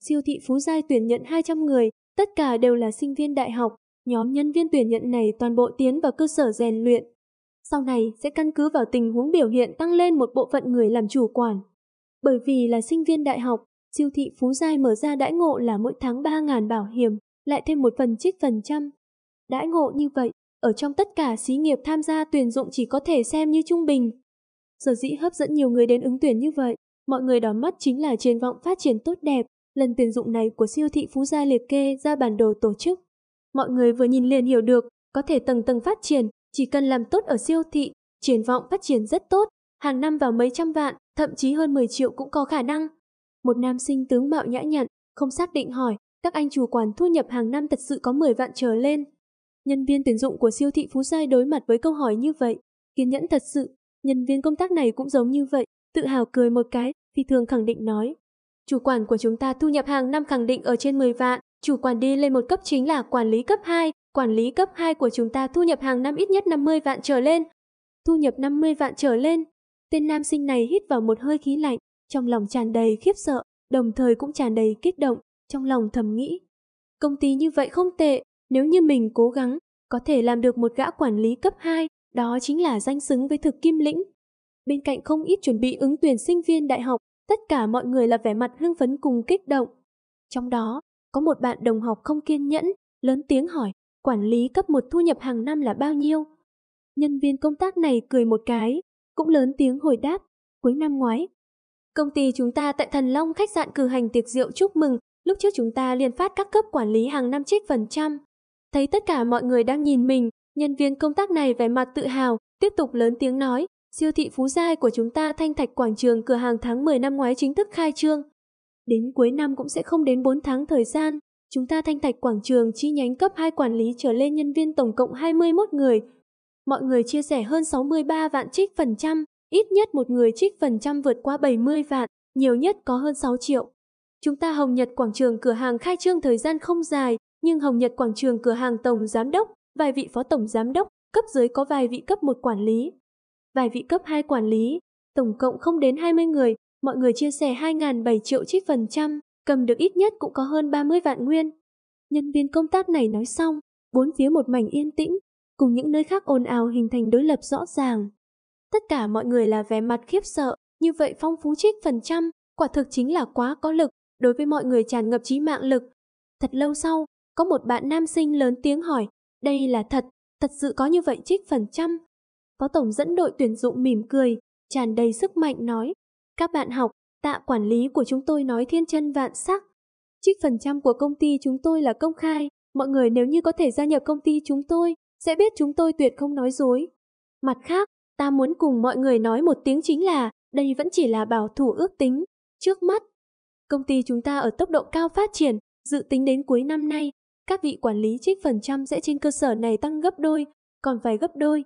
Siêu thị Phú Giai tuyển nhận 200 người, Tất cả đều là sinh viên đại học, nhóm nhân viên tuyển nhận này toàn bộ tiến vào cơ sở rèn luyện. Sau này sẽ căn cứ vào tình huống biểu hiện tăng lên một bộ phận người làm chủ quản. Bởi vì là sinh viên đại học, siêu thị Phú Giai mở ra đãi ngộ là mỗi tháng 3.000 bảo hiểm, lại thêm một phần trích phần trăm. Đãi ngộ như vậy, ở trong tất cả xí nghiệp tham gia tuyển dụng chỉ có thể xem như trung bình. Sở dĩ hấp dẫn nhiều người đến ứng tuyển như vậy, mọi người đỏ mắt chính là triển vọng phát triển tốt đẹp, Lần tuyển dụng này của siêu thị Phú Gia liệt kê ra bản đồ tổ chức. Mọi người vừa nhìn liền hiểu được, có thể tầng tầng phát triển, chỉ cần làm tốt ở siêu thị, triển vọng phát triển rất tốt, hàng năm vào mấy trăm vạn, thậm chí hơn 10 triệu cũng có khả năng. Một nam sinh tướng mạo nhã nhặn, không xác định hỏi, các anh chủ quản thu nhập hàng năm thật sự có 10 vạn trở lên. Nhân viên tuyển dụng của siêu thị Phú Giai đối mặt với câu hỏi như vậy, kiên nhẫn thật sự, nhân viên công tác này cũng giống như vậy, tự hào cười một cái, thì thường khẳng định nói, Chủ quản của chúng ta thu nhập hàng năm khẳng định ở trên 10 vạn, chủ quản đi lên một cấp chính là quản lý cấp 2, quản lý cấp 2 của chúng ta thu nhập hàng năm ít nhất 50 vạn trở lên. Thu nhập 50 vạn trở lên. Tên nam sinh này hít vào một hơi khí lạnh, trong lòng tràn đầy khiếp sợ, đồng thời cũng tràn đầy kích động, trong lòng thầm nghĩ. Công ty như vậy không tệ, nếu như mình cố gắng, có thể làm được một gã quản lý cấp 2, đó chính là danh xứng với thực kim lĩnh. Bên cạnh không ít chuẩn bị ứng tuyển sinh viên đại học, Tất cả mọi người là vẻ mặt hưng phấn cùng kích động. Trong đó, có một bạn đồng học không kiên nhẫn, lớn tiếng hỏi, quản lý cấp một thu nhập hàng năm là bao nhiêu? Nhân viên công tác này cười một cái, cũng lớn tiếng hồi đáp, cuối năm ngoái. Công ty chúng ta tại Thần Long khách sạn cử hành tiệc rượu chúc mừng, lúc trước chúng ta liền phát các cấp quản lý hàng năm trích phần trăm. Thấy tất cả mọi người đang nhìn mình, nhân viên công tác này vẻ mặt tự hào, tiếp tục lớn tiếng nói, Siêu thị Phú Giai của chúng ta Thanh Thạch Quảng Trường cửa hàng tháng 10 năm ngoái chính thức khai trương. Đến cuối năm cũng sẽ không đến 4 tháng thời gian, chúng ta Thanh Thạch Quảng Trường chi nhánh cấp 2 quản lý trở lên nhân viên tổng cộng 21 người. Mọi người chia sẻ hơn 63 vạn trích phần trăm, ít nhất một người trích phần trăm vượt qua 70 vạn, nhiều nhất có hơn 6 triệu. Chúng ta Hồng Nhật Quảng Trường cửa hàng khai trương thời gian không dài, nhưng Hồng Nhật Quảng Trường cửa hàng tổng giám đốc, vài vị phó tổng giám đốc, cấp dưới có vài vị cấp một quản lý, vài vị cấp 2 quản lý, tổng cộng không đến 20 người, mọi người chia sẻ 2.7 triệu trích phần trăm, cầm được ít nhất cũng có hơn 30 vạn nguyên. Nhân viên công tác này nói xong, bốn phía một mảnh yên tĩnh, cùng những nơi khác ồn ào hình thành đối lập rõ ràng. Tất cả mọi người là vẻ mặt khiếp sợ, như vậy phong phú trích phần trăm, quả thực chính là quá có lực, đối với mọi người tràn ngập trí mạng lực. Thật lâu sau, có một bạn nam sinh lớn tiếng hỏi, đây là thật, thật sự có như vậy trích phần trăm, Phó tổng dẫn đội tuyển dụng mỉm cười, tràn đầy sức mạnh nói, các bạn học, tạ quản lý của chúng tôi nói thiên chân vạn sắc. Trích phần trăm của công ty chúng tôi là công khai, mọi người nếu như có thể gia nhập công ty chúng tôi, sẽ biết chúng tôi tuyệt không nói dối. Mặt khác, ta muốn cùng mọi người nói một tiếng chính là, đây vẫn chỉ là bảo thủ ước tính. Trước mắt, công ty chúng ta ở tốc độ cao phát triển, dự tính đến cuối năm nay, các vị quản lý trích phần trăm sẽ trên cơ sở này tăng gấp đôi, còn phải gấp đôi,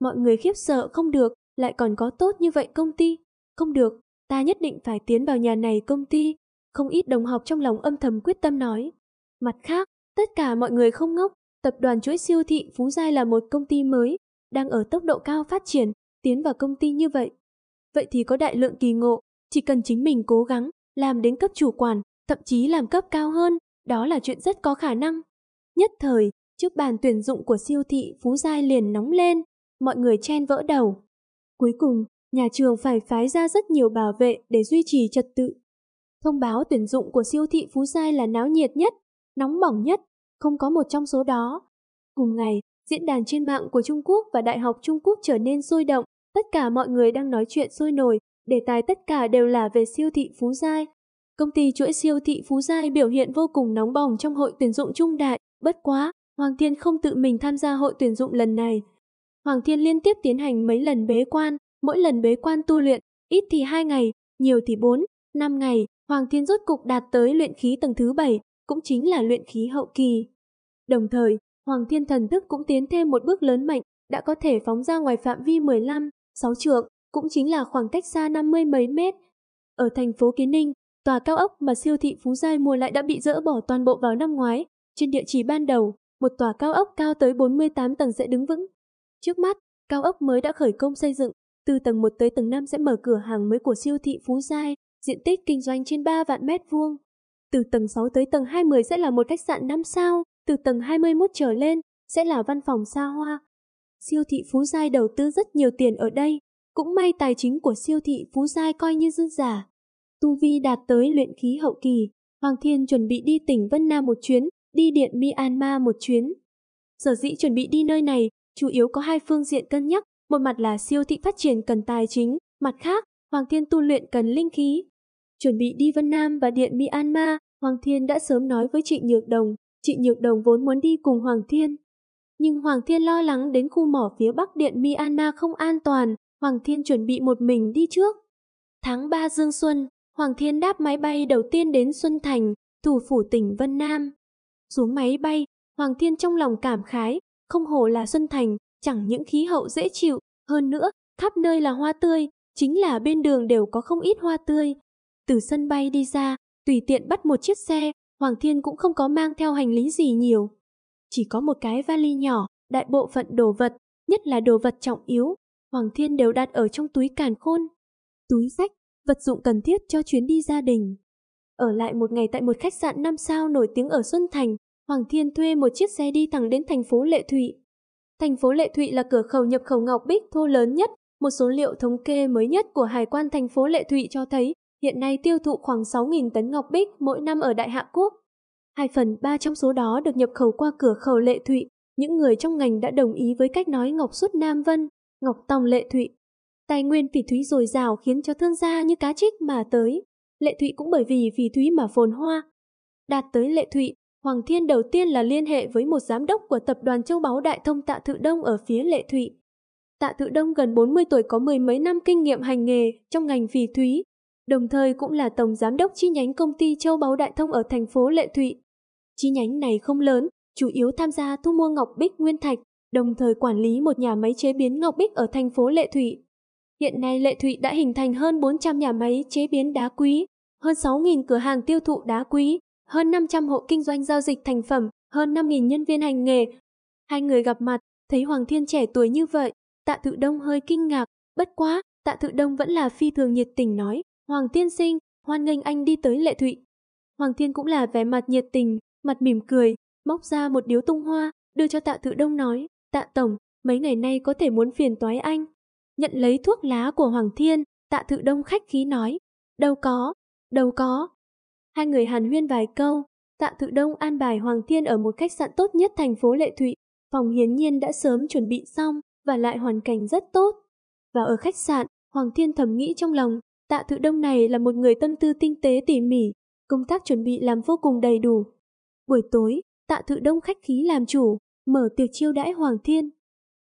mọi người khiếp sợ không được, lại còn có tốt như vậy công ty. Không được, ta nhất định phải tiến vào nhà này công ty. Không ít đồng học trong lòng âm thầm quyết tâm nói. Mặt khác, tất cả mọi người không ngốc, tập đoàn chuỗi siêu thị Phú Giai là một công ty mới, đang ở tốc độ cao phát triển, tiến vào công ty như vậy. Vậy thì có đại lượng kỳ ngộ, chỉ cần chính mình cố gắng, làm đến cấp chủ quản, thậm chí làm cấp cao hơn, đó là chuyện rất có khả năng. Nhất thời, trước bàn tuyển dụng của siêu thị Phú Giai liền nóng lên, mọi người chen vỡ đầu. Cuối cùng, nhà trường phải phái ra rất nhiều bảo vệ để duy trì trật tự. Thông báo tuyển dụng của siêu thị Phú Sai là náo nhiệt nhất, nóng bỏng nhất, không có một trong số đó. Cùng ngày, diễn đàn trên mạng của Trung Quốc và Đại học Trung Quốc trở nên sôi động, tất cả mọi người đang nói chuyện sôi nổi, đề tài tất cả đều là về siêu thị Phú Giai. Công ty chuỗi siêu thị Phú Giai biểu hiện vô cùng nóng bỏng trong hội tuyển dụng trung đại, bất quá, Hoàng Thiên không tự mình tham gia hội tuyển dụng lần này, Hoàng Thiên liên tiếp tiến hành mấy lần bế quan, mỗi lần bế quan tu luyện, ít thì 2 ngày, nhiều thì 4, 5 ngày, Hoàng Thiên rốt cục đạt tới luyện khí tầng thứ 7, cũng chính là luyện khí hậu kỳ. Đồng thời, Hoàng Thiên thần thức cũng tiến thêm một bước lớn mạnh, đã có thể phóng ra ngoài phạm vi 15, 6 trượng, cũng chính là khoảng cách xa 50 mấy mét. Ở thành phố Kiến Ninh, tòa cao ốc mà siêu thị Phú Giai mua lại đã bị dỡ bỏ toàn bộ vào năm ngoái. Trên địa chỉ ban đầu, một tòa cao ốc cao tới 48 tầng sẽ đứng vững Trước mắt, cao ốc mới đã khởi công xây dựng, từ tầng 1 tới tầng 5 sẽ mở cửa hàng mới của siêu thị Phú Giai, diện tích kinh doanh trên 3 vạn mét vuông. Từ tầng 6 tới tầng 20 sẽ là một khách sạn 5 sao, từ tầng 21 trở lên sẽ là văn phòng xa hoa. Siêu thị Phú Giai đầu tư rất nhiều tiền ở đây, cũng may tài chính của siêu thị Phú Giai coi như dư giả. Tu Vi đạt tới luyện khí hậu kỳ, Hoàng Thiên chuẩn bị đi tỉnh Vân Nam một chuyến, đi điện Myanmar một chuyến. Sở dĩ chuẩn bị đi nơi này chủ yếu có hai phương diện cân nhắc, một mặt là siêu thị phát triển cần tài chính, mặt khác, Hoàng Thiên tu luyện cần linh khí. Chuẩn bị đi Vân Nam và Điện Myanmar, Hoàng Thiên đã sớm nói với chị Nhược Đồng, chị Nhược Đồng vốn muốn đi cùng Hoàng Thiên. Nhưng Hoàng Thiên lo lắng đến khu mỏ phía bắc Điện Myanmar không an toàn, Hoàng Thiên chuẩn bị một mình đi trước. Tháng 3 Dương Xuân, Hoàng Thiên đáp máy bay đầu tiên đến Xuân Thành, thủ phủ tỉnh Vân Nam. Xuống máy bay, Hoàng Thiên trong lòng cảm khái, không hồ là Xuân Thành, chẳng những khí hậu dễ chịu, hơn nữa, khắp nơi là hoa tươi, chính là bên đường đều có không ít hoa tươi. Từ sân bay đi ra, tùy tiện bắt một chiếc xe, Hoàng Thiên cũng không có mang theo hành lý gì nhiều. Chỉ có một cái vali nhỏ, đại bộ phận đồ vật, nhất là đồ vật trọng yếu, Hoàng Thiên đều đặt ở trong túi càn khôn. Túi sách, vật dụng cần thiết cho chuyến đi gia đình. Ở lại một ngày tại một khách sạn năm sao nổi tiếng ở Xuân Thành, Hoàng Thiên thuê một chiếc xe đi thẳng đến thành phố Lệ Thụy. Thành phố Lệ Thụy là cửa khẩu nhập khẩu ngọc bích thô lớn nhất, một số liệu thống kê mới nhất của Hải quan thành phố Lệ Thụy cho thấy hiện nay tiêu thụ khoảng 6.000 tấn ngọc bích mỗi năm ở Đại Hạ Quốc. Hai phần ba trong số đó được nhập khẩu qua cửa khẩu Lệ Thụy. Những người trong ngành đã đồng ý với cách nói Ngọc Xuất Nam Vân, Ngọc Tòng Lệ Thụy. Tài nguyên phỉ thúy dồi dào khiến cho thương gia như cá trích mà tới. Lệ Thụy cũng bởi vì phỉ thúy mà phồn hoa. Đạt tới Lệ Thụy, Hoàng Thiên đầu tiên là liên hệ với một giám đốc của tập đoàn châu báu Đại Thông Tạ Thự Đông ở phía Lệ Thụy. Tạ Thự Đông gần 40 tuổi có mười mấy năm kinh nghiệm hành nghề trong ngành phỉ thúy, đồng thời cũng là tổng giám đốc chi nhánh công ty châu báu Đại Thông ở thành phố Lệ Thụy. Chi nhánh này không lớn, chủ yếu tham gia thu mua ngọc bích nguyên thạch, đồng thời quản lý một nhà máy chế biến ngọc bích ở thành phố Lệ Thụy. Hiện nay Lệ Thụy đã hình thành hơn 400 nhà máy chế biến đá quý, hơn 6.000 cửa hàng tiêu thụ đá quý, hơn 500 hộ kinh doanh giao dịch thành phẩm, hơn 5.000 nhân viên hành nghề. Hai người gặp mặt, thấy Hoàng Thiên trẻ tuổi như vậy, Tạ Tự Đông hơi kinh ngạc, bất quá, Tạ Tự Đông vẫn là phi thường nhiệt tình nói, Hoàng thiên sinh, hoan nghênh anh đi tới lệ thụy. Hoàng Thiên cũng là vẻ mặt nhiệt tình, mặt mỉm cười, móc ra một điếu tung hoa, đưa cho Tạ Tự Đông nói, Tạ Tổng, mấy ngày nay có thể muốn phiền toái anh. Nhận lấy thuốc lá của Hoàng Thiên, Tạ Tự Đông khách khí nói, đâu có, đâu có, Hai người hàn huyên vài câu, Tạ Tự Đông an bài Hoàng Thiên ở một khách sạn tốt nhất thành phố Lệ Thụy. Phòng hiến nhiên đã sớm chuẩn bị xong và lại hoàn cảnh rất tốt. Và ở khách sạn, Hoàng Thiên thầm nghĩ trong lòng, Tạ Tự Đông này là một người tâm tư tinh tế tỉ mỉ, công tác chuẩn bị làm vô cùng đầy đủ. Buổi tối, Tạ Tự Đông khách khí làm chủ, mở tiệc chiêu đãi Hoàng Thiên.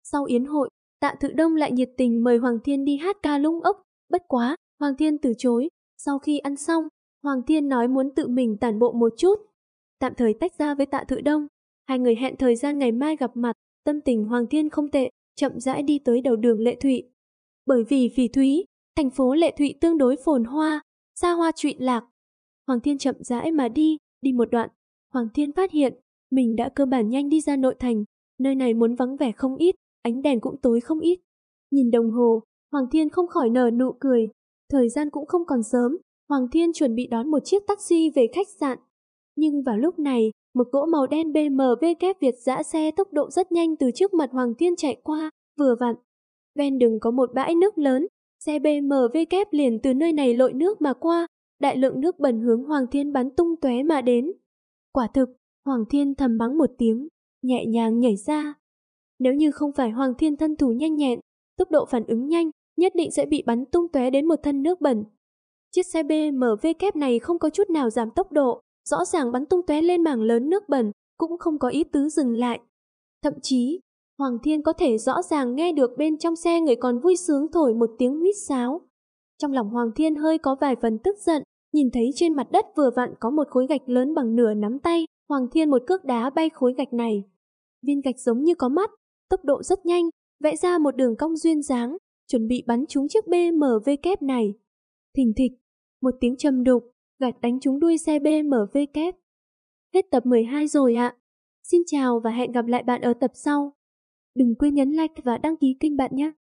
Sau yến hội, Tạ Tự Đông lại nhiệt tình mời Hoàng Thiên đi hát ca lung ốc, bất quá, Hoàng Thiên từ chối. Sau khi ăn xong, Hoàng Thiên nói muốn tự mình tản bộ một chút, tạm thời tách ra với Tạ Thự Đông. Hai người hẹn thời gian ngày mai gặp mặt, tâm tình Hoàng Thiên không tệ, chậm rãi đi tới đầu đường Lệ Thụy. Bởi vì phỉ thúy, thành phố Lệ Thụy tương đối phồn hoa, xa hoa trụy lạc. Hoàng Thiên chậm rãi mà đi, đi một đoạn. Hoàng Thiên phát hiện, mình đã cơ bản nhanh đi ra nội thành, nơi này muốn vắng vẻ không ít, ánh đèn cũng tối không ít. Nhìn đồng hồ, Hoàng Thiên không khỏi nở nụ cười, thời gian cũng không còn sớm, Hoàng Thiên chuẩn bị đón một chiếc taxi về khách sạn. Nhưng vào lúc này, một cỗ màu đen BMW kép Việt dã xe tốc độ rất nhanh từ trước mặt Hoàng Thiên chạy qua, vừa vặn. Ven đường có một bãi nước lớn, xe BMW kép liền từ nơi này lội nước mà qua, đại lượng nước bẩn hướng Hoàng Thiên bắn tung tóe mà đến. Quả thực, Hoàng Thiên thầm mắng một tiếng, nhẹ nhàng nhảy ra. Nếu như không phải Hoàng Thiên thân thủ nhanh nhẹn, tốc độ phản ứng nhanh, nhất định sẽ bị bắn tung tóe đến một thân nước bẩn. Chiếc xe BMW kép này không có chút nào giảm tốc độ, rõ ràng bắn tung tóe lên mảng lớn nước bẩn, cũng không có ý tứ dừng lại. Thậm chí, Hoàng Thiên có thể rõ ràng nghe được bên trong xe người còn vui sướng thổi một tiếng huýt sáo. Trong lòng Hoàng Thiên hơi có vài phần tức giận, nhìn thấy trên mặt đất vừa vặn có một khối gạch lớn bằng nửa nắm tay, Hoàng Thiên một cước đá bay khối gạch này. Viên gạch giống như có mắt, tốc độ rất nhanh, vẽ ra một đường cong duyên dáng, chuẩn bị bắn trúng chiếc BMW kép này. Thình thịch, một tiếng trầm đục, gạt đánh trúng đuôi xe BMW kép. Hết tập 12 rồi ạ. Xin chào và hẹn gặp lại bạn ở tập sau. Đừng quên nhấn like và đăng ký kênh bạn nhé.